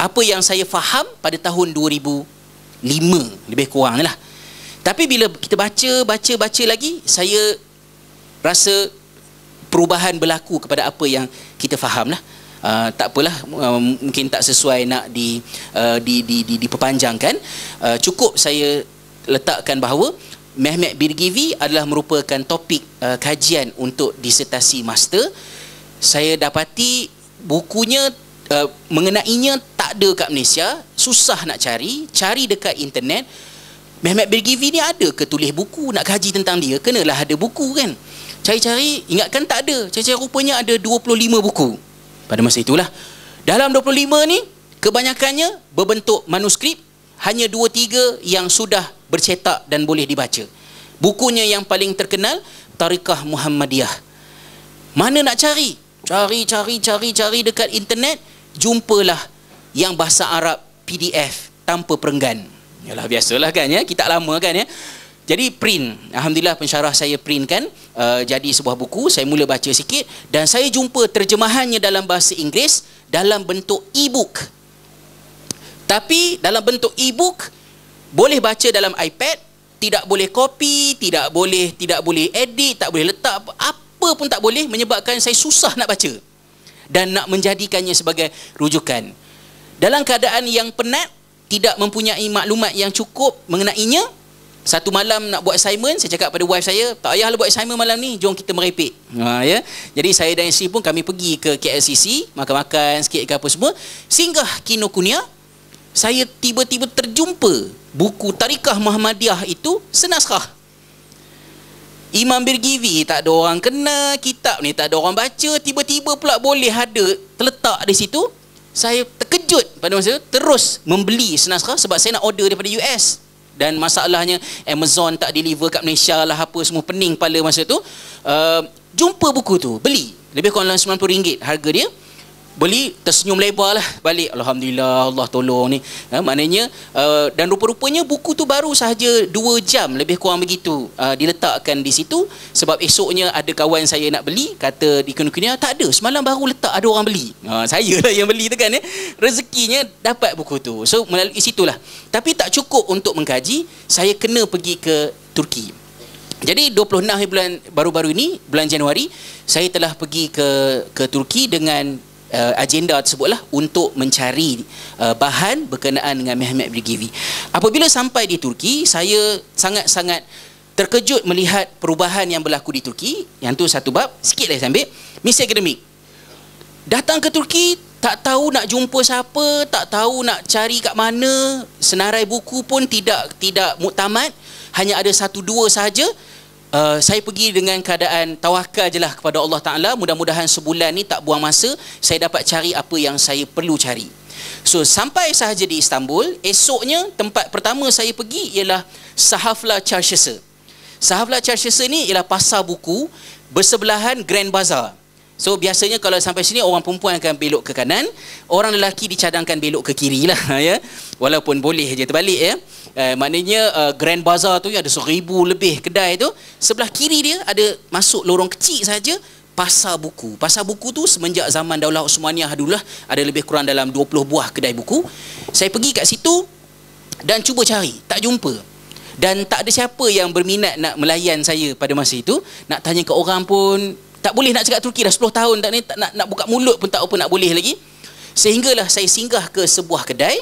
apa yang saya faham pada tahun 2005 lebih kurang lah tapi bila kita baca baca baca lagi saya rasa perubahan berlaku kepada apa yang kita fahamlah. Uh, tak apalah uh, mungkin tak sesuai nak di uh, di di di diperpanjangkan uh, cukup saya letakkan bahawa Mehmet Birgivi adalah merupakan topik uh, kajian untuk disertasi master saya dapati bukunya uh, mengenainya tak ada kat Malaysia susah nak cari cari dekat internet Mehmet Birgivi ni ada ke tulis buku nak kaji tentang dia kenalah ada buku kan Cari-cari, ingatkan tak ada. Cari-cari rupanya ada 25 buku. Pada masa itulah. Dalam 25 ni, kebanyakannya berbentuk manuskrip. Hanya 2-3 yang sudah bercetak dan boleh dibaca. Bukunya yang paling terkenal, Tarikah Muhammadiyah. Mana nak cari? Cari, cari, cari, cari dekat internet. Jumpalah yang bahasa Arab PDF tanpa perenggan. Yalah biasalah kan ya, kita lama kan ya. Jadi print, alhamdulillah pensyarah saya print kan uh, jadi sebuah buku, saya mula baca sikit dan saya jumpa terjemahannya dalam bahasa Inggeris dalam bentuk e-book. Tapi dalam bentuk e-book boleh baca dalam iPad, tidak boleh copy, tidak boleh tidak boleh edit, tak boleh letak apa pun tak boleh menyebabkan saya susah nak baca dan nak menjadikannya sebagai rujukan. Dalam keadaan yang penat, tidak mempunyai maklumat yang cukup mengenainya, satu malam nak buat assignment saya cakap pada wife saya tak payahlah buat assignment malam ni jom kita merepek ha ya jadi saya dan isteri pun kami pergi ke KLCC makan-makan sikit ke apa semua singgah Kinokuniya saya tiba-tiba terjumpa buku Tarikah Muhammadiyah itu senaskah Imam Birgivi tak ada orang kena kitab ni tak ada orang baca tiba-tiba pula boleh ada terletak di situ saya terkejut pada masa itu terus membeli senaskah sebab saya nak order daripada US dan masalahnya Amazon tak deliver kat Malaysia lah apa semua pening kepala masa tu uh, jumpa buku tu beli lebih kurang RM90 harga dia beli tersenyum lebar lah balik Alhamdulillah Allah tolong ni ha, maknanya uh, dan rupa-rupanya buku tu baru sahaja 2 jam lebih kurang begitu uh, diletakkan di situ sebab esoknya ada kawan saya nak beli kata di kunia tak ada semalam baru letak ada orang beli ha, saya lah yang beli tu kan eh? rezekinya dapat buku tu so melalui situlah tapi tak cukup untuk mengkaji saya kena pergi ke Turki jadi 26 bulan baru-baru ini bulan Januari saya telah pergi ke ke Turki dengan uh, agenda tersebutlah untuk mencari uh, bahan berkenaan dengan Mehmet Brigivi. Apabila sampai di Turki, saya sangat-sangat terkejut melihat perubahan yang berlaku di Turki. Yang tu satu bab, sikit lagi saya Misi akademik. Datang ke Turki, tak tahu nak jumpa siapa, tak tahu nak cari kat mana, senarai buku pun tidak tidak muktamad, hanya ada satu dua saja. Uh, saya pergi dengan keadaan tawakal je lah kepada Allah Ta'ala mudah-mudahan sebulan ni tak buang masa saya dapat cari apa yang saya perlu cari so sampai sahaja di Istanbul esoknya tempat pertama saya pergi ialah Sahafla Charshesa Sahafla Charshesa ni ialah pasar buku bersebelahan Grand Bazaar So biasanya kalau sampai sini orang perempuan akan belok ke kanan, orang lelaki dicadangkan belok ke kiri lah [laughs] ya. Walaupun boleh je terbalik ya. Eh, maknanya uh, Grand Bazaar tu ada seribu lebih kedai tu. Sebelah kiri dia ada masuk lorong kecil saja pasar buku. Pasar buku tu semenjak zaman Daulah Osmaniyah dulu lah ada lebih kurang dalam 20 buah kedai buku. Saya pergi kat situ dan cuba cari, tak jumpa. Dan tak ada siapa yang berminat nak melayan saya pada masa itu. Nak tanya ke orang pun, tak boleh nak cakap Turki dah 10 tahun tak ni tak nak nak buka mulut pun tak apa nak boleh lagi sehinggalah saya singgah ke sebuah kedai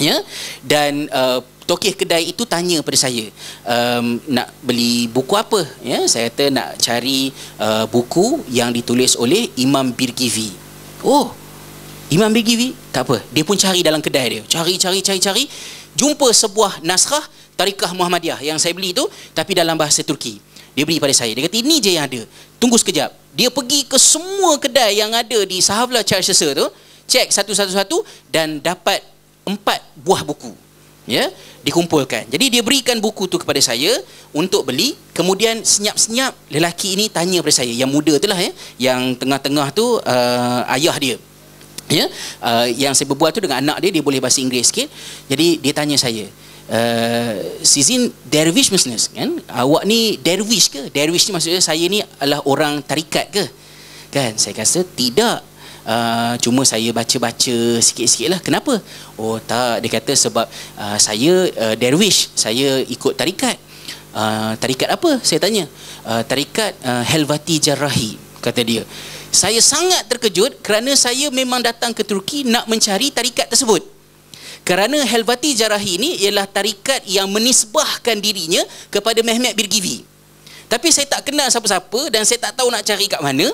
ya dan uh, Tokih kedai itu tanya pada saya um, nak beli buku apa ya saya kata nak cari uh, buku yang ditulis oleh Imam Birgivi oh Imam Birgivi tak apa dia pun cari dalam kedai dia cari cari cari cari jumpa sebuah naskah tarikah Muhammadiyah yang saya beli itu tapi dalam bahasa Turki dia beli pada saya dia kata ini je yang ada tunggu sekejap dia pergi ke semua kedai yang ada di Sahabla Charles tu cek satu-satu-satu dan dapat empat buah buku ya dikumpulkan jadi dia berikan buku tu kepada saya untuk beli kemudian senyap-senyap lelaki ini tanya kepada saya yang muda itulah ya yang tengah-tengah tu uh, ayah dia ya uh, yang saya berbual tu dengan anak dia dia boleh bahasa Inggeris sikit jadi dia tanya saya uh, Sizin Dervish Business kan Awak ni Dervish ke Dervish ni maksudnya Saya ni adalah orang tarikat ke Kan Saya kata tidak uh, cuma saya baca-baca sikit-sikit lah kenapa oh tak dia kata sebab uh, saya uh, derwish saya ikut tarikat uh, tarikat apa saya tanya uh, tarikat uh, helvati jarahi kata dia saya sangat terkejut kerana saya memang datang ke Turki nak mencari tarikat tersebut kerana Helvati Jarahi ini ialah tarikat yang menisbahkan dirinya kepada Mehmet Birgivi. Tapi saya tak kenal siapa-siapa dan saya tak tahu nak cari kat mana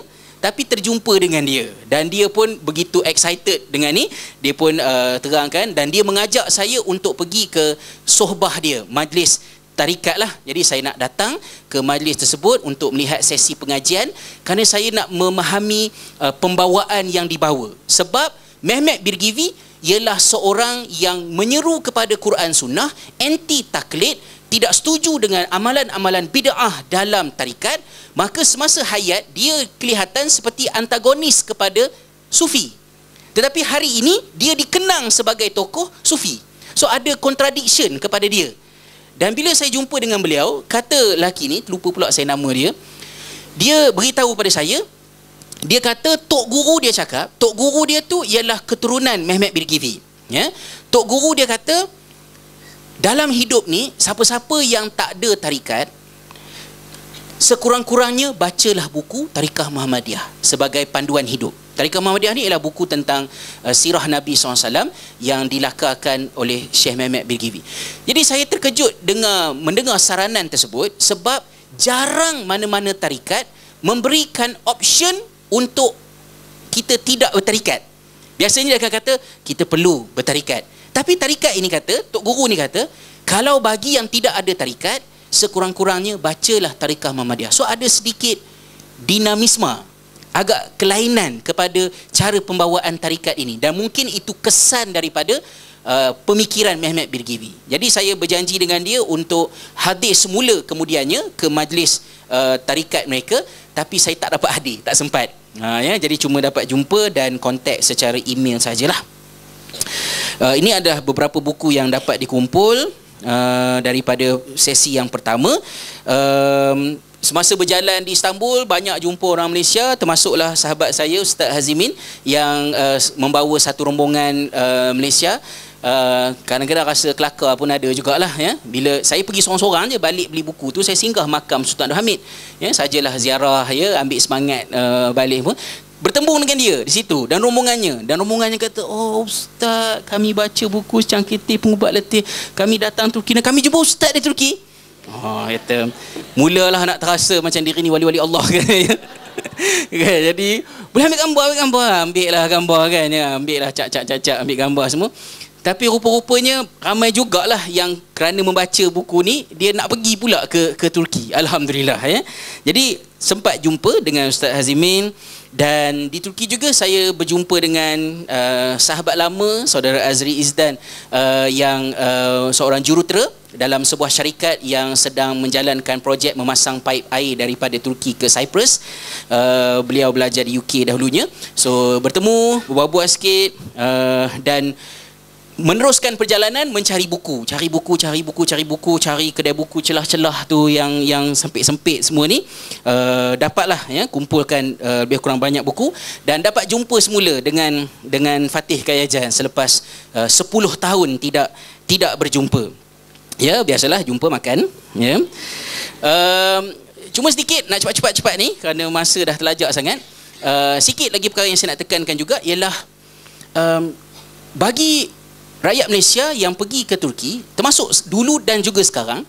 tapi terjumpa dengan dia dan dia pun begitu excited dengan ni dia pun uh, terangkan dan dia mengajak saya untuk pergi ke sohbah dia majlis tarikat lah jadi saya nak datang ke majlis tersebut untuk melihat sesi pengajian kerana saya nak memahami uh, pembawaan yang dibawa sebab Mehmet Birgivi ialah seorang yang menyeru kepada Quran Sunnah anti taklid tidak setuju dengan amalan-amalan bid'ah dalam tarikat, maka semasa hayat dia kelihatan seperti antagonis kepada sufi. Tetapi hari ini dia dikenang sebagai tokoh sufi. So ada contradiction kepada dia. Dan bila saya jumpa dengan beliau, kata lelaki ni, lupa pula saya nama dia, dia beritahu pada saya, dia kata tok guru dia cakap, tok guru dia tu ialah keturunan Mehmet Birgivi. Ya? Tok guru dia kata, dalam hidup ni siapa-siapa yang tak ada tarikat sekurang-kurangnya bacalah buku Tarikah Muhammadiyah sebagai panduan hidup Tarikah Muhammadiyah ni ialah buku tentang uh, sirah Nabi SAW yang dilakarkan oleh Syekh Mehmet Bilgivi jadi saya terkejut dengan mendengar saranan tersebut sebab jarang mana-mana tarikat memberikan option untuk kita tidak bertarikat biasanya dia akan kata kita perlu bertarikat tapi tarikat ini kata, Tok Guru ni kata, kalau bagi yang tidak ada tarikat, sekurang-kurangnya bacalah tarikah Muhammadiyah. So ada sedikit dinamisma, agak kelainan kepada cara pembawaan tarikat ini. Dan mungkin itu kesan daripada Uh, pemikiran Mehmet Birgivi. Jadi saya berjanji dengan dia untuk hadir semula kemudiannya ke majlis uh, tarikat mereka tapi saya tak dapat hadir, tak sempat. Ha uh, ya, jadi cuma dapat jumpa dan kontak secara email sajalah. Uh, ini adalah beberapa buku yang dapat dikumpul uh, daripada sesi yang pertama. Um, Semasa berjalan di Istanbul banyak jumpa orang Malaysia termasuklah sahabat saya Ustaz Hazimin yang uh, membawa satu rombongan uh, Malaysia uh, kadang-kadang rasa kelakar pun ada lah, ya bila saya pergi seorang-seorang je balik beli buku tu saya singgah makam Sultan Abdul Hamid ya sajalah ziarah ya ambil semangat uh, balik pun bertembung dengan dia di situ dan rombongannya dan rombongannya kata oh ustaz kami baca buku cangkiti pengubat letih kami datang Turki dan kami jumpa ustaz di Turki oh kata mulalah nak terasa macam diri ni wali-wali Allah [laughs] kan, ya. kan jadi boleh ambil gambar ambil gambar ambil lah gambar kan ya ambil lah cak cak cak cak ambil gambar semua tapi rupa-rupanya ramai jugalah yang kerana membaca buku ni dia nak pergi pula ke ke Turki alhamdulillah ya jadi sempat jumpa dengan Ustaz Hazimin dan di Turki juga saya berjumpa dengan uh, sahabat lama saudara Azri Izdan uh, yang uh, seorang jurutera dalam sebuah syarikat yang sedang menjalankan projek memasang paip air daripada Turki ke Cyprus. Uh, beliau belajar di UK dahulunya. So bertemu, berbual-bual sikit uh, dan meneruskan perjalanan mencari buku cari buku cari buku cari buku cari kedai buku celah-celah tu yang yang sempit-sempit semua ni uh, dapatlah ya kumpulkan uh, lebih kurang banyak buku dan dapat jumpa semula dengan dengan Fatih Kayajan selepas eh, uh, 10 tahun tidak tidak berjumpa ya biasalah jumpa makan ya uh, cuma sedikit nak cepat-cepat cepat ni kerana masa dah terlajak sangat uh, sikit lagi perkara yang saya nak tekankan juga ialah um, bagi rakyat Malaysia yang pergi ke Turki termasuk dulu dan juga sekarang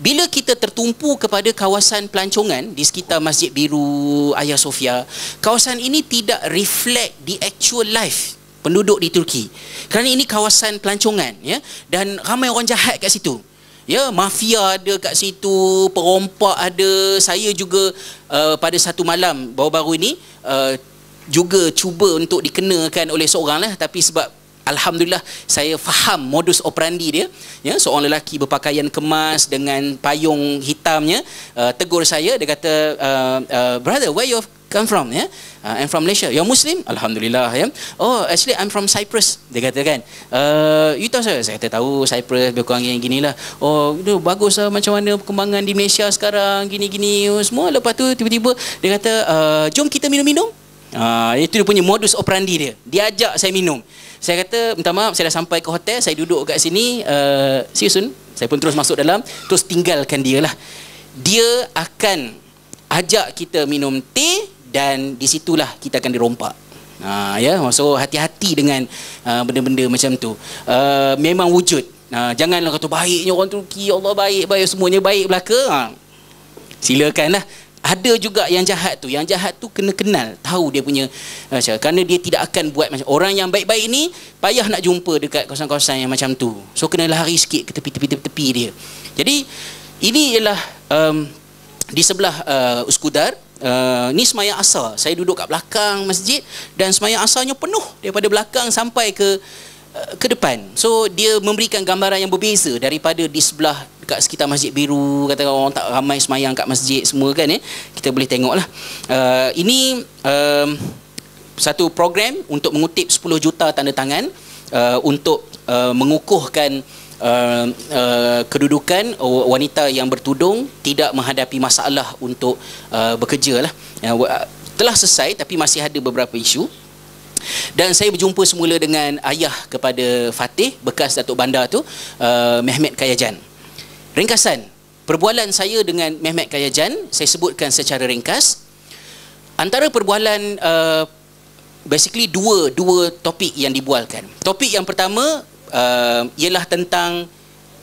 bila kita tertumpu kepada kawasan pelancongan di sekitar Masjid Biru Ayah Sofia kawasan ini tidak reflect the actual life penduduk di Turki kerana ini kawasan pelancongan ya dan ramai orang jahat kat situ ya mafia ada kat situ perompak ada saya juga uh, pada satu malam baru-baru ini uh, juga cuba untuk dikenakan oleh seorang lah tapi sebab Alhamdulillah saya faham modus operandi dia ya seorang lelaki berpakaian kemas dengan payung hitamnya uh, tegur saya dia kata uh, uh, brother where you come from yeah? uh, I'm from Malaysia you're Muslim Alhamdulillah yeah? oh actually I'm from Cyprus dia kata kan uh, you tahu saya saya kata tahu Cyprus lebih kurang yang ginilah oh itu bagus lah macam mana perkembangan di Malaysia sekarang gini gini oh, semua lepas tu tiba-tiba dia kata uh, jom kita minum-minum uh, itu dia punya modus operandi dia dia ajak saya minum saya kata minta maaf saya dah sampai ke hotel saya duduk kat sini uh, see you soon saya pun terus masuk dalam terus tinggalkan dia lah dia akan ajak kita minum teh dan di situlah kita akan dirompak ha, ya yeah? so hati-hati dengan uh, benda-benda macam tu uh, memang wujud uh, janganlah kata baiknya orang Turki Allah baik baik semuanya baik belaka ha, silakanlah ada juga yang jahat tu yang jahat tu kena kenal tahu dia punya eh, macam kerana dia tidak akan buat macam orang yang baik-baik ni payah nak jumpa dekat kawasan-kawasan yang macam tu so kena lari sikit ke tepi-tepi-tepi dia jadi ini ialah um, di sebelah uh, uskudar uh, ni semayang asar saya duduk kat belakang masjid dan semayang asalnya penuh daripada belakang sampai ke uh, ke depan so dia memberikan gambaran yang berbeza daripada di sebelah dekat sekitar Masjid Biru kata orang tak ramai semayang kat masjid semua kan eh kita boleh tengoklah uh, ini um, satu program untuk mengutip 10 juta tanda tangan uh, untuk uh, mengukuhkan Uh, uh, kedudukan wanita yang bertudung tidak menghadapi masalah untuk uh, bekerja lah. Uh, telah selesai tapi masih ada beberapa isu dan saya berjumpa semula dengan ayah kepada Fatih bekas Datuk Bandar tu uh, Mehmet Kayajan Ringkasan, perbualan saya dengan Mehmet Kayajan, saya sebutkan secara ringkas. Antara perbualan uh, basically dua dua topik yang dibualkan. Topik yang pertama uh, ialah tentang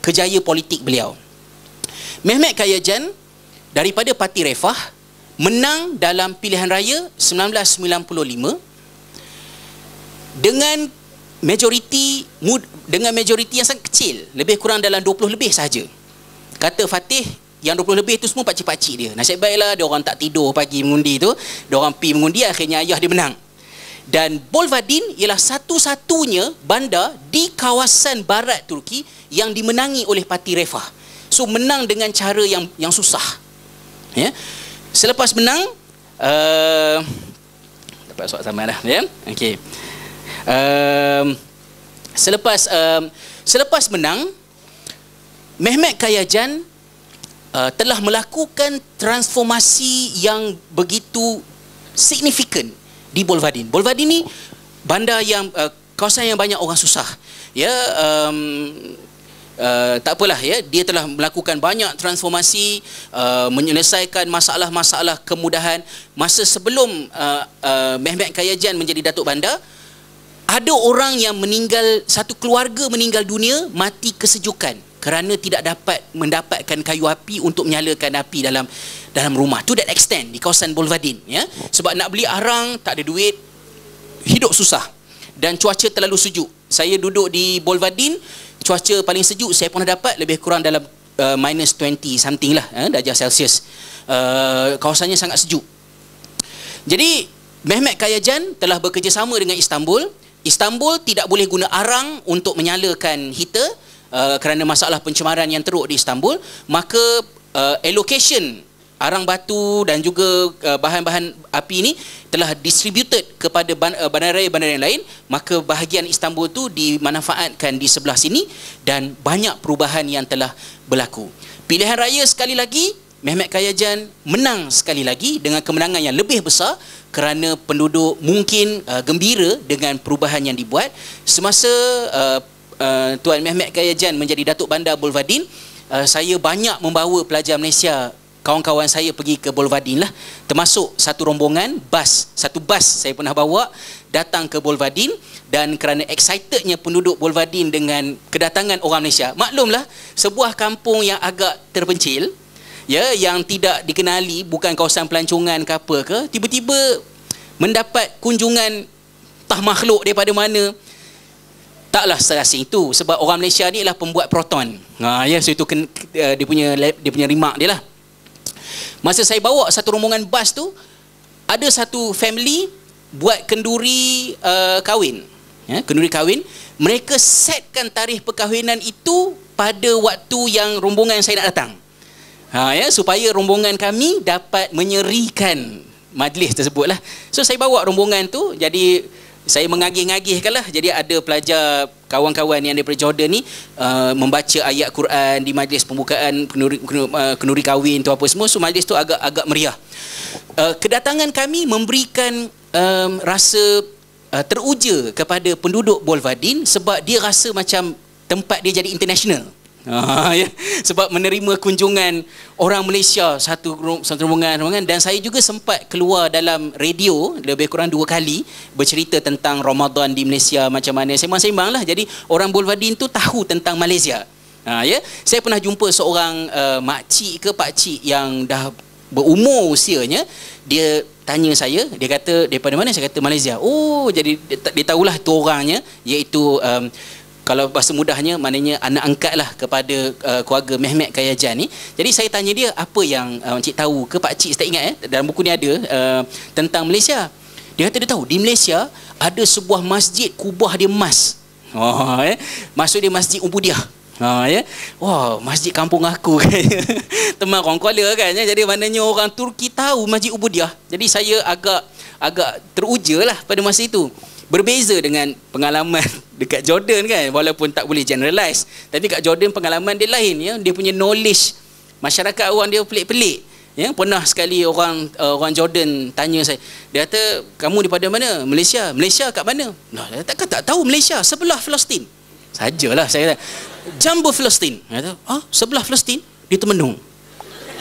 kejayaan politik beliau. Mehmet Kayajan daripada Parti Refah menang dalam pilihan raya 1995 dengan majoriti dengan majoriti yang sangat kecil, lebih kurang dalam 20 lebih sahaja kata Fatih yang 20 lebih tu semua pakcik-pakcik dia nasib baiklah dia orang tak tidur pagi mengundi tu dia orang pergi mengundi akhirnya ayah dia menang dan Bolvadin ialah satu-satunya bandar di kawasan barat Turki yang dimenangi oleh parti Refah so menang dengan cara yang yang susah ya selepas menang uh, dapat soal sama dah ya yeah? uh, selepas uh, selepas menang Mehmet Kayajan uh, telah melakukan transformasi yang begitu signifikan di Bolvadin. Bolvadin ni bandar yang uh, kawasan yang banyak orang susah. Ya, um, uh, tak apalah ya, dia telah melakukan banyak transformasi uh, menyelesaikan masalah-masalah kemudahan masa sebelum uh, uh, Mehmet Kayajan menjadi Datuk Bandar ada orang yang meninggal satu keluarga meninggal dunia mati kesejukan kerana tidak dapat mendapatkan kayu api untuk menyalakan api dalam dalam rumah to that extent di kawasan Bolvadin ya sebab nak beli arang tak ada duit hidup susah dan cuaca terlalu sejuk saya duduk di Bolvadin cuaca paling sejuk saya pernah dapat lebih kurang dalam uh, minus 20 something lah eh, darjah celsius uh, kawasannya sangat sejuk jadi Mehmet Kayajan telah bekerjasama dengan Istanbul Istanbul tidak boleh guna arang untuk menyalakan heater Uh, kerana masalah pencemaran yang teruk di Istanbul maka uh, allocation arang batu dan juga uh, bahan-bahan api ini telah distributed kepada uh, bandar-bandar yang lain maka bahagian Istanbul tu dimanfaatkan di sebelah sini dan banyak perubahan yang telah berlaku pilihan raya sekali lagi Mehmet Kayajan menang sekali lagi dengan kemenangan yang lebih besar kerana penduduk mungkin uh, gembira dengan perubahan yang dibuat semasa uh, Eh, Tuan Mehmet Kayajan menjadi Datuk Bandar Bolvadin. uh, saya banyak membawa pelajar Malaysia kawan-kawan saya pergi ke Bolvadin lah termasuk satu rombongan bas satu bas saya pernah bawa datang ke Bolvadin dan kerana excitednya penduduk Bolvadin dengan kedatangan orang Malaysia maklumlah sebuah kampung yang agak terpencil ya yang tidak dikenali bukan kawasan pelancongan ke apa ke tiba-tiba mendapat kunjungan tah makhluk daripada mana taklah serasi itu sebab orang Malaysia ni ialah pembuat proton. Ha ya yeah, so dia punya dia punya rimak dia lah. Masa saya bawa satu rombongan bas tu ada satu family buat kenduri uh, kahwin. Ya, kenduri kahwin. Mereka setkan tarikh perkahwinan itu pada waktu yang rombongan saya nak datang. Ha ya supaya rombongan kami dapat menyerikan majlis tersebutlah. So saya bawa rombongan tu jadi saya mengagih-ngagihkan lah jadi ada pelajar kawan-kawan yang daripada Jordan ni uh, membaca ayat Quran di majlis pembukaan kenduri, kenduri uh, kahwin tu apa semua so majlis tu agak agak meriah uh, kedatangan kami memberikan um, rasa uh, teruja kepada penduduk Bolvadin sebab dia rasa macam tempat dia jadi international Ha, ya. Sebab menerima kunjungan orang Malaysia satu rombongan-rombongan dan saya juga sempat keluar dalam radio lebih kurang dua kali bercerita tentang Ramadan di Malaysia macam mana. Sembang-sembang lah. Jadi orang Bulvardin tu tahu tentang Malaysia. Ha, ya. Saya pernah jumpa seorang uh, eh, makcik ke pakcik yang dah berumur usianya. Dia tanya saya, dia kata daripada mana? Saya kata Malaysia. Oh, jadi dia, dia tahulah tu orangnya iaitu... Um, kalau bahasa mudahnya maknanya anak angkat lah kepada uh, keluarga Mehmet Kayajan ni jadi saya tanya dia apa yang uh, cik tahu ke pak cik tak ingat eh dalam buku ni ada uh, tentang Malaysia dia kata dia tahu di Malaysia ada sebuah masjid kubah dia emas oh eh maksud dia masjid Ubudiah Ha ya. Wah, masjid kampung aku [laughs] kan. Teman orang Kuala kan. Ya? Jadi maknanya orang Turki tahu Masjid Ubudiah. Jadi saya agak agak terujalah pada masa itu berbeza dengan pengalaman [laughs] dekat Jordan kan walaupun tak boleh generalize tapi kat Jordan pengalaman dia lain ya dia punya knowledge masyarakat orang dia pelik-pelik ya pernah sekali orang uh, orang Jordan tanya saya dia kata kamu daripada mana Malaysia Malaysia kat mana nah dia tak tak tahu Malaysia sebelah Palestin sajalah saya kata jambu Palestin dia kata ah sebelah Palestin dia termenung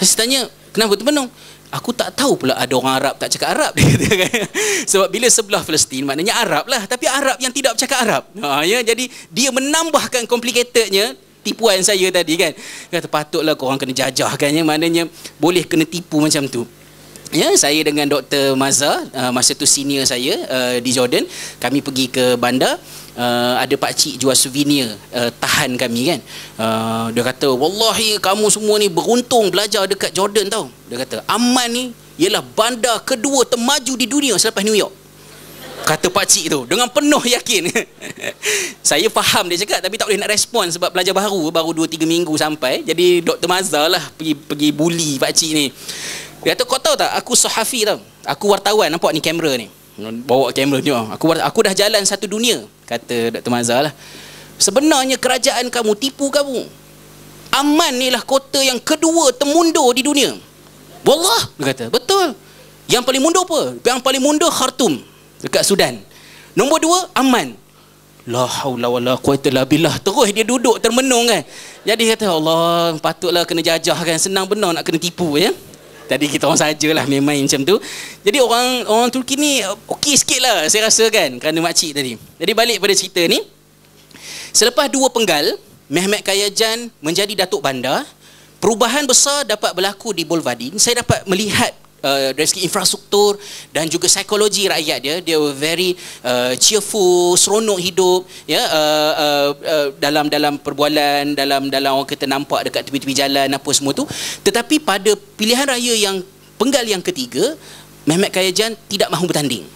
saya tanya kenapa termenung aku tak tahu pula ada orang Arab tak cakap Arab [laughs] kan? sebab bila sebelah Palestin maknanya Arab lah tapi Arab yang tidak cakap Arab ha, ya? jadi dia menambahkan complicatednya tipuan saya tadi kan kata patutlah korang kena jajah kan ya? maknanya boleh kena tipu macam tu Ya, saya dengan Dr. Maza uh, masa tu senior saya uh, di Jordan, kami pergi ke bandar Uh, ada pak cik jual souvenir uh, tahan kami kan uh, dia kata wallahi kamu semua ni beruntung belajar dekat Jordan tau dia kata aman ni ialah bandar kedua termaju di dunia selepas New York kata pak cik tu dengan penuh yakin [laughs] saya faham dia cakap tapi tak boleh nak respon sebab belajar baru baru 2 3 minggu sampai jadi Dr. Mazal lah pergi pergi bully pak cik ni dia kata kau tahu tak aku sahafi tau. Aku wartawan nampak ni kamera ni. Bawa kamera ni. Aku aku dah jalan satu dunia kata Dr. Mazah lah. Sebenarnya kerajaan kamu tipu kamu. Aman ni lah kota yang kedua termundur di dunia. Wallah, dia kata. Betul. Yang paling mundur apa? Yang paling mundur Khartoum dekat Sudan. Nombor dua, aman. La haula wala quwata illa billah. Terus dia duduk termenung kan. Jadi kata Allah patutlah kena jajah kan. Senang benar nak kena tipu ya. Tadi kita orang sajalah memang macam tu. Jadi orang orang Turki ni eh, okey sikit lah saya rasa kan kerana makcik tadi. Jadi balik pada cerita ni. Selepas dua penggal, Mehmet Kayajan menjadi Datuk Bandar, perubahan besar dapat berlaku di Bolvadin. Saya dapat melihat Uh, dari segi infrastruktur dan juga psikologi rakyat dia dia were very uh, cheerful seronok hidup ya uh, uh, uh, dalam dalam perbualan dalam dalam orang kita nampak dekat tepi-tepi jalan apa semua tu tetapi pada pilihan raya yang penggal yang ketiga Mehmet Kayajan tidak mahu bertanding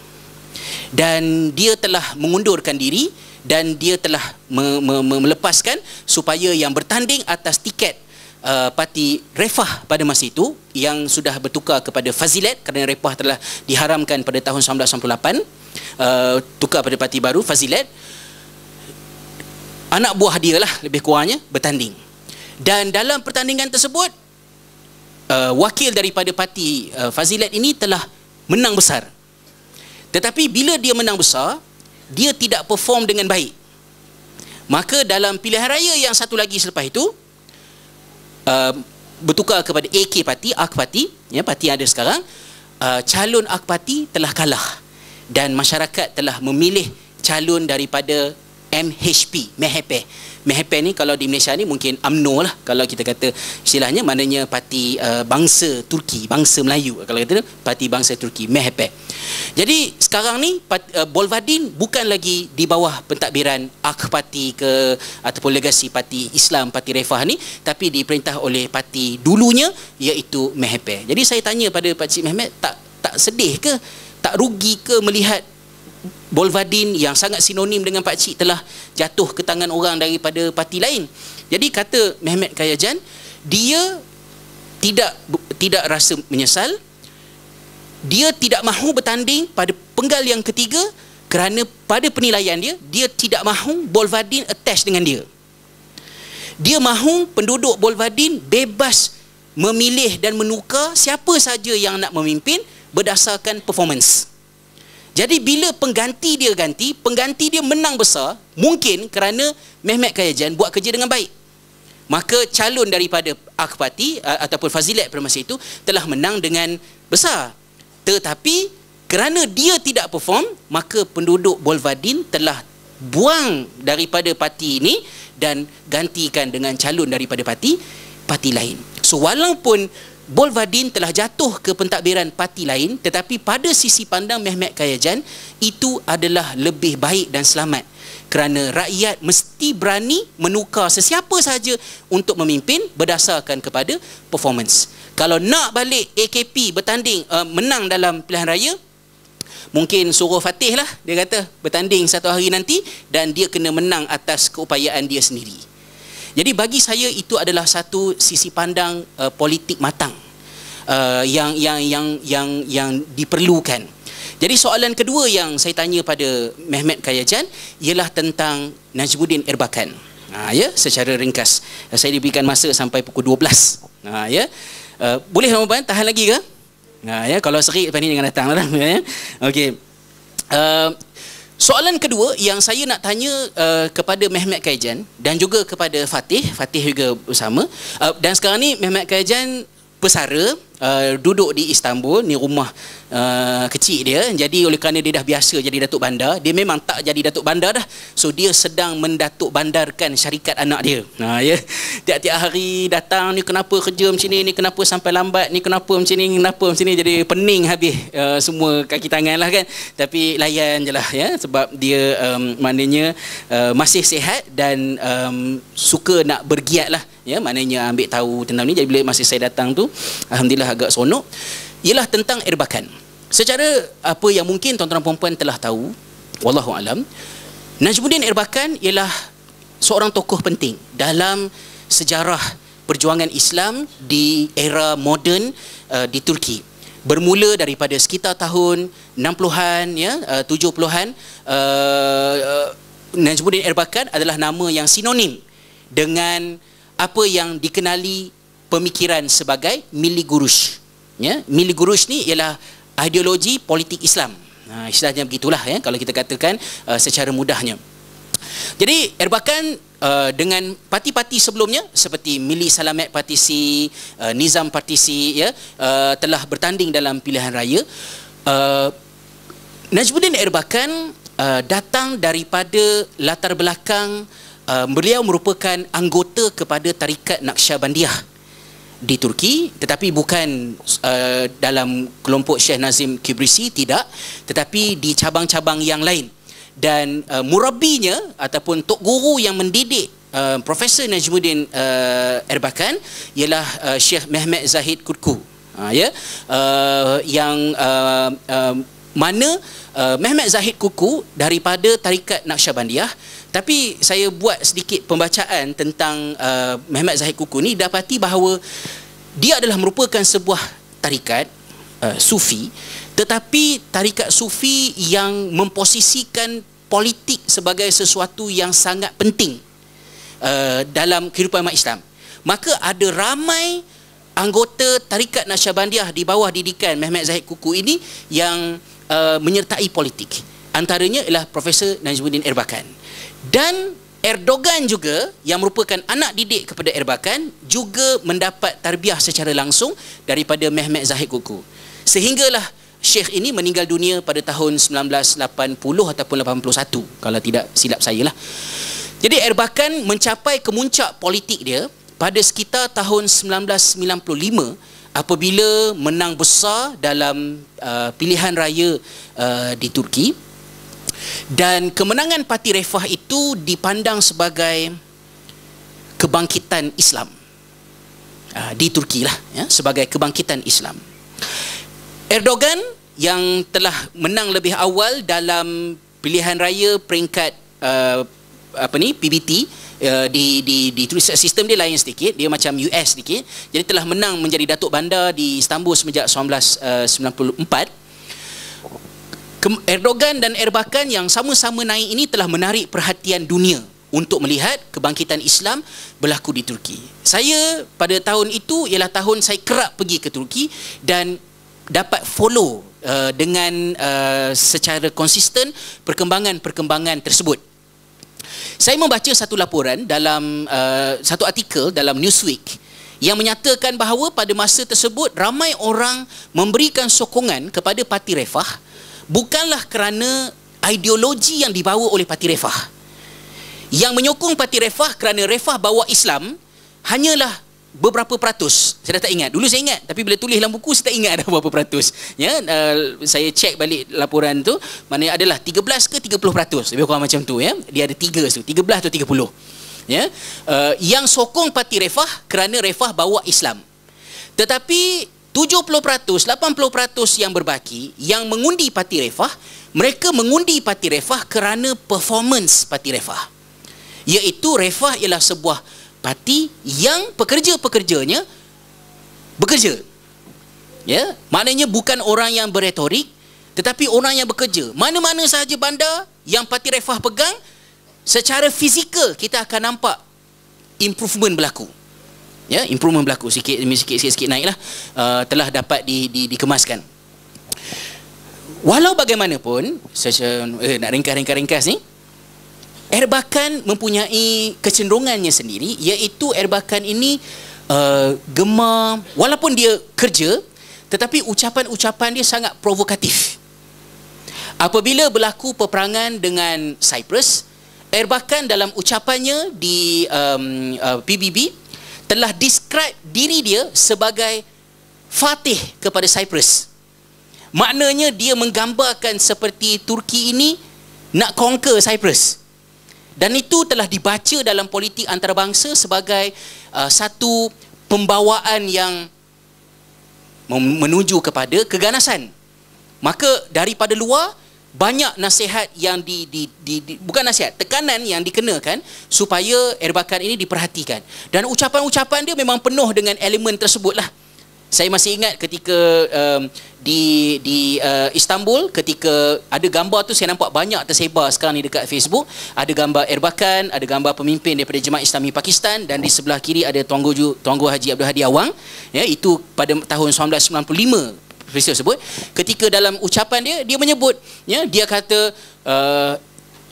dan dia telah mengundurkan diri dan dia telah me- me- melepaskan supaya yang bertanding atas tiket uh, parti Refah pada masa itu yang sudah bertukar kepada Fazilat kerana Refah telah diharamkan pada tahun 1998 uh, tukar pada parti baru Fazilat anak buah dia lah lebih kurangnya bertanding dan dalam pertandingan tersebut uh, wakil daripada parti uh, Fazilat ini telah menang besar tetapi bila dia menang besar dia tidak perform dengan baik maka dalam pilihan raya yang satu lagi selepas itu uh, bertukar kepada AK parti AK parti ya parti yang ada sekarang uh, calon AK parti telah kalah dan masyarakat telah memilih calon daripada MHP Mehepeh Mehepen ni kalau di Malaysia ni mungkin UMNO lah kalau kita kata istilahnya maknanya parti uh, bangsa Turki bangsa Melayu kalau kita parti bangsa Turki Mehepen jadi sekarang ni uh, Bolvadin bukan lagi di bawah pentadbiran AK Parti ke ataupun legasi parti Islam parti Refah ni tapi diperintah oleh parti dulunya iaitu Mehepen jadi saya tanya pada Pak Cik Mehmet tak tak sedih ke tak rugi ke melihat Bolvadin yang sangat sinonim dengan Pak Cik telah jatuh ke tangan orang daripada parti lain. Jadi kata Mehmet Kayajan, dia tidak tidak rasa menyesal. Dia tidak mahu bertanding pada penggal yang ketiga kerana pada penilaian dia dia tidak mahu Bolvadin attach dengan dia. Dia mahu penduduk Bolvadin bebas memilih dan menukar siapa saja yang nak memimpin berdasarkan performance. Jadi bila pengganti dia ganti, pengganti dia menang besar, mungkin kerana Mehmet Kayajan buat kerja dengan baik. Maka calon daripada Akhpati ataupun Fazilat pada masa itu telah menang dengan besar. Tetapi kerana dia tidak perform, maka penduduk Bolvadin telah buang daripada parti ini dan gantikan dengan calon daripada parti parti lain. So walaupun Bolvadin telah jatuh ke pentadbiran parti lain tetapi pada sisi pandang Mehmet Kayajan itu adalah lebih baik dan selamat kerana rakyat mesti berani menukar sesiapa sahaja untuk memimpin berdasarkan kepada performance. Kalau nak balik AKP bertanding uh, menang dalam pilihan raya mungkin suruh Fatih lah dia kata bertanding satu hari nanti dan dia kena menang atas keupayaan dia sendiri. Jadi bagi saya itu adalah satu sisi pandang uh, politik matang uh, yang yang yang yang yang diperlukan. Jadi soalan kedua yang saya tanya pada Mehmet Kayajan ialah tentang Najibuddin Erbakan. Ha, ya, secara ringkas uh, saya diberikan masa sampai pukul 12. Ha, ya. Uh, boleh nama puan tahan lagi ke? Ha, ya, kalau serik pandai dengan datang lah. [laughs] Ya. Okey. Uh, Soalan kedua yang saya nak tanya uh, kepada Mehmet Kaijan dan juga kepada Fatih, Fatih juga bersama. Uh, dan sekarang ni Mehmet Kaijan pesara uh, duduk di Istanbul ni rumah uh, kecil dia jadi oleh kerana dia dah biasa jadi datuk bandar dia memang tak jadi datuk bandar dah so dia sedang mendatuk bandarkan syarikat anak dia ha uh, ya yeah. tiap-tiap hari datang ni kenapa kerja macam ni ni kenapa sampai lambat ni kenapa macam ni kenapa macam ni jadi pening habis uh, semua kaki tangan lah kan tapi layan je lah ya sebab dia um, maknanya uh, masih sihat dan um, suka nak bergiat lah ya maknanya ambil tahu tentang ni jadi bila masih saya datang tu alhamdulillah agak seronok ialah tentang erbakan secara apa yang mungkin tuan-tuan puan-puan telah tahu wallahu alam Najmuddin Erbakan ialah seorang tokoh penting dalam sejarah perjuangan Islam di era moden uh, di Turki bermula daripada sekitar tahun 60-an ya uh, 70-an uh, uh, Erbakan adalah nama yang sinonim dengan apa yang dikenali pemikiran sebagai mili miligurus ya mili miligurus ni ialah ideologi politik Islam ha istilahnya begitulah ya kalau kita katakan uh, secara mudahnya jadi Erbakan uh, dengan parti-parti sebelumnya seperti Mili Salamet Partisi, uh, Nizam Partisi ya uh, telah bertanding dalam pilihan raya. Uh, Najmuddin Erbakan uh, datang daripada latar belakang Uh, beliau merupakan anggota kepada tarikat Naqsyabandiyah di Turki tetapi bukan uh, dalam kelompok Syekh Nazim Kibrisi tidak tetapi di cabang-cabang yang lain dan uh, murabbinya ataupun tok guru yang mendidik uh, Profesor Najmudin uh, Erbakan ialah uh, Syekh Mehmet Zahid Kutku uh, ya yeah? uh, yang uh, uh, mana uh, Mehmet Zahid Kuku daripada tarikat Naqsyabandiyah tapi saya buat sedikit pembacaan tentang uh, Mehmet Zahid Kuku ni dapati bahawa dia adalah merupakan sebuah tarikat uh, sufi tetapi tarikat sufi yang memposisikan politik sebagai sesuatu yang sangat penting uh, dalam kehidupan umat Islam maka ada ramai anggota tarikat Nasyabandiyah di bawah didikan Muhammad Zahid Kuku ini yang Uh, menyertai politik. Antaranya ialah Profesor Najmuddin Erbakan. Dan Erdogan juga yang merupakan anak didik kepada Erbakan juga mendapat tarbiah secara langsung daripada Mehmet Zahid Gugu. Sehinggalah Syekh ini meninggal dunia pada tahun 1980 ataupun 81 kalau tidak silap saya lah. Jadi Erbakan mencapai kemuncak politik dia pada sekitar tahun 1995 apabila menang besar dalam uh, pilihan raya uh, di Turki dan kemenangan parti Refah itu dipandang sebagai kebangkitan Islam uh, di Turki lah ya, sebagai kebangkitan Islam Erdogan yang telah menang lebih awal dalam pilihan raya peringkat uh, apa ni PBT uh, eh, di di di tourist sistem dia lain sedikit dia macam US sedikit jadi telah menang menjadi datuk bandar di Istanbul sejak 1994 eh, Erdogan dan Erbakan yang sama-sama naik ini telah menarik perhatian dunia untuk melihat kebangkitan Islam berlaku di Turki. Saya pada tahun itu ialah tahun saya kerap pergi ke Turki dan dapat follow uh, dengan uh, secara konsisten perkembangan-perkembangan tersebut. Saya membaca satu laporan dalam uh, satu artikel dalam Newsweek yang menyatakan bahawa pada masa tersebut ramai orang memberikan sokongan kepada Parti Refah bukanlah kerana ideologi yang dibawa oleh Parti Refah. Yang menyokong Parti Refah kerana Refah bawa Islam hanyalah beberapa peratus saya dah tak ingat dulu saya ingat tapi bila tulis dalam buku saya tak ingat dah berapa peratus ya uh, saya cek balik laporan tu mana adalah 13 ke 30 peratus lebih kurang macam tu ya dia ada tiga tu 13 atau 30 ya uh, yang sokong parti refah kerana refah bawa Islam tetapi 70% 80% yang berbaki yang mengundi parti refah mereka mengundi parti refah kerana performance parti refah iaitu refah ialah sebuah parti yang pekerja-pekerjanya bekerja. Ya, maknanya bukan orang yang beretorik tetapi orang yang bekerja. Mana-mana sahaja bandar yang parti refah pegang secara fizikal kita akan nampak improvement berlaku. Ya, improvement berlaku sikit demi sikit sikit, sikit naiklah. Uh, telah dapat di, di, dikemaskan. Walau bagaimanapun, saya eh, nak ringkas-ringkas-ringkas ni, ringkas, Erbakan mempunyai kecenderungannya sendiri iaitu Erbakan ini uh, gemar walaupun dia kerja tetapi ucapan-ucapan dia sangat provokatif. Apabila berlaku peperangan dengan Cyprus, Erbakan dalam ucapannya di um, uh, PBB telah describe diri dia sebagai fatih kepada Cyprus. Maknanya dia menggambarkan seperti Turki ini nak conquer Cyprus dan itu telah dibaca dalam politik antarabangsa sebagai uh, satu pembawaan yang menuju kepada keganasan maka daripada luar banyak nasihat yang di, di, di, di bukan nasihat tekanan yang dikenakan supaya Erbakan ini diperhatikan dan ucapan-ucapan dia memang penuh dengan elemen tersebutlah saya masih ingat ketika um, di di uh, Istanbul ketika ada gambar tu saya nampak banyak tersebar sekarang ni dekat Facebook ada gambar Erbakan ada gambar pemimpin daripada Jemaah Islami Pakistan dan di sebelah kiri ada Tuan Guru Tuan Guru Haji Abdul Hadi Awang ya itu pada tahun 1995 peristiwa sebut ketika dalam ucapan dia dia menyebut ya dia kata uh,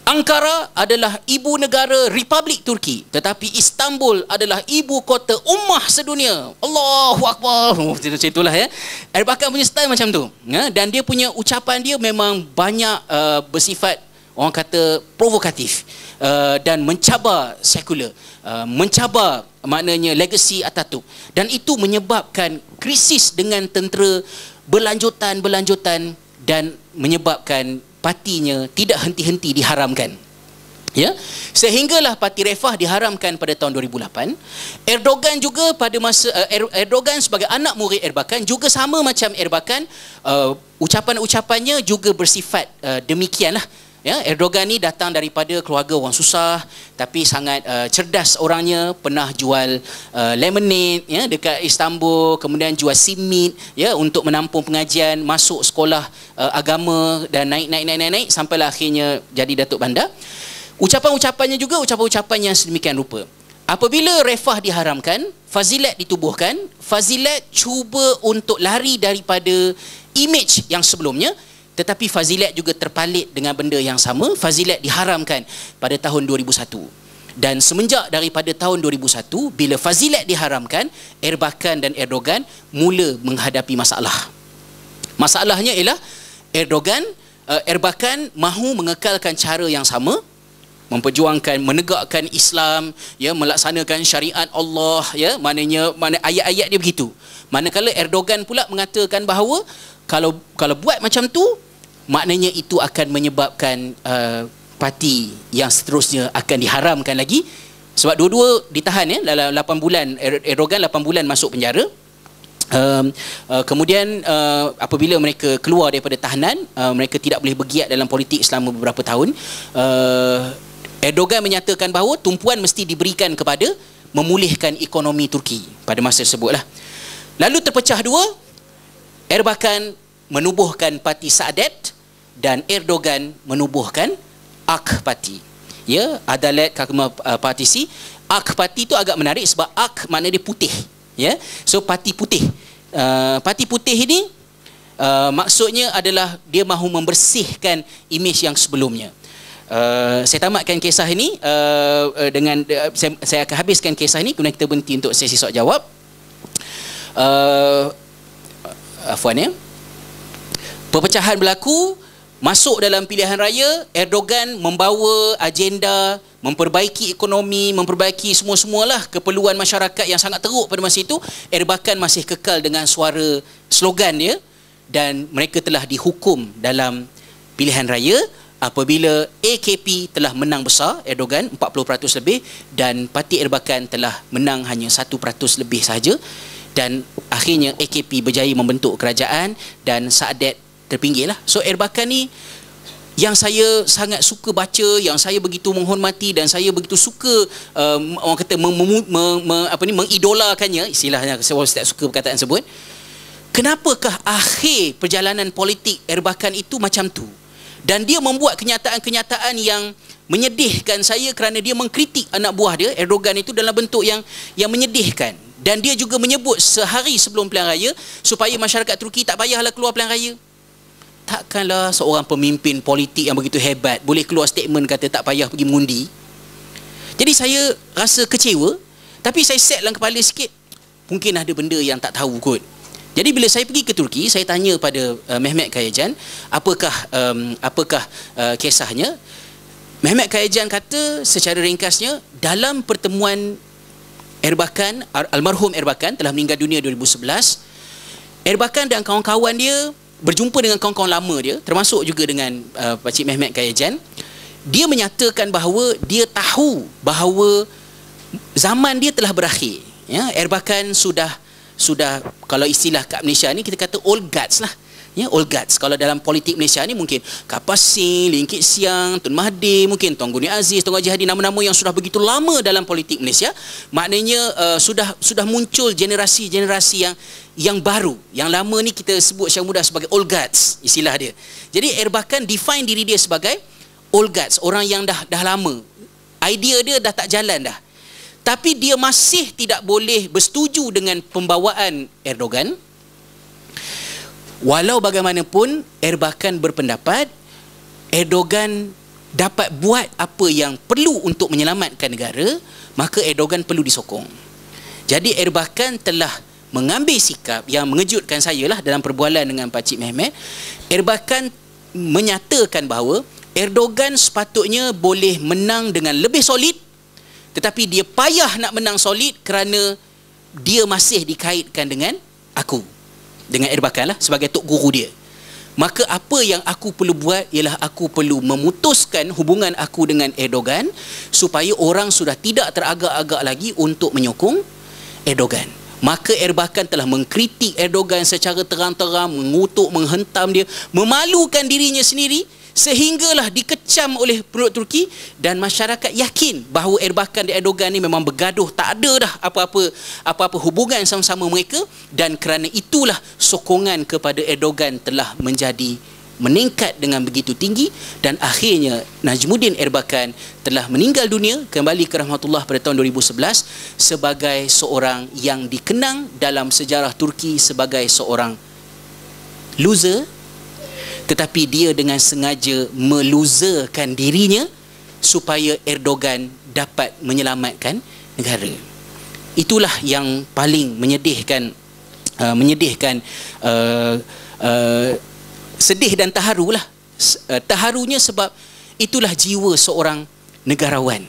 Ankara adalah ibu negara Republik Turki tetapi Istanbul adalah ibu kota ummah sedunia. Allahu akbar. [laughs] Macam itulah ya. Erbakan punya style macam tu. Ya? dan dia punya ucapan dia memang banyak uh, bersifat orang kata provokatif uh, dan mencabar sekular, uh, mencabar maknanya legacy Ataturk dan itu menyebabkan krisis dengan tentera berlanjutan-berlanjutan dan menyebabkan patinya tidak henti-henti diharamkan. Ya. Sehinggalah parti Refah diharamkan pada tahun 2008. Erdogan juga pada masa eh, er-, Erdogan sebagai anak murid Erbakan juga sama macam Erbakan uh, ucapan-ucapannya juga bersifat uh, demikianlah Ya, Erdogan ni datang daripada keluarga orang susah tapi sangat uh, cerdas orangnya, pernah jual uh, lemonade ya dekat Istanbul, kemudian jual simit ya untuk menampung pengajian, masuk sekolah uh, agama dan naik-naik naik-naik sampailah akhirnya jadi Datuk Bandar. Ucapan-ucapannya juga ucapan-ucapan yang sedemikian rupa. Apabila refah diharamkan, fazilat ditubuhkan, fazilat cuba untuk lari daripada image yang sebelumnya tetapi fazilat juga terpalit dengan benda yang sama fazilat diharamkan pada tahun 2001 dan semenjak daripada tahun 2001 bila fazilat diharamkan Erbakan dan Erdogan mula menghadapi masalah masalahnya ialah Erdogan eh, Erbakan mahu mengekalkan cara yang sama memperjuangkan menegakkan Islam ya melaksanakan syariat Allah ya maknanya mana ayat-ayat dia begitu manakala Erdogan pula mengatakan bahawa kalau kalau buat macam tu maknanya itu akan menyebabkan uh, parti yang seterusnya akan diharamkan lagi sebab dua-dua ditahan ya dalam 8 bulan er-, Erdogan 8 bulan masuk penjara um, uh, kemudian uh, apabila mereka keluar daripada tahanan uh, mereka tidak boleh bergiat dalam politik selama beberapa tahun uh, Erdogan menyatakan bahawa tumpuan mesti diberikan kepada memulihkan ekonomi Turki pada masa tersebutlah lalu terpecah dua Erbakan menubuhkan parti Saadet dan Erdogan menubuhkan AK Parti. Ya, Adalet Kakma eh, Partisi. AK Parti itu agak menarik sebab AK maknanya dia putih. Ya, so parti putih. Uh, parti putih ini uh, maksudnya adalah dia mahu membersihkan imej yang sebelumnya. Uh, saya tamatkan kisah ini uh, uh, dengan uh, saya, saya akan habiskan kisah ini kemudian kita berhenti untuk sesi soal jawab. Uh, Afwan ya. Perpecahan berlaku masuk dalam pilihan raya Erdogan membawa agenda memperbaiki ekonomi memperbaiki semua-semualah keperluan masyarakat yang sangat teruk pada masa itu Erbakan masih kekal dengan suara slogan dia dan mereka telah dihukum dalam pilihan raya apabila AKP telah menang besar Erdogan 40% lebih dan parti Erbakan telah menang hanya 1% lebih sahaja dan akhirnya AKP berjaya membentuk kerajaan dan Saadet terpinggir lah. So Air Bakar ni yang saya sangat suka baca, yang saya begitu menghormati dan saya begitu suka um, orang kata mem, mem, mem, apa ni mengidolakannya, istilahnya saya tak suka perkataan sebut. Kenapakah akhir perjalanan politik Erbakan itu macam tu? Dan dia membuat kenyataan-kenyataan yang menyedihkan saya kerana dia mengkritik anak buah dia Erdogan itu dalam bentuk yang yang menyedihkan. Dan dia juga menyebut sehari sebelum pilihan raya supaya masyarakat Turki tak payahlah keluar pilihan raya takkanlah seorang pemimpin politik yang begitu hebat boleh keluar statement kata tak payah pergi mengundi. Jadi saya rasa kecewa tapi saya set dalam kepala sikit mungkin ada benda yang tak tahu kot. Jadi bila saya pergi ke Turki, saya tanya pada uh, Mehmet Kayajan, apakah um, apakah uh, kisahnya? Mehmet Kayajan kata secara ringkasnya dalam pertemuan Erbakan almarhum Erbakan telah meninggal dunia 2011, Erbakan dan kawan-kawan dia berjumpa dengan kawan-kawan lama dia termasuk juga dengan uh, Cik Mehmet Kayajan dia menyatakan bahawa dia tahu bahawa zaman dia telah berakhir ya Erbakan sudah sudah kalau istilah kat Malaysia ni kita kata old guards lah ya old guards kalau dalam politik Malaysia ni mungkin Kapas Kapasi, Lingkit Siang, Tun Mahdi, mungkin Tuan Guni Aziz, Tuan Haji Hadi nama-nama yang sudah begitu lama dalam politik Malaysia maknanya uh, sudah sudah muncul generasi-generasi yang yang baru yang lama ni kita sebut Syah Muda sebagai old guards istilah dia jadi Erbakan define diri dia sebagai old guards orang yang dah dah lama idea dia dah tak jalan dah tapi dia masih tidak boleh bersetuju dengan pembawaan Erdogan Walau bagaimanapun Erbakan berpendapat Erdogan dapat buat apa yang perlu untuk menyelamatkan negara maka Erdogan perlu disokong jadi Erbakan telah mengambil sikap yang mengejutkan saya lah dalam perbualan dengan Pakcik Mehmet Erbakan menyatakan bahawa Erdogan sepatutnya boleh menang dengan lebih solid tetapi dia payah nak menang solid kerana dia masih dikaitkan dengan aku dengan Erbakan lah sebagai tok guru dia maka apa yang aku perlu buat ialah aku perlu memutuskan hubungan aku dengan Erdogan supaya orang sudah tidak teragak-agak lagi untuk menyokong Erdogan maka Erbakan telah mengkritik Erdogan secara terang-terang mengutuk, menghentam dia memalukan dirinya sendiri sehinggalah dikecam oleh penduduk Turki dan masyarakat yakin bahawa Erbakan dan Erdogan ni memang bergaduh tak ada dah apa-apa apa-apa hubungan sama-sama mereka dan kerana itulah sokongan kepada Erdogan telah menjadi meningkat dengan begitu tinggi dan akhirnya Najmuddin Erbakan telah meninggal dunia kembali ke rahmatullah pada tahun 2011 sebagai seorang yang dikenang dalam sejarah Turki sebagai seorang loser tetapi dia dengan sengaja meluzakan dirinya supaya Erdogan dapat menyelamatkan negara. Itulah yang paling menyedihkan uh, menyedihkan uh, uh, sedih dan taharulah. Uh, taharunya sebab itulah jiwa seorang negarawan.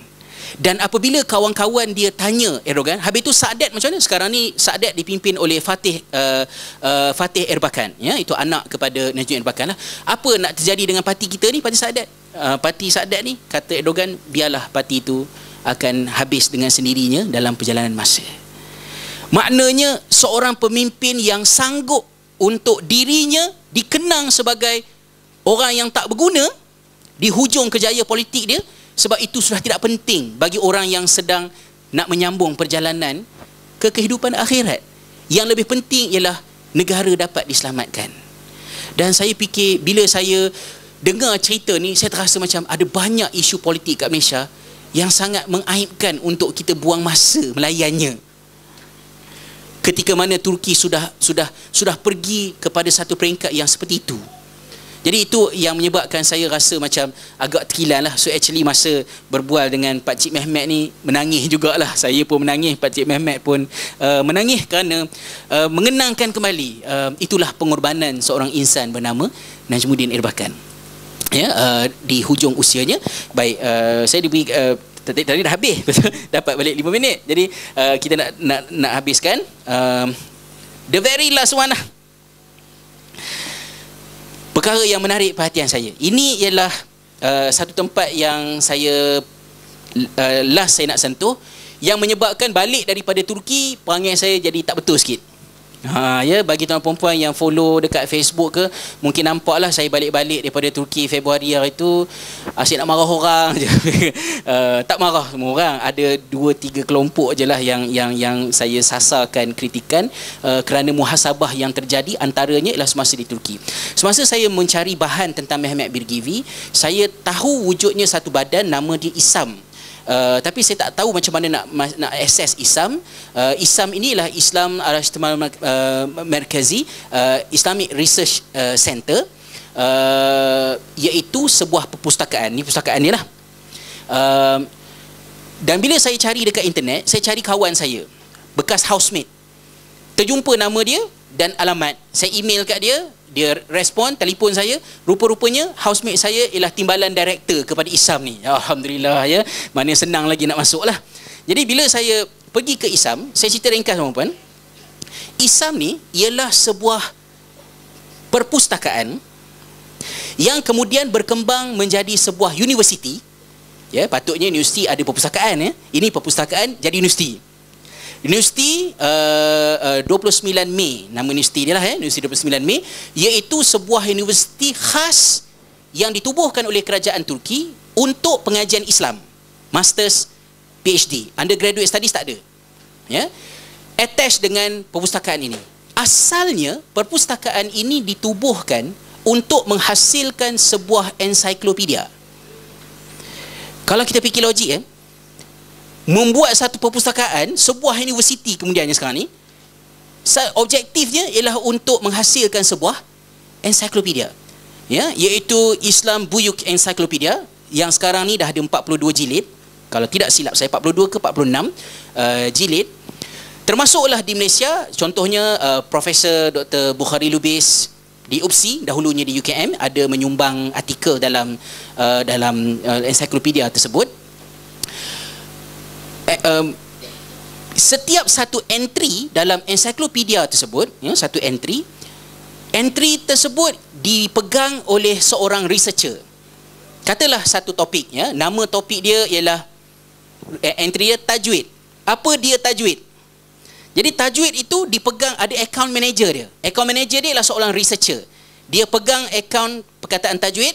Dan apabila kawan-kawan dia tanya Erdogan, habis itu Saadet macam mana? Sekarang ni Saadet dipimpin oleh Fatih uh, uh, Fatih Erbakan. Ya, itu anak kepada Najib Erbakan lah. Apa nak terjadi dengan parti kita ni, parti Saadet? Uh, parti Saadet ni, kata Erdogan, biarlah parti itu akan habis dengan sendirinya dalam perjalanan masa. Maknanya seorang pemimpin yang sanggup untuk dirinya dikenang sebagai orang yang tak berguna di hujung kejayaan politik dia sebab itu sudah tidak penting bagi orang yang sedang nak menyambung perjalanan ke kehidupan akhirat. Yang lebih penting ialah negara dapat diselamatkan. Dan saya fikir bila saya dengar cerita ni, saya terasa macam ada banyak isu politik kat Malaysia yang sangat mengaibkan untuk kita buang masa melayannya. Ketika mana Turki sudah sudah sudah pergi kepada satu peringkat yang seperti itu. Jadi itu yang menyebabkan saya rasa macam agak terkilan lah. So actually masa berbual dengan Pak Cik Mehmet ni menangis jugalah. Saya pun menangis, Pak Cik Mehmet pun uh, menangis kerana uh, mengenangkan kembali. Uh, itulah pengorbanan seorang insan bernama Najmudin Irbakan. Ya, uh, di hujung usianya. Baik, uh, saya diberi... Uh, tadi, dah habis. [laughs] Dapat balik 5 minit. Jadi uh, kita nak, nak, nak habiskan. Uh, the very last one lah. Perkara yang menarik perhatian saya. Ini ialah uh, satu tempat yang saya uh, last saya nak sentuh yang menyebabkan balik daripada Turki perangai saya jadi tak betul sikit. Ha, ya, bagi tuan perempuan yang follow dekat Facebook ke, mungkin nampak lah saya balik-balik daripada Turki Februari hari tu, asyik nak marah orang je. [laughs] uh, tak marah semua orang. Ada dua, tiga kelompok je lah yang, yang, yang saya sasarkan kritikan uh, kerana muhasabah yang terjadi antaranya ialah semasa di Turki. Semasa saya mencari bahan tentang Mehmet Birgivi, saya tahu wujudnya satu badan nama dia Isam uh, tapi saya tak tahu macam mana nak nak access Islam uh, Islam inilah Islam Arashtama uh, Merkazi uh, Islamic Research uh, Center uh, iaitu sebuah perpustakaan ni perpustakaan inilah. uh, dan bila saya cari dekat internet saya cari kawan saya bekas housemate terjumpa nama dia dan alamat saya email kat dia dia respon telefon saya rupa-rupanya housemate saya ialah timbalan director kepada Isam ni Alhamdulillah ya mana senang lagi nak masuk lah jadi bila saya pergi ke Isam saya cerita ringkas sama puan Isam ni ialah sebuah perpustakaan yang kemudian berkembang menjadi sebuah universiti ya patutnya universiti ada perpustakaan ya ini perpustakaan jadi universiti universiti uh, uh, 29 Mei nama universiti dia lah eh universiti 29 Mei iaitu sebuah universiti khas yang ditubuhkan oleh kerajaan Turki untuk pengajian Islam masters PhD undergraduate studies tak ada ya yeah? attached dengan perpustakaan ini asalnya perpustakaan ini ditubuhkan untuk menghasilkan sebuah ensiklopedia kalau kita fikir logik eh membuat satu perpustakaan sebuah universiti kemudiannya sekarang ni objektifnya ialah untuk menghasilkan sebuah ensiklopedia ya iaitu Islam Buyuk ensiklopedia yang sekarang ni dah ada 42 jilid kalau tidak silap saya 42 ke 46 uh, eh, jilid termasuklah di Malaysia contohnya uh, Profesor Dr. Bukhari Lubis di UPSI dahulunya di UKM ada menyumbang artikel dalam uh, dalam uh, ensiklopedia tersebut uh, um, setiap satu entry dalam ensiklopedia tersebut ya satu entry entry tersebut dipegang oleh seorang researcher katalah satu topik ya nama topik dia ialah eh, entry dia tajwid apa dia tajwid jadi tajwid itu dipegang ada account manager dia account manager dia ialah seorang researcher dia pegang account perkataan tajwid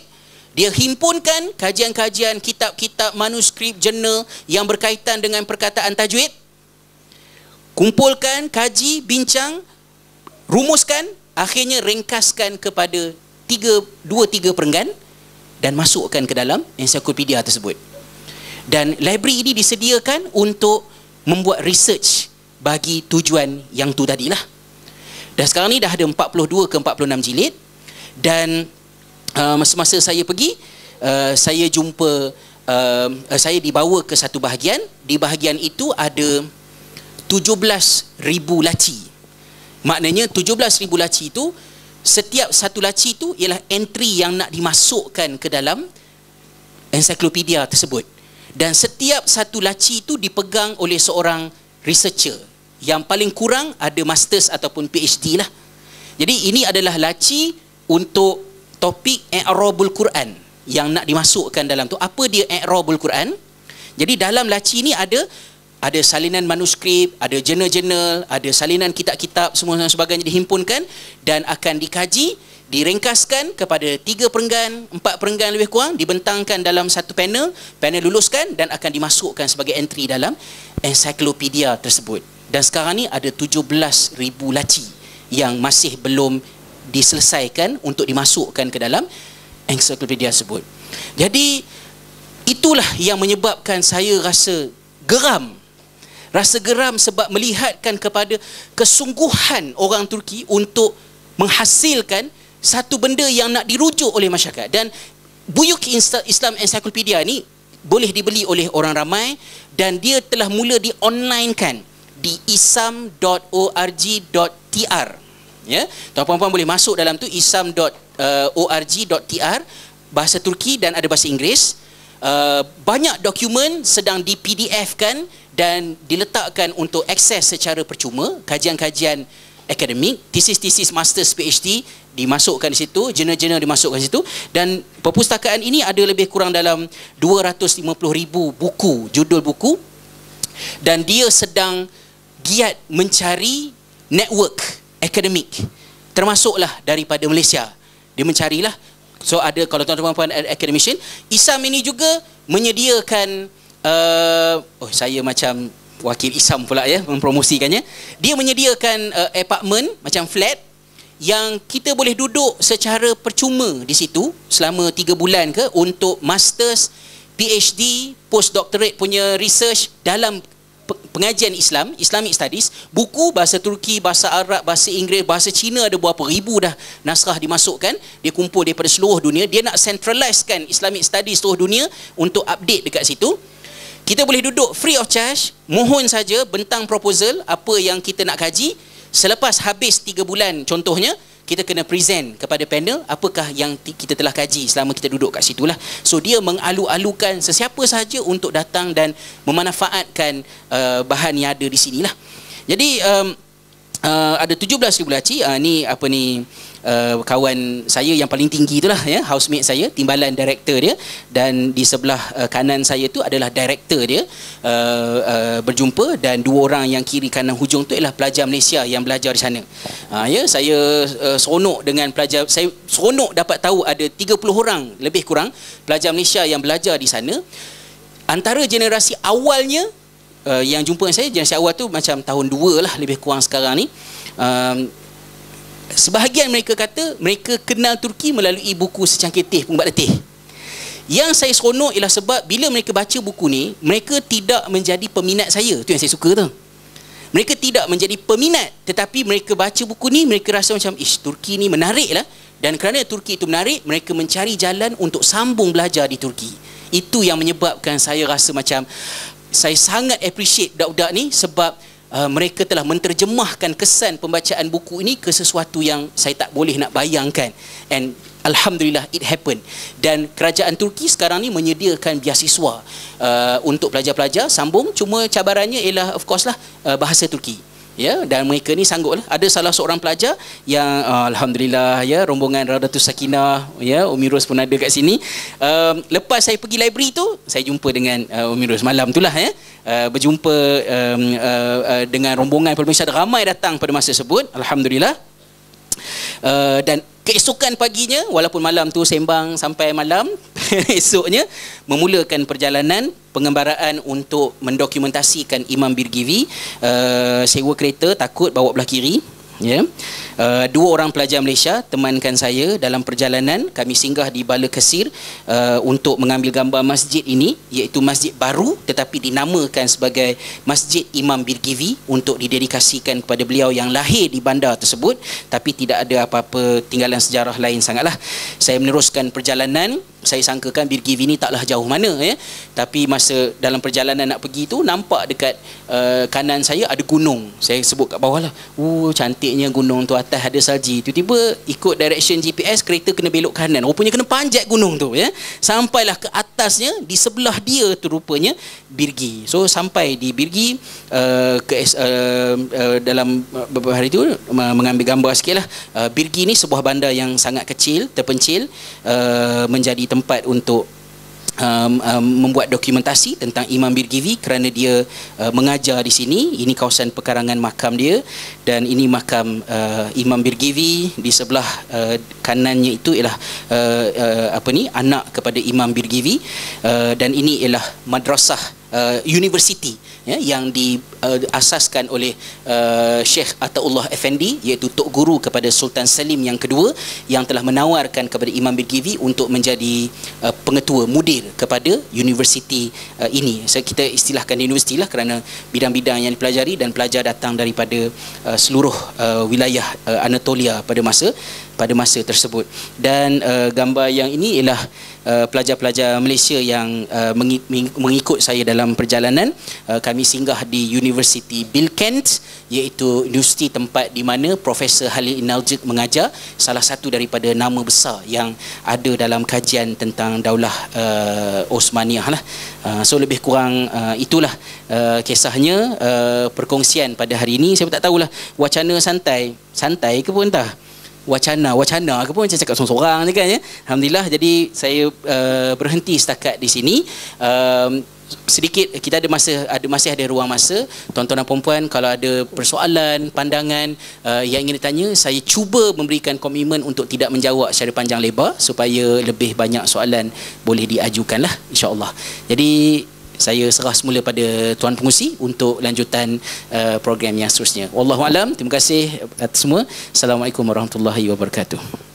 dia himpunkan kajian-kajian kitab-kitab manuskrip jurnal yang berkaitan dengan perkataan tajwid. Kumpulkan, kaji, bincang, rumuskan, akhirnya ringkaskan kepada tiga, dua tiga perenggan dan masukkan ke dalam ensiklopedia tersebut. Dan library ini disediakan untuk membuat research bagi tujuan yang tu tadilah. Dan sekarang ni dah ada 42 ke 46 jilid dan Ah, masa-masa saya pergi uh, saya jumpa uh, saya dibawa ke satu bahagian di bahagian itu ada 17 ribu laci maknanya 17 ribu laci itu setiap satu laci itu ialah entry yang nak dimasukkan ke dalam ensiklopedia tersebut dan setiap satu laci itu dipegang oleh seorang researcher yang paling kurang ada masters ataupun PhD lah. Jadi ini adalah laci untuk topik i'rabul Quran yang nak dimasukkan dalam tu apa dia i'rabul Quran jadi dalam laci ni ada ada salinan manuskrip, ada jurnal-jurnal, ada salinan kitab-kitab semua dan sebagainya dihimpunkan dan akan dikaji, diringkaskan kepada tiga perenggan, empat perenggan lebih kurang, dibentangkan dalam satu panel, panel luluskan dan akan dimasukkan sebagai entry dalam ensiklopedia tersebut. Dan sekarang ni ada 17,000 laci yang masih belum diselesaikan untuk dimasukkan ke dalam ensiklopedia tersebut. Jadi itulah yang menyebabkan saya rasa geram. Rasa geram sebab melihatkan kepada kesungguhan orang Turki untuk menghasilkan satu benda yang nak dirujuk oleh masyarakat dan buyuk Islam ensiklopedia ni boleh dibeli oleh orang ramai dan dia telah mula di online kan di isam.org.tr ya tuan puan boleh masuk dalam tu isam.org.tr eh, bahasa Turki dan ada bahasa Inggris uh, eh, banyak dokumen sedang di PDF kan dan diletakkan untuk akses secara percuma kajian-kajian akademik thesis-thesis master PhD dimasukkan di situ jurnal-jurnal dimasukkan di situ dan perpustakaan ini ada lebih kurang dalam 250,000 buku judul buku dan dia sedang giat mencari network akademik termasuklah daripada Malaysia dia mencarilah so ada kalau tuan-tuan puan akademisyen Isam ini juga menyediakan uh, oh saya macam wakil Isam pula ya mempromosikannya dia menyediakan uh, apartment macam flat yang kita boleh duduk secara percuma di situ selama 3 bulan ke untuk masters PhD post doctorate punya research dalam pengajian Islam, Islamic Studies, buku bahasa Turki, bahasa Arab, bahasa Inggeris, bahasa Cina ada berapa ribu dah naskah dimasukkan, dia kumpul daripada seluruh dunia, dia nak centralizekan Islamic Studies seluruh dunia untuk update dekat situ. Kita boleh duduk free of charge, mohon saja bentang proposal apa yang kita nak kaji. Selepas habis 3 bulan contohnya, kita kena present kepada panel apakah yang kita telah kaji selama kita duduk kat situ lah. So dia mengalu-alukan sesiapa sahaja untuk datang dan memanfaatkan uh, bahan yang ada di sini lah. Jadi um, Uh, ada 17 ribu laci uh, ni apa ni uh, kawan saya yang paling tinggi itulah ya housemate saya timbalan director dia dan di sebelah uh, kanan saya tu adalah director dia uh, uh, berjumpa dan dua orang yang kiri kanan hujung tu ialah pelajar Malaysia yang belajar di sana uh, ya saya uh, seronok dengan pelajar saya seronok dapat tahu ada 30 orang lebih kurang pelajar Malaysia yang belajar di sana antara generasi awalnya uh, yang jumpa saya generasi awal tu macam tahun 2 lah lebih kurang sekarang ni um, sebahagian mereka kata mereka kenal Turki melalui buku secangkir teh pengubat letih yang saya seronok ialah sebab bila mereka baca buku ni mereka tidak menjadi peminat saya tu yang saya suka tu mereka tidak menjadi peminat tetapi mereka baca buku ni mereka rasa macam ish Turki ni menarik lah dan kerana Turki itu menarik mereka mencari jalan untuk sambung belajar di Turki itu yang menyebabkan saya rasa macam saya sangat appreciate budak-budak ni sebab uh, mereka telah menterjemahkan kesan pembacaan buku ini ke sesuatu yang saya tak boleh nak bayangkan and Alhamdulillah it happened dan kerajaan Turki sekarang ni menyediakan biasiswa uh, untuk pelajar-pelajar sambung cuma cabarannya ialah of course lah uh, bahasa Turki ya dan mereka ni sanggup lah. ada salah seorang pelajar yang uh, alhamdulillah ya rombongan Radatu Sakinah ya Umirus pun ada kat sini um, lepas saya pergi library tu saya jumpa dengan uh, ah, Umirus malam itulah ya uh, berjumpa um, uh, uh, dengan rombongan pemirsa ramai datang pada masa tersebut alhamdulillah Uh, dan keesokan paginya, walaupun malam tu sembang sampai malam, [laughs] esoknya memulakan perjalanan pengembaraan untuk mendokumentasikan Imam Birgivi uh, sewa kereta takut bawa belah kiri. Ya. Yeah. Eh, dua orang pelajar Malaysia temankan saya dalam perjalanan kami singgah di Bala Kesir uh, untuk mengambil gambar masjid ini iaitu masjid baru tetapi dinamakan sebagai Masjid Imam Birgivi untuk didedikasikan kepada beliau yang lahir di bandar tersebut tapi tidak ada apa-apa tinggalan sejarah lain sangatlah saya meneruskan perjalanan saya sangkakan Birgivi ini taklah jauh mana ya tapi masa dalam perjalanan nak pergi itu nampak dekat uh, kanan saya ada gunung saya sebut kat bawah lah uh cantiknya gunung tu atas ada salji tiba-tiba ikut direction GPS kereta kena belok kanan rupanya kena panjat gunung tu ya sampailah ke atasnya di sebelah dia tu rupanya birgi so sampai di birgi uh, ke, uh, uh, dalam beberapa hari tu uh, mengambil gambar sikitlah uh, birgi ni sebuah bandar yang sangat kecil terpencil uh, menjadi tempat untuk um, um, membuat dokumentasi tentang Imam Birgivi kerana dia uh, mengajar di sini. Ini kawasan pekarangan makam dia dan ini makam uh, Imam Birgivi di sebelah uh, kanannya itu ialah uh, uh, apa ni anak kepada Imam Birgivi uh, dan ini ialah madrasah uh, university ya yang diasaskan uh, oleh uh, Sheikh Ataullah Effendi iaitu tok guru kepada Sultan Salim yang kedua yang telah menawarkan kepada Imam Bilgivi untuk menjadi uh, pengetua mudir kepada University uh, ini saya so, kita istilahkan universiti lah kerana bidang-bidang yang dipelajari dan pelajar datang daripada uh, seluruh uh, wilayah uh, Anatolia pada masa pada masa tersebut dan uh, gambar yang ini ialah Uh, pelajar-pelajar Malaysia yang uh, mengikut saya dalam perjalanan uh, kami singgah di University Bilkent iaitu universiti tempat di mana Profesor Halil Inaljik mengajar salah satu daripada nama besar yang ada dalam kajian tentang daulah Osmaniyah lah so lebih kurang itulah kisahnya perkongsian pada hari ini saya pun tak tahulah wacana santai santai ke pun entah wacana wacana ke pun macam cakap seorang-seorang je kan ya alhamdulillah jadi saya uh, berhenti setakat di sini um, sedikit kita ada masa ada masih ada ruang masa tuan-tuan dan puan-puan kalau ada persoalan pandangan uh, yang ingin ditanya saya cuba memberikan komitmen untuk tidak menjawab secara panjang lebar supaya lebih banyak soalan boleh diajukanlah insyaallah. jadi saya serah semula pada tuan pengusi untuk lanjutan uh, program yang seterusnya. Wallahu alam. Terima kasih atas semua. Assalamualaikum warahmatullahi wabarakatuh.